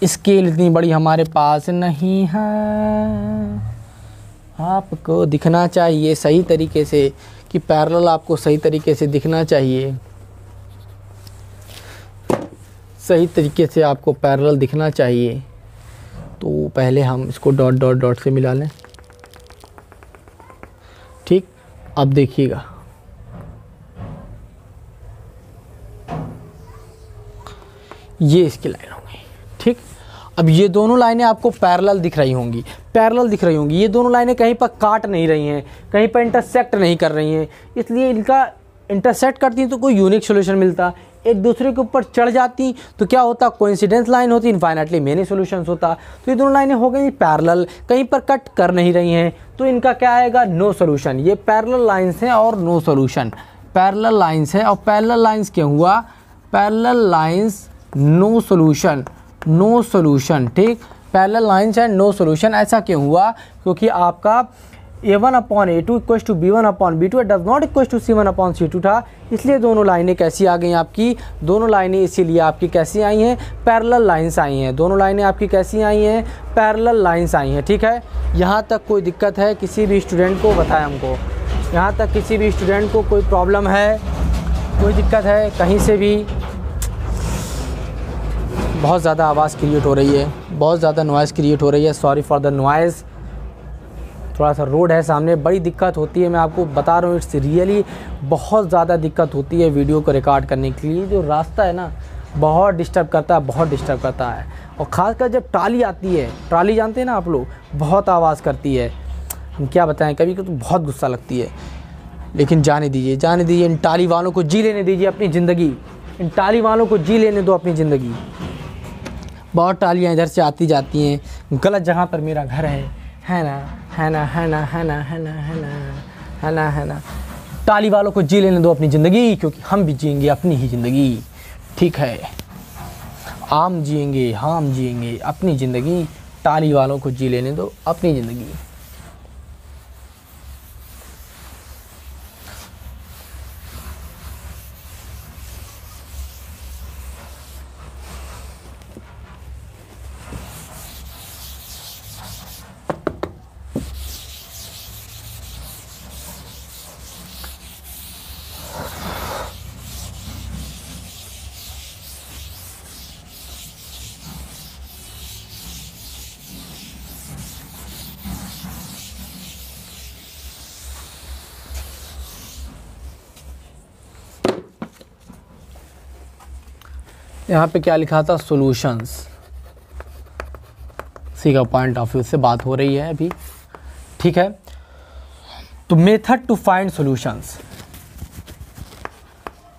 स्केल इतनी बड़ी हमारे पास नहीं है आपको दिखना चाहिए सही तरीके से कि पैरेलल आपको सही तरीके से दिखना चाहिए सही तरीके से आपको पैरेलल दिखना चाहिए तो पहले हम इसको डॉट डॉट डॉट से मिला लें आप देखिएगा ये इसकी लाइन होंगी ठीक अब ये दोनों लाइनें आपको पैरेलल दिख रही होंगी पैरेलल दिख रही होंगी ये दोनों लाइनें कहीं पर काट नहीं रही हैं कहीं पर इंटरसेक्ट नहीं कर रही हैं इसलिए इनका इंटरसेक्ट करती हैं तो कोई यूनिक सोल्यूशन मिलता एक दूसरे के ऊपर चढ़ जाती तो क्या होता कोइंसिडेंस लाइन होती इनफाइनाइटली मेनी सोल्यूशंस होता तो ये दोनों लाइनें हो गई पैरल कहीं पर कट कर नहीं रही हैं तो इनका क्या आएगा नो सोल्यूशन ये पैरल लाइन्स हैं और नो सोल्यूशन पैरल लाइन्स है और पैरल लाइन्स क्या हुआ parallel lines no solution no solution ठीक parallel lines and no solution ऐसा क्यों हुआ क्योंकि आपका a one upon a two equal to b one upon b two does not equal to c one upon c two था इसलिए दोनों लाइनें कैसी आ गई आपकी दोनों लाइनें इसीलिए आपकी कैसी आई हैं पैरल लाइन्स आई हैं दोनों लाइनें आपकी कैसी आई हैं पैरल लाइन्स आई हैं ठीक है यहाँ तक कोई दिक्कत है किसी भी स्टूडेंट को बताएं हमको यहाँ तक किसी भी स्टूडेंट को कोई प्रॉब्लम है कोई दिक्कत है कहीं से भी बहुत ज़्यादा आवाज़ क्रिएट हो रही है बहुत ज़्यादा नॉइज़ क्रिएट हो रही है सॉरी फॉर द नॉइज़ थोड़ा सा रोड है सामने बड़ी दिक्कत होती है मैं आपको बता रहा हूँ इट्स रियली बहुत ज़्यादा दिक्कत होती है वीडियो को रिकॉर्ड करने के लिए जो रास्ता है ना बहुत डिस्टर्ब करता है बहुत डिस्टर्ब करता है और ख़ासकर जब ट्राली आती है ट्राली जानते हैं ना आप लोग बहुत आवाज़ करती है हम क्या बताएं कभी कभी तो बहुत गुस्सा लगती है लेकिन जाने दीजिए जाने दीजिए इन टाली वालों को जी लेने दीजिए अपनी ज़िंदगी इन टाली वालों को जी लेने दो अपनी ज़िंदगी बहुत टालियाँ इधर से आती जाती हैं गलत जगह पर मेरा घर है है ना है ना है ना है ना है ना है ना है ना है ना ताली वालों को जी लेने दो अपनी ज़िंदगी क्योंकि हम भी जिएंगे अपनी ही ज़िंदगी ठीक है आम जिएंगे हम जिएंगे अपनी ज़िंदगी ताली वालों को जी लेने दो अपनी ज़िंदगी यहाँ पे क्या लिखा था सॉल्यूशंस सी का पॉइंट ऑफ व्यू से बात हो रही है अभी ठीक है तो मेथड टू फाइंड सॉल्यूशंस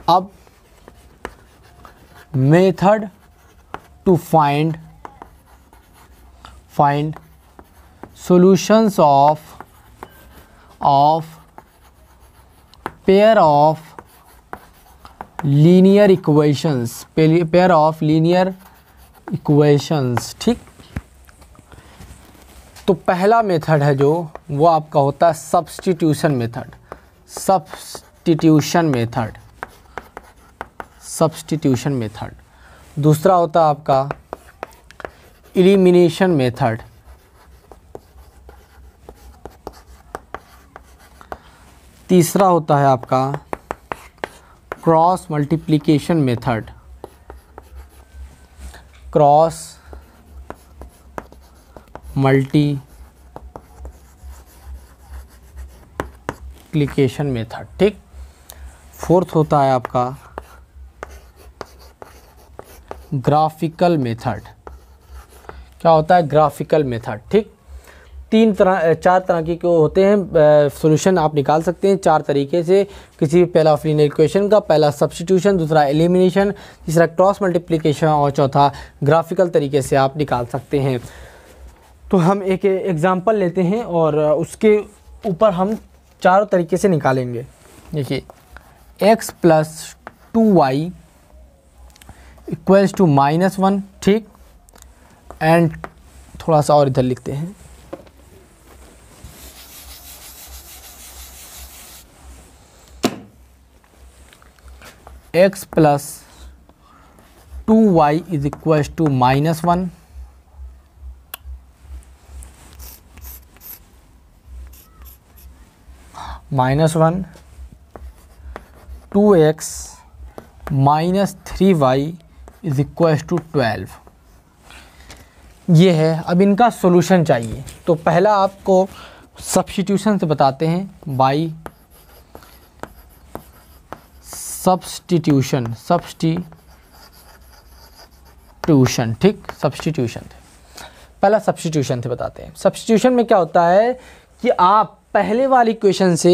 अब method to find find solutions of of pair of linear equations pair of linear equations ठीक तो पहला मेथड है जो वो आपका होता है substitution method substitution method substitution method दूसरा होता है आपका इलिमिनेशन मेथड तीसरा होता है आपका cross multiplication method cross multiplication method ठीक फोर्थ होता है आपका ग्राफिकल मेथड क्या होता है ग्राफिकल मेथड ठीक तीन तरह चार तरह के होते हैं सोल्यूशन आप निकाल सकते हैं चार तरीके से किसी पहला फिनल इक्वेशन का पहला सब्सटीट्यूशन दूसरा एलिमिनेशन तीसरा क्रॉस मल्टीप्लिकेशन और चौथा ग्राफिकल तरीके से आप निकाल सकते हैं तो हम एक एग्ज़ाम्पल लेते हैं और उसके ऊपर हम चारों तरीके से निकालेंगे देखिए x plus two y equals to minus one ठीक एंड थोड़ा सा और इधर लिखते हैं x plus two Y is equal to minus one minus one two x minus three Y is equal to twelve ये है अब इनका सोल्यूशन चाहिए तो पहला आपको सब्सटीट्यूशन से बताते हैं बाई सब्सटीट्यूशन सब्सटीट्यूशन ठीक सब्सटीट्यूशन थे पहला सब्सटीट्यूशन थे बताते हैं सब्सटीट्यूशन में क्या होता है कि आप पहले वाली इक्वेशन से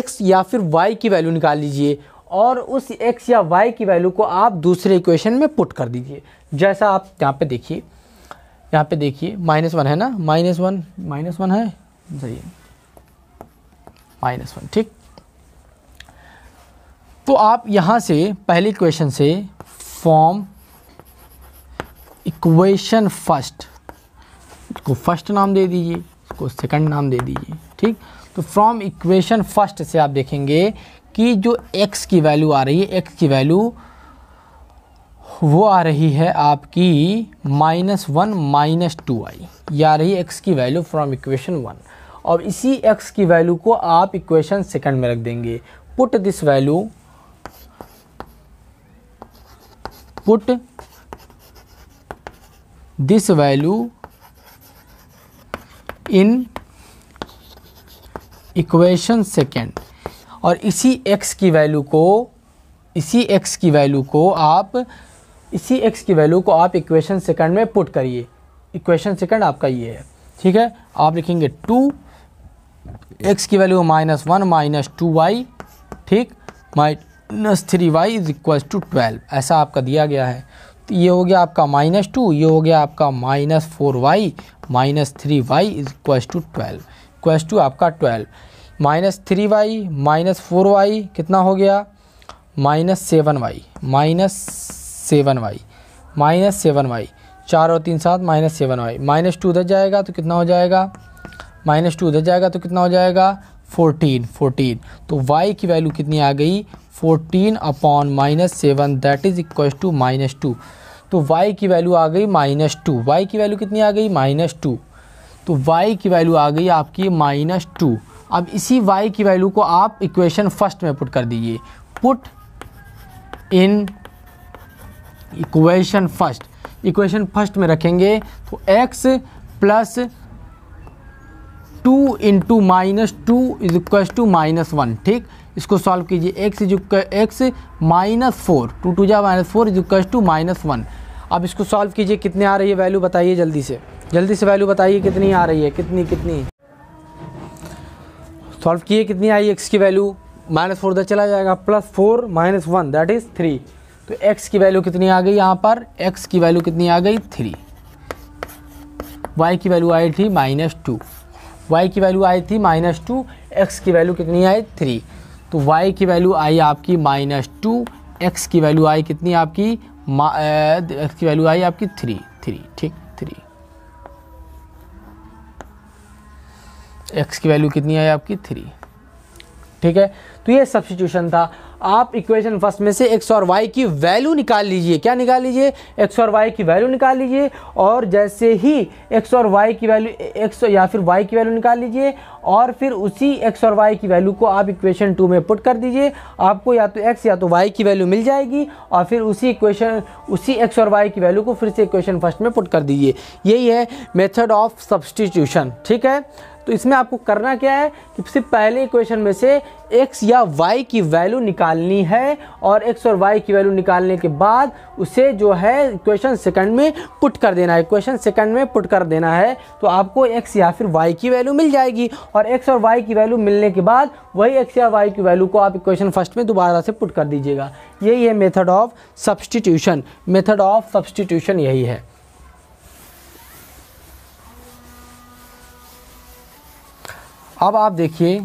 x या फिर y की वैल्यू निकाल लीजिए और उस x या y की वैल्यू को आप दूसरे इक्वेशन में पुट कर दीजिए जैसा आप यहाँ पे देखिए यहाँ पे देखिए माइनस वन है ना माइनस वन माइनस वन है सही है माइनस वन ठीक तो आप यहाँ से पहले क्वेश्चन से फॉर्म इक्वेशन फर्स्ट इसको फर्स्ट नाम दे दीजिए इसको सेकंड नाम दे दीजिए ठीक तो फ्रॉम इक्वेशन फर्स्ट से आप देखेंगे कि जो x की वैल्यू आ रही है x की वैल्यू वो आ रही है आपकी माइनस वन माइनस टू आई ये आ रही है एक्स की वैल्यू फ्रॉम इक्वेशन वन और इसी एक्स की वैल्यू को आप इक्वेशन सेकंड में रख देंगे put this value put this value in equation second और इसी x की वैल्यू को इसी x की वैल्यू को आप इसी x की वैल्यू को आप इक्वेशन सेकेंड में पुट करिए इक्वेशन सेकेंड आपका ये है ठीक है आप लिखेंगे टू एक्स की value minus one minus two y ठीक माइ minus three Y is equal to twelve ऐसा आपका दिया गया है तो ये हो गया आपका माइनस टू ये हो गया आपका minus four y minus three Y is equal to twelve equal to आपका twelve minus three y minus four y कितना हो गया minus seven y minus seven y minus seven y चार और तीन सात minus seven y minus two उधर जाएगा तो कितना हो जाएगा माइनस टू उधर जाएगा तो कितना हो जाएगा फोर्टीन फोर्टीन तो वाई की वैल्यू कितनी आ गई fourteen upon minus seven that is equal to minus two तो y की वैल्यू आ गई माइनस टू वाई की वैल्यू कितनी आ गई माइनस टू तो y की वैल्यू आ गई आपकी माइनस टू अब इसी y की वैल्यू को आप इक्वेशन फर्स्ट में पुट कर दीजिए put in equation first equation first में रखेंगे तो x plus two into minus two is equal to minus one ठीक इसको सॉल्व कीजिए x is x minus four two two जा minus four is equal to minus one अब इसको solve कीजिए कितने आ रही है वैल्यू बताइए जल्दी से जल्दी से वैल्यू बताइए कितनी आ रही है कितनी कितनी सॉल्व किए कितनी आई एक्स की वैल्यू माइनस फोर उधर चला जाएगा plus four minus one that is three तो एक्स की वैल्यू कितनी आ गई यहाँ पर एक्स की वैल्यू कितनी आ गई थ्री वाई की वैल्यू आई थी माइनस टू वाई की वैल्यू आई थी माइनस टू एक्स की वैल्यू कितनी आई थ्री तो y की वैल्यू आई आपकी माइनस टू एक्स की वैल्यू आई कितनी आपकी एक्स की वैल्यू आई आपकी थ्री थ्री ठीक थ्री एक्स की वैल्यू कितनी आई आपकी थ्री ठीक है तो ये सब्सिट्यूशन था आप इक्वेशन फर्स्ट में से एक्स और वाई की वैल्यू निकाल लीजिए क्या निकाल लीजिए एक्स और वाई की वैल्यू निकाल लीजिए और जैसे ही एक्स और वाई की वैल्यू एक्स या फिर वाई की वैल्यू निकाल लीजिए और फिर उसी एक्स और वाई की वैल्यू को आप इक्वेशन टू में पुट कर दीजिए आपको या तो एक्स या तो वाई की वैल्यू मिल जाएगी और फिर उसी इक्वेशन उसी एक्स और वाई की वैल्यू को फिर से इक्वेशन फर्स्ट में पुट कर दीजिए यही है मेथड ऑफ सब्सटीट्यूशन ठीक है तो इसमें आपको करना क्या है कि सिर्फ पहले इक्वेशन में से एक्स या वाई की वैल्यू निकालनी है और एक्स और वाई की वैल्यू निकालने के बाद उसे जो है इक्वेशन सेकंड में पुट कर देना है इक्वेशन सेकंड में पुट कर देना है तो आपको एक्स या फिर वाई की वैल्यू मिल जाएगी और एक्स और वाई की वैल्यू मिलने के बाद वही एक्स या वाई की वैल्यू को आप इक्वेशन फर्स्ट में दोबारा से पुट कर दीजिएगा यही है method of substitution method of substitution यही है अब आप देखिए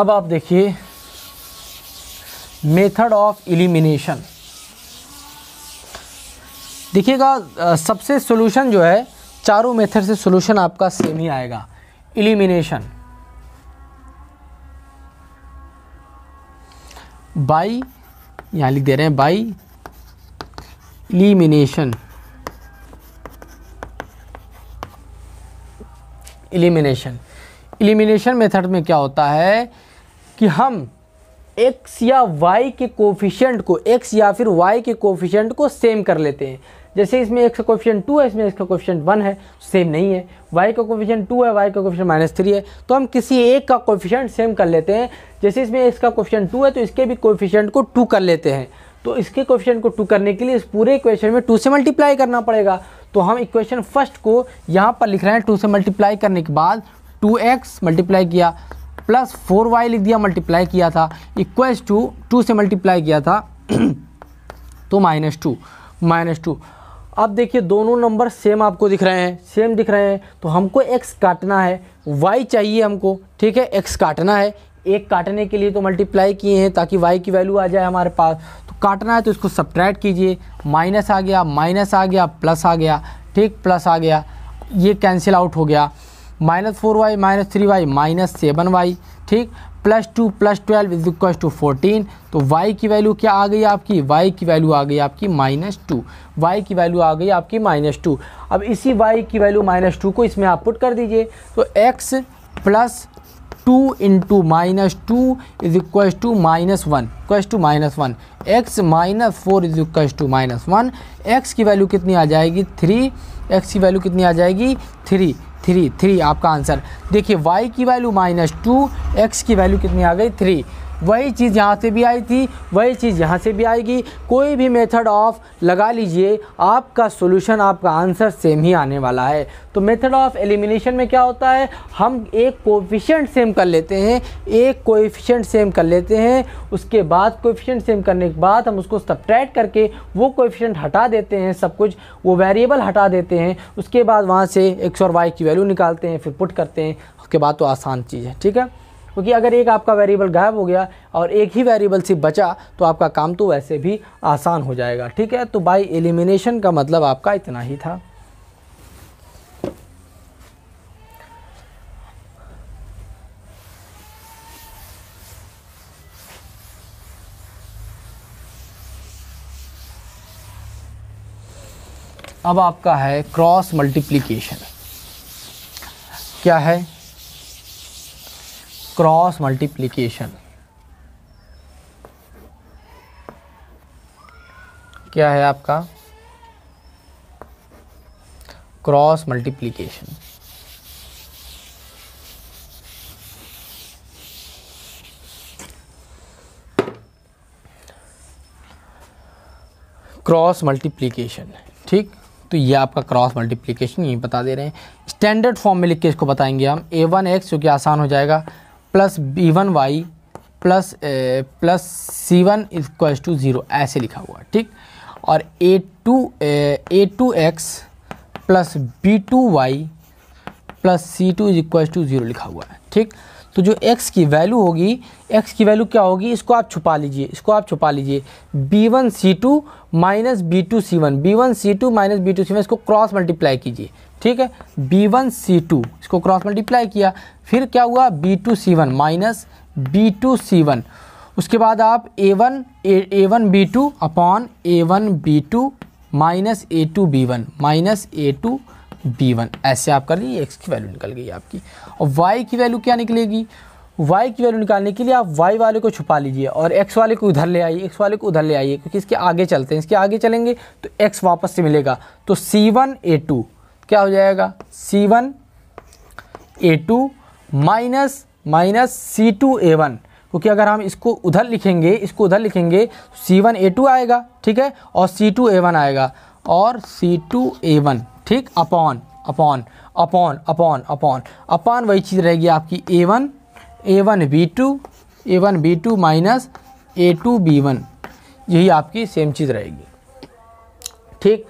अब आप देखिए मेथड ऑफ एलिमिनेशन देखिएगा सबसे सोल्यूशन जो है चारों मेथड से सोल्यूशन आपका सेम ही आएगा एलिमिनेशन बाई यहां लिख दे रहे हैं by elimination elimination elimination method में क्या होता है कि हम एक्स या वाई के कोफिशेंट को एक्स या फिर वाई के कोफिशेंट को सेम कर लेते हैं जैसे इसमें एक्स का कोफिशेंट टू है इसमें एक्स का कोफिशेंट वन है सेम तो नहीं है वाई का कोफिशन टू है वाई का कोफिशेंट माइनस थ्री है तो हम किसी एक का कोफिशेंट सेम कर लेते हैं जैसे इसमें एक्स का कोफिशेंट टू है तो इसके भी कोफिशेंट को टू कर लेते हैं तो इसके क्वेश्चन को टू करने के लिए इस पूरे इक्वेशन में टू से मल्टीप्लाई करना पड़ेगा तो हम इक्वेशन फर्स्ट को यहाँ पर लिख रहे हैं टू से मल्टीप्लाई करने के बाद टू एक्स मल्टीप्लाई किया प्लस फोर वाई लिख दिया मल्टीप्लाई किया था इक्वेस टू टू से मल्टीप्लाई किया था तो माइनस टू माइनस टू अब देखिए दोनों नंबर सेम आपको दिख रहे हैं सेम दिख रहे हैं तो हमको एक्स काटना है वाई चाहिए हमको ठीक है एक्स काटना है एक काटने के लिए तो मल्टीप्लाई किए हैं ताकि वाई की वैल्यू आ जाए हमारे पास तो काटना है तो इसको सब्ट्रैक्ट कीजिए माइनस आ गया माइनस आ गया प्लस आ गया ठीक प्लस आ गया ये कैंसिल आउट हो गया minus four y minus three y minus seven y ठीक plus two plus twelve is equal to fourteen तो वाई की वैल्यू क्या आ गई आपकी वाई की वैल्यू आ गई आपकी माइनस टू वाई की वैल्यू आ गई आपकी माइनस टू अब इसी वाई की वैल्यू माइनस टू को इसमें आप पुट कर दीजिए तो x plus two into minus two is equal to minus one equal to minus one x minus four is equal to minus one x की वैल्यू कितनी आ जाएगी थ्री एक्स की वैल्यू कितनी आ जाएगी थ्री थ्री थ्री आपका answer देखिए वाई की वैल्यू माइनस टू एक्स की वैल्यू कितनी आ गई थ्री वही चीज़ यहाँ से भी आई थी वही चीज़ यहाँ से भी आएगी कोई भी मेथड ऑफ लगा लीजिए आपका सोल्यूशन आपका आंसर सेम ही आने वाला है तो मेथड ऑफ एलिमिनेशन में क्या होता है हम एक कोफिशेंट सेम कर लेते हैं एक कोफिशेंट सेम कर लेते हैं उसके बाद कोफिशेंट सेम करने के बाद हम उसको सब्ट्रैक्ट करके वो कोफिशेंट हटा देते हैं सब कुछ वो वेरिएबल हटा देते हैं उसके बाद वहाँ से एक्स और वाई की वैल्यू निकालते हैं फिर पुट करते हैं उसके बाद तो आसान चीज़ है ठीक है क्योंकि अगर एक आपका वेरिएबल गायब हो गया और एक ही वेरिएबल सिर्फ बचा तो आपका काम तो वैसे भी आसान हो जाएगा ठीक है तो बाई एलिमिनेशन का मतलब आपका इतना ही था अब आपका है क्रॉस मल्टीप्लीकेशन क्या है क्रॉस मल्टीप्लीकेशन क्या है आपका क्रॉस मल्टीप्लीकेशन क्रॉस मल्टीप्लीकेशन ठीक तो ये आपका क्रॉस मल्टीप्लीकेशन यही बता दे रहे हैं स्टैंडर्ड फॉर्म में लिख के इसको बताएंगे हम ए वन एक्स जो कि आसान हो जाएगा plus b one y plus a, plus c one equals to zero ऐसे लिखा हुआ ठीक और a two a two x plus b two Y plus c two is to zero लिखा हुआ है ठीक तो जो x की वैल्यू होगी x की वैल्यू क्या होगी इसको आप छुपा लीजिए इसको आप छुपा लीजिए b1 one c two minus b two c one b one c two minus b two c one इसको क्रॉस मल्टीप्लाई कीजिए ठीक है बी वन सी टू इसको क्रॉस मल्टीप्लाई किया फिर क्या हुआ b two c one minus b two c one उसके बाद आप a one a one b two upon a one b two minus a two b one minus a two b one ऐसे आप कर लीजिए एक्स की value निकल गई आपकी और वाई की वैल्यू क्या निकलेगी वाई की वैल्यू निकालने के लिए आप वाई वाले को छुपा लीजिए और एक्स वाले को उधर ले आइए एक्स वाले को उधर ले आइए क्योंकि इसके आगे चलते हैं इसके आगे चलेंगे तो एक्स वापस से मिलेगा तो सी वन ए टू क्या हो जाएगा c one a two minus minus c two a one क्योंकि अगर हम इसको उधर लिखेंगे इसको उधर लिखेंगे सी वन ए टू आएगा ठीक है और सी टू ए वन आएगा और सी टू ए वन ठीक upon upon upon upon upon upon वही चीज़ रहेगी आपकी a one a one b two a one b two minus a two b one यही आपकी सेम चीज़ रहेगी ठीक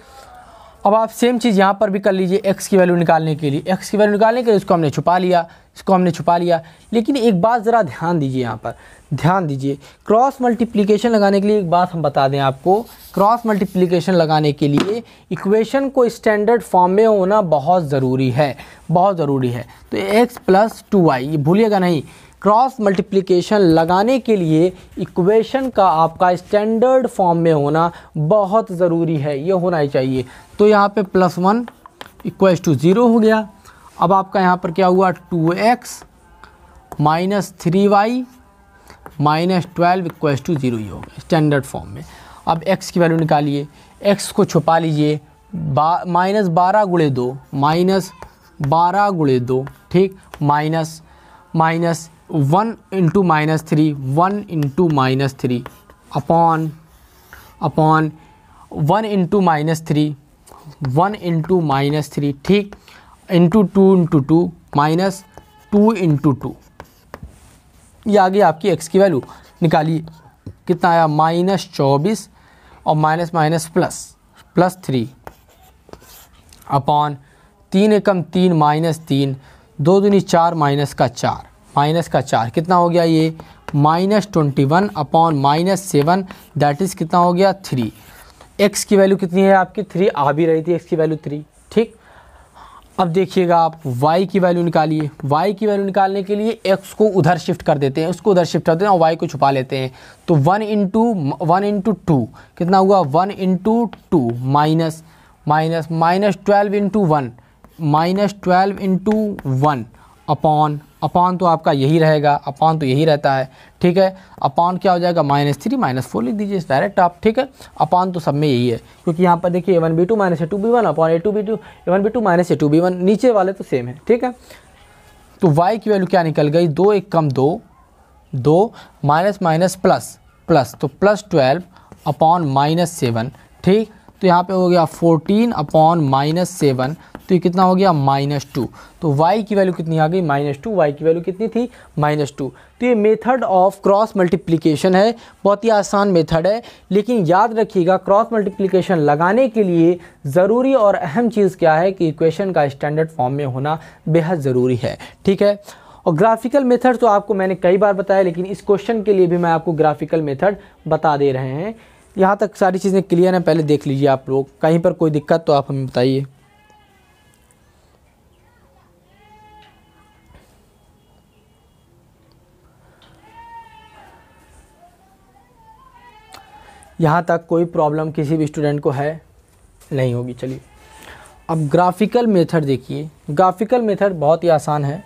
अब आप सेम चीज़ यहाँ पर भी कर लीजिए एक्स की वैल्यू निकालने के लिए एक्स की वैल्यू निकालने के लिए इसको हमने छुपा लिया इसको हमने छुपा लिया लेकिन एक बात ज़रा ध्यान दीजिए यहाँ पर ध्यान दीजिए क्रॉस मल्टीप्लिकेशन लगाने के लिए एक बात हम बता दें आपको क्रॉस मल्टीप्लिकेशन लगाने के लिए इक्वेशन को स्टैंडर्ड फॉर्म में होना बहुत ज़रूरी है बहुत ज़रूरी है तो एक्स प्लस टू वाई ये भूलिएगा नहीं क्रॉस मल्टीप्लिकेशन लगाने के लिए इक्वेशन का आपका स्टैंडर्ड फॉर्म में होना बहुत ज़रूरी है ये होना ही चाहिए तो यहाँ पे plus one equals to zero हो गया अब आपका यहाँ पर क्या हुआ two x minus three y minus twelve equal to zero ही हो गया स्टैंडर्ड फॉर्म में अब एक्स की वैल्यू निकालिए एक्स को छुपा लीजिए बा माइनस बारह गुड़े दो माइनस बारह गुड़े दो ठीक minus minus one into minus three one into minus three upon upon one into minus three one into minus three ठीक into two into two minus two into two ये आगे आपकी एक्स की वैल्यू निकालिए कितना आया माइनस चौबीस और minus minus plus plus three upon तीन एकम तीन माइनस तीन दो दूनी चार माइनस का चार माइनस का चार कितना हो गया ये minus twenty one upon minus seven that is कितना हो गया थ्री एक्स की वैल्यू कितनी है आपकी थ्री आ भी रही थी एक्स की वैल्यू थ्री ठीक अब देखिएगा आप y की वैल्यू निकालिए y की वैल्यू निकालने के लिए x को उधर शिफ्ट कर देते हैं उसको उधर शिफ्ट कर देते हैं और y को छुपा लेते हैं तो one into one into two कितना हुआ one into two minus minus minus twelve into one minus twelve into one upon upon तो आपका यही रहेगा अपान तो यही रहता है ठीक है अपान क्या हो जाएगा माइनस थ्री माइनस फोर लिख दीजिए डायरेक्ट आप ठीक है अपान तो सब में यही है क्योंकि यहाँ पर देखिए a one b two minus a two b one upon a two b two a one b two minus a two b one नीचे वाले तो सेम है ठीक है तो वाई की वैल्यू क्या निकल गई दो एक कम दो दो माइनस माइनस प्लस प्लस तो plus twelve upon minus seven ठीक तो यहाँ पे हो गया फोर्टीन अपॉन माइनस सेवन तो ये कितना हो गया माइनस टू तो y की वैल्यू कितनी आ गई माइनस टू वाई की वैल्यू कितनी थी माइनस टू तो ये मेथड ऑफ क्रॉस मल्टीप्लिकेशन है बहुत ही आसान मेथड है लेकिन याद रखिएगा क्रॉस मल्टीप्लिकेशन लगाने के लिए ज़रूरी और अहम चीज़ क्या है कि इक्वेशन का स्टैंडर्ड फॉर्म में होना बेहद ज़रूरी है ठीक है और ग्राफिकल मेथड तो आपको मैंने कई बार बताया लेकिन इस क्वेश्चन के लिए भी मैं आपको ग्राफिकल मेथड बता दे रहे हैं यहाँ तक सारी चीज़ें क्लियर हैं पहले देख लीजिए आप लोग कहीं पर कोई दिक्कत तो आप हमें बताइए यहाँ तक कोई प्रॉब्लम किसी भी स्टूडेंट को है नहीं होगी चलिए अब ग्राफिकल मेथड देखिए ग्राफिकल मेथड बहुत ही आसान है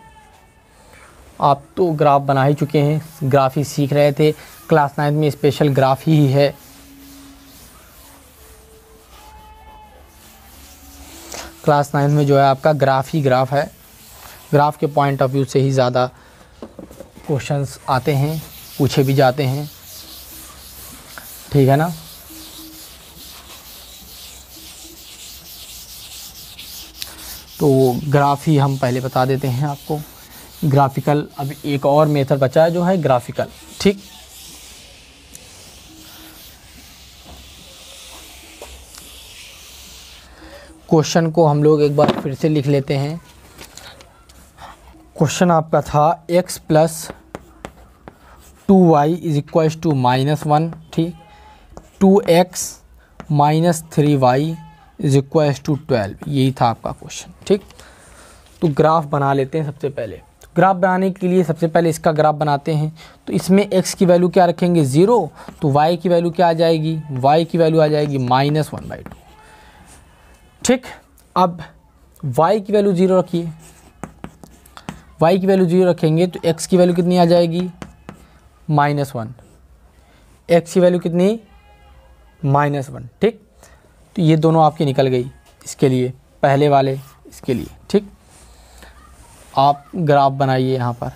आप तो ग्राफ बना ही चुके हैं ग्राफ ही सीख रहे थे क्लास नाइन्थ में स्पेशल ग्राफ ही है क्लास नाइन में जो है आपका ग्राफ ही ग्राफ है ग्राफ के पॉइंट ऑफ व्यू से ही ज़्यादा क्वेश्चंस आते हैं पूछे भी जाते हैं ठीक है ना तो ग्राफ ही हम पहले बता देते हैं आपको ग्राफिकल अब एक और मेथड बचा है जो है ग्राफिकल ठीक क्वेश्चन को हम लोग एक बार फिर से लिख लेते हैं क्वेश्चन आपका था x plus two Y is equals to minus one ठीक two x minus three Y is equals to twelve यही था आपका क्वेश्चन ठीक तो ग्राफ बना लेते हैं सबसे पहले ग्राफ बनाने के लिए सबसे पहले इसका ग्राफ बनाते हैं तो इसमें x की वैल्यू क्या रखेंगे ज़ीरो तो y की वैल्यू क्या आ जाएगी y की वैल्यू आ जाएगी माइनस वन बाई टू ठीक अब y की वैल्यू ज़ीरो रखिए y की वैल्यू ज़ीरो रखेंगे तो x की वैल्यू कितनी आ जाएगी माइनस वन एक्स की वैल्यू कितनी माइनस वन ठीक तो ये दोनों आपकी निकल गई इसके लिए पहले वाले इसके लिए ठीक आप ग्राफ बनाइए यहाँ पर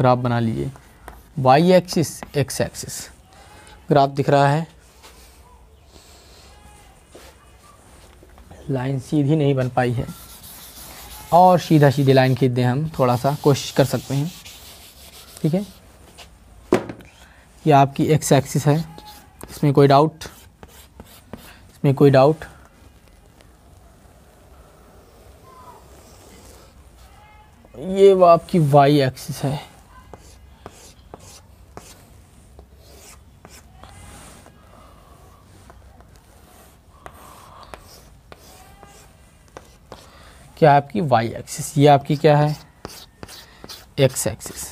ग्राफ बना लीजिए y axis x axis graph दिख रहा है लाइन सीधी नहीं बन पाई है और सीधा सीधी लाइन खींच दें हम थोड़ा सा कोशिश कर सकते हैं ठीक है ये आपकी एक्स एक्सिस है इसमें कोई डाउट इसमें कोई डाउट ये वो आपकी वाई एक्सिस है क्या आपकी वाई एक्सिस ये आपकी क्या है एक्स एक्सिस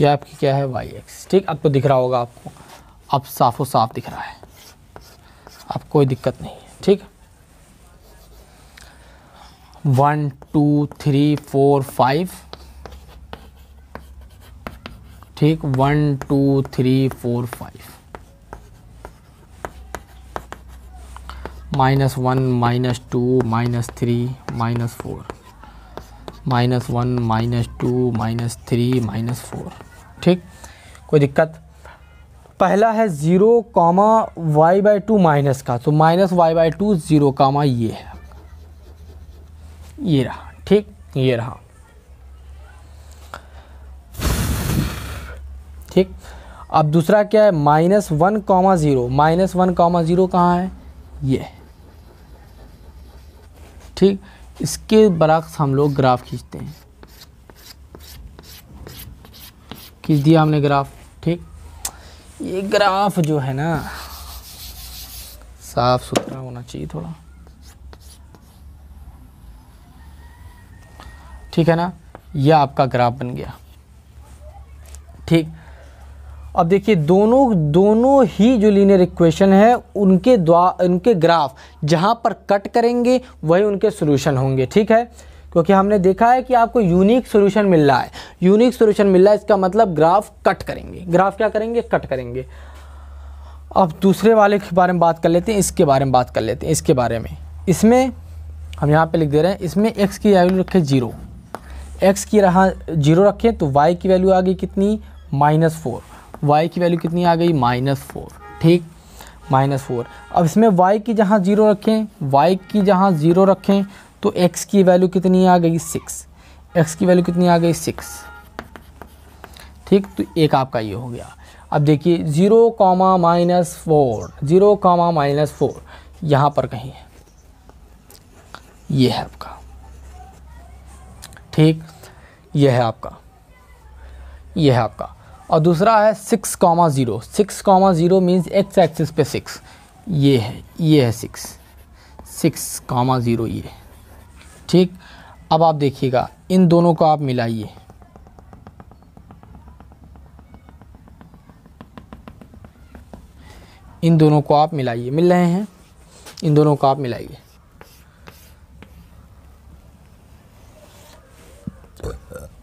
ये आपकी क्या है वाई एक्सिस ठीक अब तो दिख रहा होगा आपको अब साफो साफ दिख रहा है अब कोई दिक्कत नहीं है ठीक one two three four five ठीक one two three four five minus one minus two minus three minus four minus one minus two minus three minus four ठीक कोई दिक्कत पहला है zero comma y by two minus का तो minus y by two zero comma ये है ये रहा ठीक ये रहा ठीक अब दूसरा क्या है minus one comma zero minus one comma zero कहाँ है ये है ठीक इसके बरक्स हम लोग ग्राफ खींचते हैं खींच दिया हमने ग्राफ ठीक ये ग्राफ जो है ना साफ सुथरा होना चाहिए थोड़ा ठीक है ना ये आपका ग्राफ बन गया ठीक अब देखिए दोनों दोनों ही जो लीनियर इक्वेशन है उनके द्वा उनके ग्राफ जहाँ पर कट करेंगे वही उनके सोल्यूशन होंगे ठीक है क्योंकि हमने देखा है कि आपको यूनिक सोल्यूशन मिल रहा है यूनिक सोल्यूशन मिल रहा है इसका मतलब ग्राफ कट करेंगे ग्राफ क्या करेंगे कट करेंगे अब दूसरे वाले के बारे में बात कर लेते हैं इसके बारे में बात कर लेते हैं इसके बारे में इसमें हम यहाँ पे लिख दे रहे हैं इसमें एक्स की वैल्यू रखें जीरो एक्स की रहा जीरो रखें तो वाई की वैल्यू आ गई कितनी माइनस फोर वाई की वैल्यू कितनी आ गई माइनस फोर ठीक माइनस फोर अब इसमें वाई की जहाँ ज़ीरो रखें वाई की जहाँ ज़ीरो रखें तो एक्स की वैल्यू कितनी आ गई सिक्स एक्स की वैल्यू कितनी आ गई सिक्स ठीक तो एक आपका ये हो गया अब देखिए zero comma minus four zero comma minus four यहाँ पर कहीं है ये है आपका ठीक यह है आपका यह है आपका और दूसरा है six comma zero six comma zero means X axis पे सिक्स ये है ये है सिक्स सिक्स कॉमा ज़ीरो ये ठीक अब आप देखिएगा इन दोनों को आप मिलाइए इन दोनों को आप मिलाइए मिल रहे हैं इन दोनों को आप मिलाइए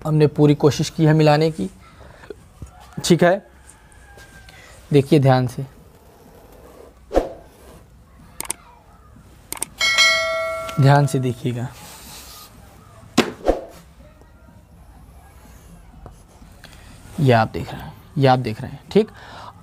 हमने पूरी कोशिश की है मिलाने की ठीक है देखिए ध्यान से ध्यान से देखिएगा ये आप देख रहे हैं ये आप देख रहे हैं ठीक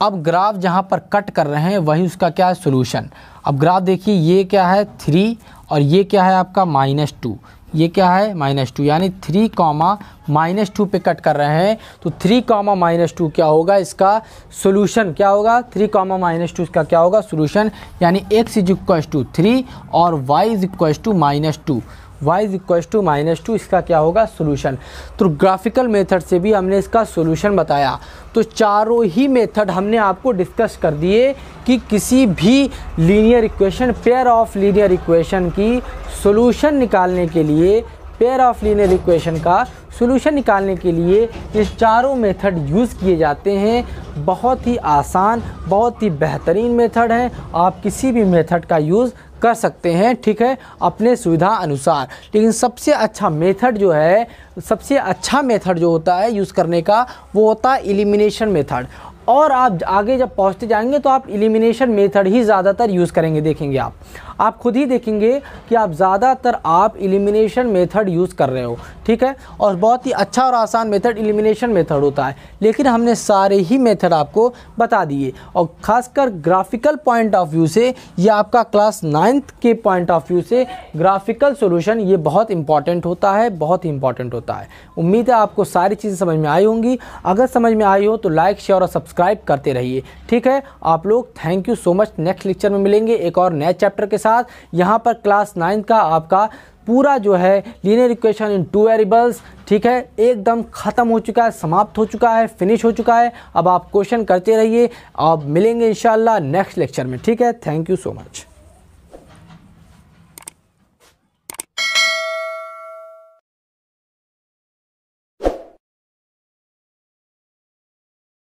अब ग्राफ जहां पर कट कर रहे हैं वही उसका क्या है सोल्यूशन अब ग्राफ देखिए ये क्या है थ्री और ये क्या है आपका माइनस टू ये क्या है माइनस टू यानी थ्री कॉमा माइनस टू पे कट कर रहे हैं तो थ्री कॉमा माइनस टू क्या होगा इसका सोल्यूशन क्या होगा थ्री कॉमा माइनस टू इसका क्या होगा सोल्यूशन यानी x is equal to three और Y is equal to minus two Y is equal to minus two इसका क्या होगा सोल्यूशन तो ग्राफिकल मेथड से भी हमने इसका सोल्यूशन बताया तो चारों ही मेथड हमने आपको डिस्कस कर दिए कि किसी भी linear equation pair of linear equation की सोल्यूशन निकालने के लिए पेयर ऑफ लीनियर इक्वेशन का सोल्यूशन निकालने के लिए ये चारों मेथड यूज़ किए जाते हैं बहुत ही आसान बहुत ही बेहतरीन मेथड हैं आप किसी भी मेथड का यूज़ कर सकते हैं ठीक है अपने सुविधा अनुसार लेकिन सबसे अच्छा मेथड जो है सबसे अच्छा मेथड जो होता है यूज़ करने का वो होता है एलिमिनेशन मेथड और आप आगे जब पहुंचते जाएंगे तो आप एलिमिनेशन मेथड ही ज़्यादातर यूज़ करेंगे देखेंगे आप आप खुद ही देखेंगे कि आप ज़्यादातर आप एलिमिनेशन मेथड यूज़ कर रहे हो ठीक है और बहुत ही अच्छा और आसान मेथड एलिमिनेशन मेथड होता है लेकिन हमने सारे ही मेथड आपको बता दिए और ख़ासकर ग्राफिकल पॉइंट ऑफ व्यू से या आपका क्लास नाइन्थ के पॉइंट ऑफ व्यू से ग्राफिकल सोल्यूशन ये बहुत इंपॉर्टेंट होता है बहुत ही इंपॉर्टेंट होता है उम्मीद है आपको सारी चीज़ें समझ में आई होंगी अगर समझ में आई हो तो लाइक शेयर और सब्सक्राइब सब्सक्राइब करते रहिए ठीक है आप लोग thank you so much next lecture में मिलेंगे एक और नए चैप्टर के साथ यहाँ पर क्लास नाइन्थ का आपका पूरा जो है linear equation in two variables ठीक है एकदम ख़त्म हो चुका है समाप्त हो चुका है फिनिश हो चुका है अब आप क्वेश्चन करते रहिए आप मिलेंगे इंशाल्लाह नेक्स्ट लेक्चर में ठीक है थैंक यू सो मच